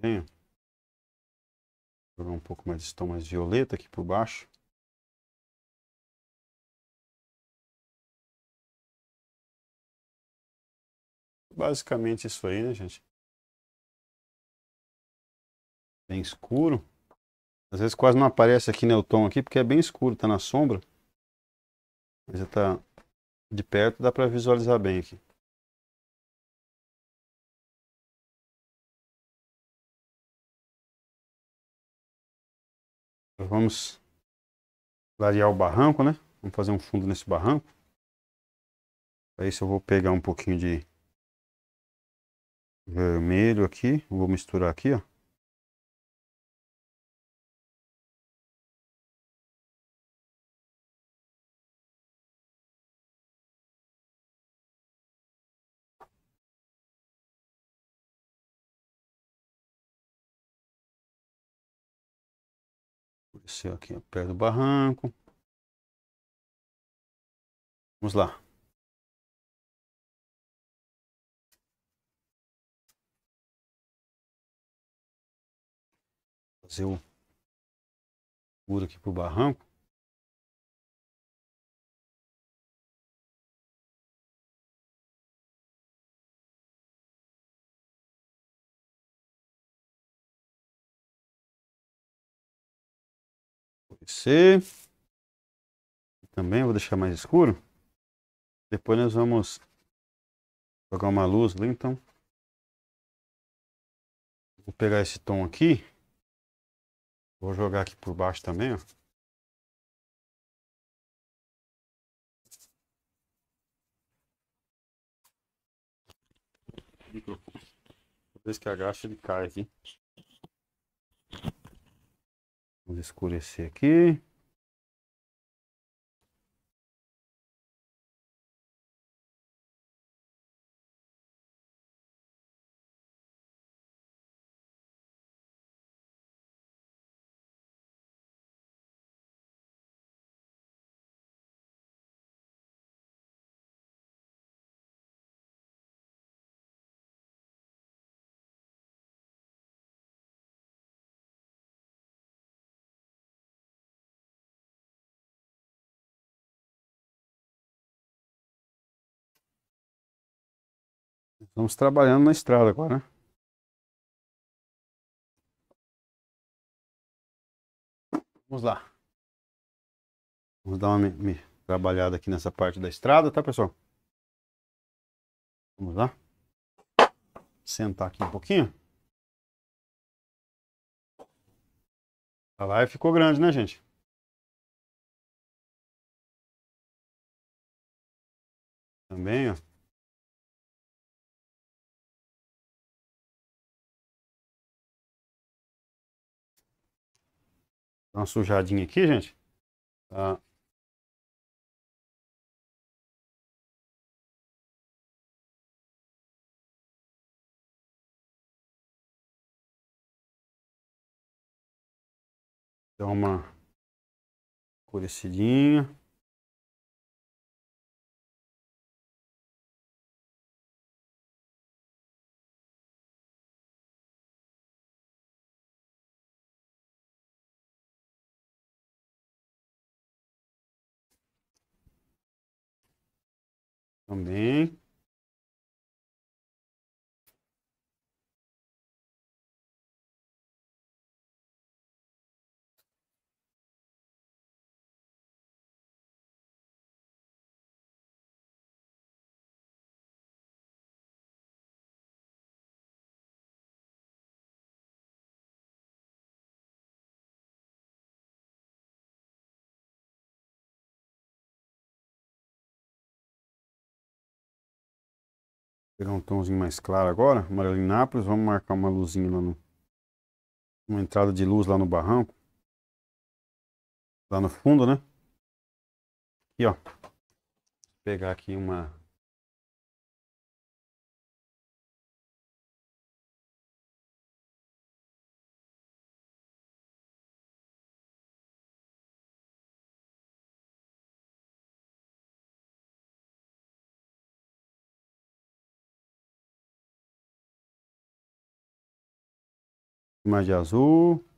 [SPEAKER 2] Tenho. Vou jogar um pouco mais de tom mais violeta aqui por baixo. Basicamente isso aí, né, gente? Bem escuro.
[SPEAKER 1] Às vezes quase não aparece aqui, né, o tom aqui, porque é bem escuro, tá na sombra.
[SPEAKER 2] Mas já tá de perto, dá para visualizar bem aqui. vamos clarear o barranco, né? Vamos fazer um fundo nesse barranco. Para isso eu vou pegar um pouquinho de vermelho aqui. Vou misturar aqui, ó. Desceu aqui, ó, perto do barranco. Vamos lá. Fazer o muro aqui pro barranco. pode ser. Também vou deixar mais escuro. Depois nós vamos jogar uma luz ali, então. Vou pegar esse tom aqui. Vou jogar aqui por baixo também, ó. Toda vez que agacha, ele cai aqui. Vamos escurecer aqui. Estamos trabalhando na estrada agora, né? Vamos lá. Vamos dar uma me, me, trabalhada aqui nessa parte da estrada, tá, pessoal? Vamos lá. Sentar aqui um pouquinho. A live ficou grande, né, gente? Também, ó. Dá uma sujadinha aqui, gente. Tá. Dá uma curecidinha. Também. pegar um tomzinho mais claro
[SPEAKER 1] agora, em Nápoles, vamos marcar uma luzinha lá no... Uma entrada de luz lá no barranco.
[SPEAKER 2] Lá no fundo, né? Aqui, ó. Vou pegar aqui uma... Imagem de azul.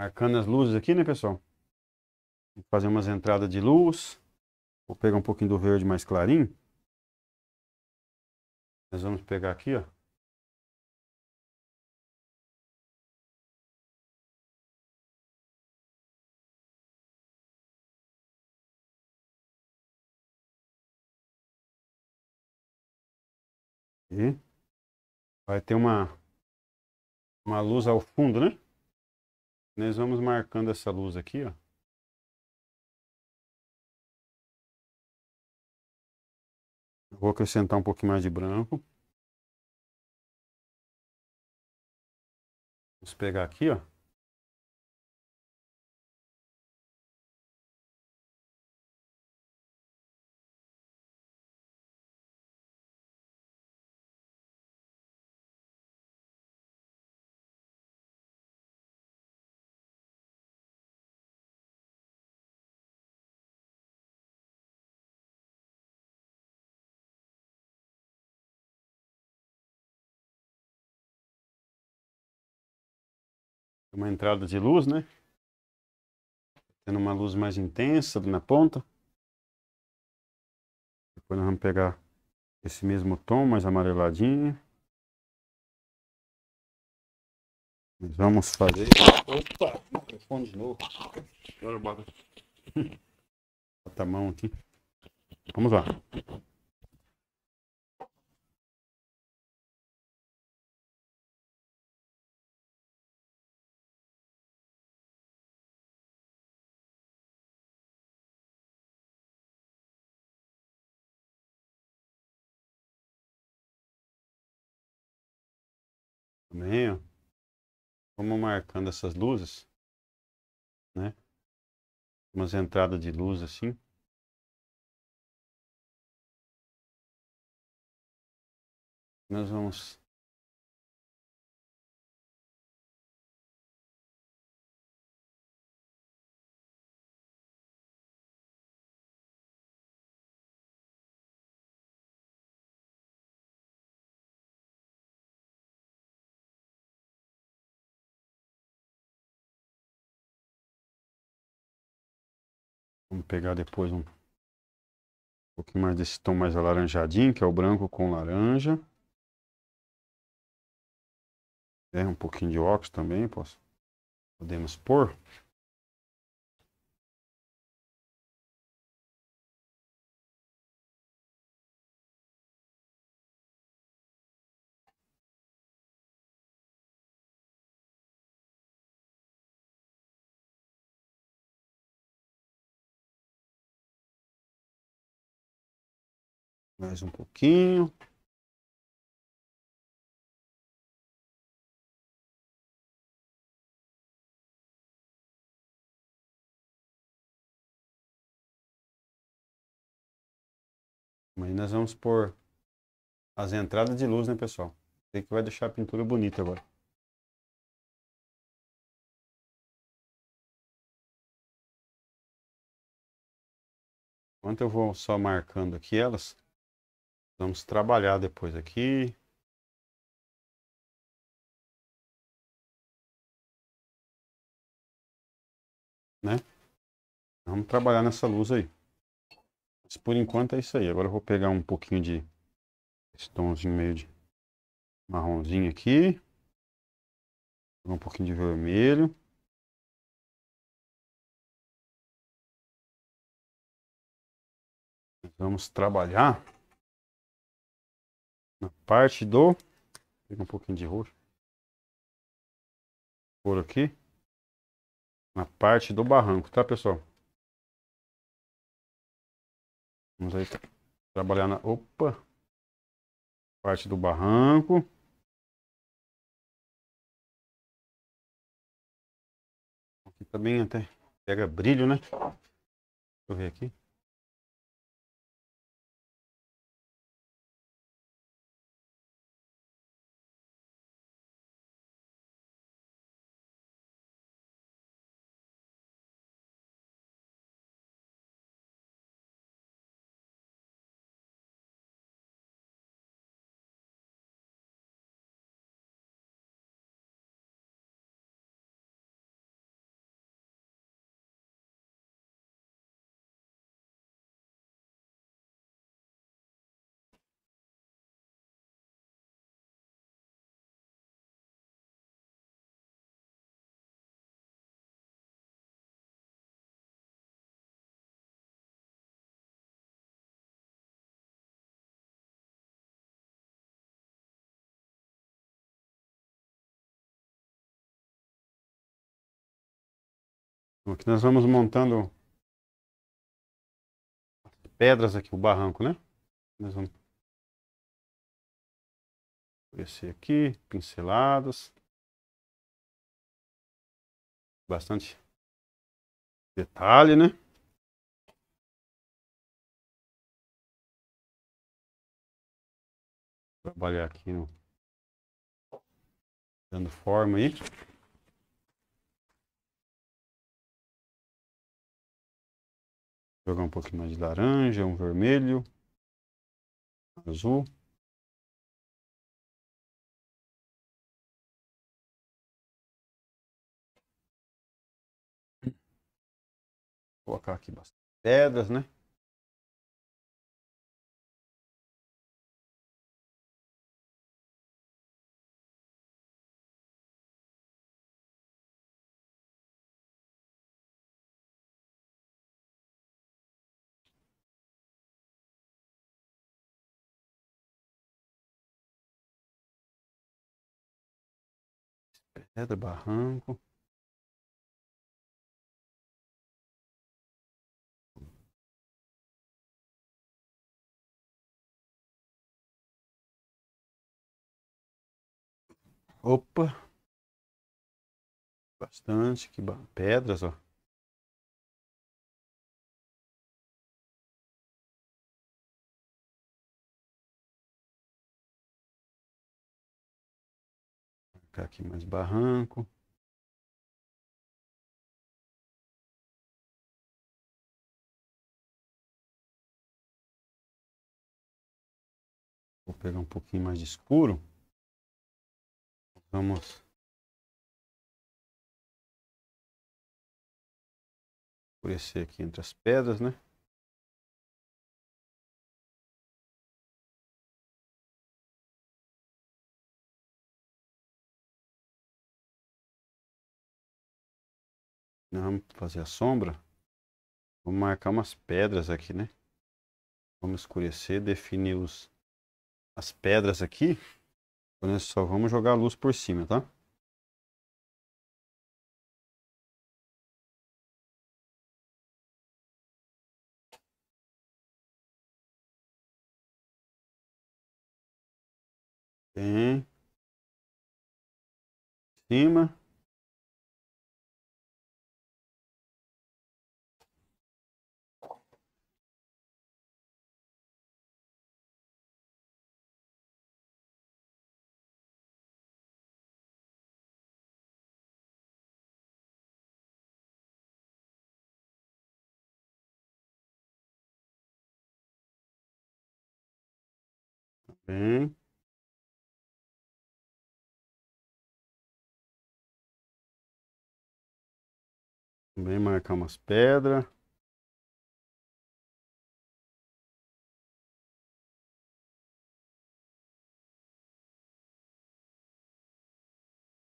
[SPEAKER 2] marcando as luzes aqui, né, pessoal? Vou fazer umas entradas de luz. Vou pegar um pouquinho do verde mais clarinho. Nós vamos pegar aqui, ó. E vai ter uma, uma luz ao fundo, né? Nós vamos marcando essa luz aqui, ó. Vou acrescentar um pouquinho mais de branco. Vamos pegar aqui, ó. uma entrada de luz, né? Tendo uma luz mais intensa ali na ponta. Depois nós vamos pegar esse mesmo tom mais amareladinho. Nós vamos fazer.
[SPEAKER 1] Opa! Microfone de novo.
[SPEAKER 2] Bota a mão aqui. Vamos lá. bem, ó. Vamos marcando essas luzes, né? Umas entradas de luz assim. Nós vamos Vamos pegar depois um, um pouquinho mais desse tom mais alaranjadinho, que é o branco com laranja. É, um pouquinho de óxido também, posso, podemos pôr. Mais um pouquinho. Aí nós vamos pôr as entradas de luz, né, pessoal? Tem que vai deixar a pintura bonita agora. Enquanto eu vou só marcando aqui elas, Vamos trabalhar depois aqui. Né? Vamos trabalhar nessa luz aí.
[SPEAKER 1] Mas por enquanto é isso aí. Agora eu vou pegar um pouquinho de esse tomzinho
[SPEAKER 2] meio de marronzinho aqui. Um pouquinho de vermelho. Vamos trabalhar na parte do. Pega um pouquinho de roxo. Por aqui. Na parte do barranco, tá, pessoal? Vamos aí trabalhar na. Opa! Parte do barranco. Aqui também até pega brilho, né? Deixa eu ver aqui. Aqui nós vamos montando as pedras aqui, o barranco, né? Nós vamos esse aqui, pinceladas. Bastante detalhe, né? Trabalhar aqui no dando forma aí. Jogar um pouquinho mais de laranja, um vermelho, azul. Vou colocar aqui bastante pedras, né? Pedra, barranco. Opa! Bastante, que pedras, ó. marcar aqui mais barranco. Vou pegar um pouquinho mais de escuro. Vamos. Escurecer aqui entre as pedras, né? vamos fazer a sombra. Vamos marcar umas pedras
[SPEAKER 1] aqui, né? Vamos escurecer, definir os, as pedras aqui.
[SPEAKER 2] Então, nós é só vamos jogar a luz por cima, tá? Bem. Cima. Bem. Também marcar umas pedras.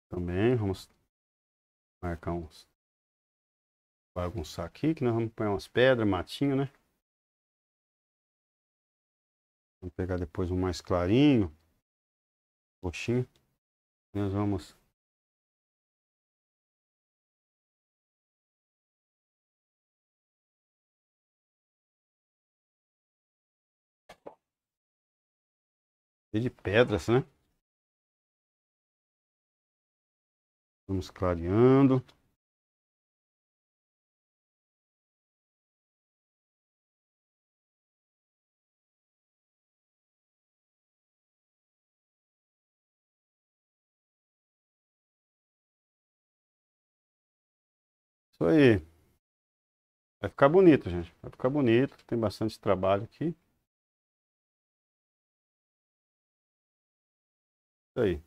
[SPEAKER 2] Também vamos marcar uns bagunçar aqui, que nós vamos pôr umas pedras, matinho, né? vamos pegar depois um mais clarinho. Roxinho. Nós vamos... de pedras, né? Vamos clareando. Isso aí. Vai ficar bonito, gente. Vai ficar bonito. Tem bastante trabalho aqui. Isso aí.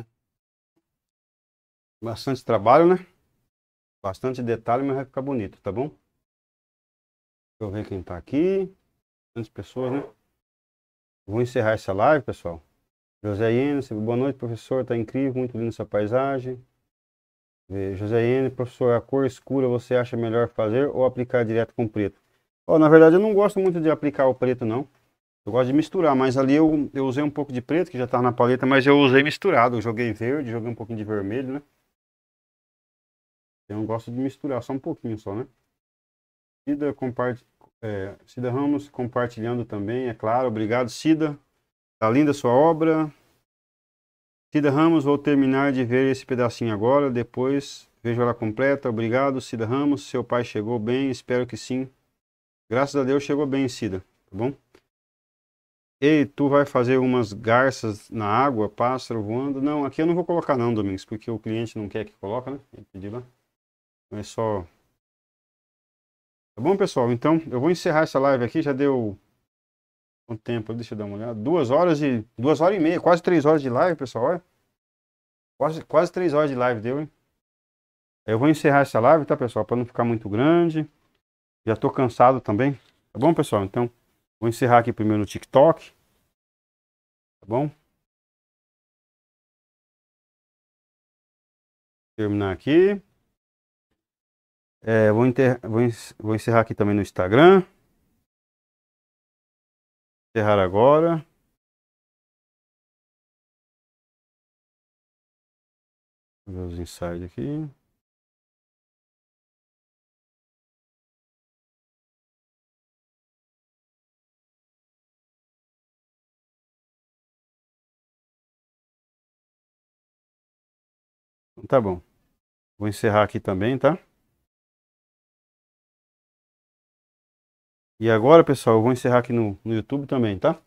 [SPEAKER 2] É. Bastante trabalho, né? Bastante detalhe, mas vai ficar bonito, tá bom? Deixa
[SPEAKER 1] eu ver quem tá aqui. Tantas pessoas, né? Vou encerrar essa live, pessoal. José Enes, boa noite, professor. Tá incrível, muito linda essa paisagem. José Enes, professor, a cor escura você acha melhor fazer ou aplicar direto com preto? Oh, na verdade, eu não gosto muito de aplicar o preto, não. Eu gosto de misturar, mas ali eu, eu usei um pouco de preto, que já está na paleta, mas eu usei misturado. Eu joguei verde, joguei um pouquinho de vermelho, né? Eu gosto de misturar, só um pouquinho só, né? da compartilhada é, Cida Ramos compartilhando também, é claro. Obrigado, Cida. Tá linda a sua obra. Cida Ramos, vou terminar de ver esse pedacinho agora, depois vejo ela completa. Obrigado, Cida Ramos. Seu pai chegou bem, espero que sim. Graças a Deus chegou bem, Cida, tá bom? Ei, tu vai fazer umas garças na água, pássaro voando? Não, aqui eu não vou colocar não, Domingos, porque o cliente não quer que coloca, né? Ele pediu lá. Então é só Tá bom, pessoal? Então, eu vou encerrar essa live aqui. Já deu um tempo, deixa eu dar uma olhada. Duas horas e. Duas horas e meia, quase três horas de live, pessoal. Olha. Quase, quase três horas de live deu, hein? Eu vou encerrar essa live, tá, pessoal? Para não ficar muito grande. Já tô cansado também. Tá bom, pessoal? Então, vou encerrar aqui primeiro no TikTok.
[SPEAKER 2] Tá bom? Terminar aqui. É, vou, inter... vou encerrar aqui também no Instagram. Encerrar agora. Ver os insights aqui. Então tá bom. Vou encerrar aqui também, tá? E agora, pessoal, eu vou encerrar aqui no, no YouTube também, tá?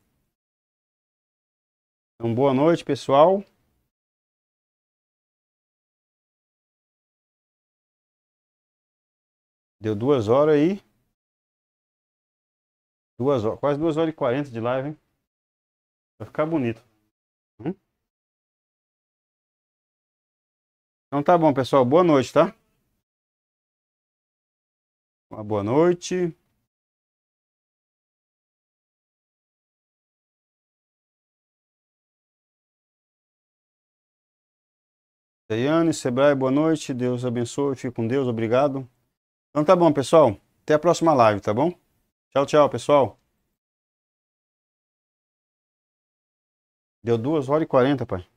[SPEAKER 2] Então, boa noite, pessoal. Deu duas horas aí. Duas horas, quase duas horas e quarenta de live, hein? Vai ficar bonito. Hum? Então tá bom, pessoal. Boa noite, tá? Uma boa noite. Daiane, Sebrae, boa noite. Deus abençoe. Fique com Deus. Obrigado. Então tá bom, pessoal. Até a próxima live, tá bom? Tchau, tchau, pessoal. Deu 2 horas e 40, pai.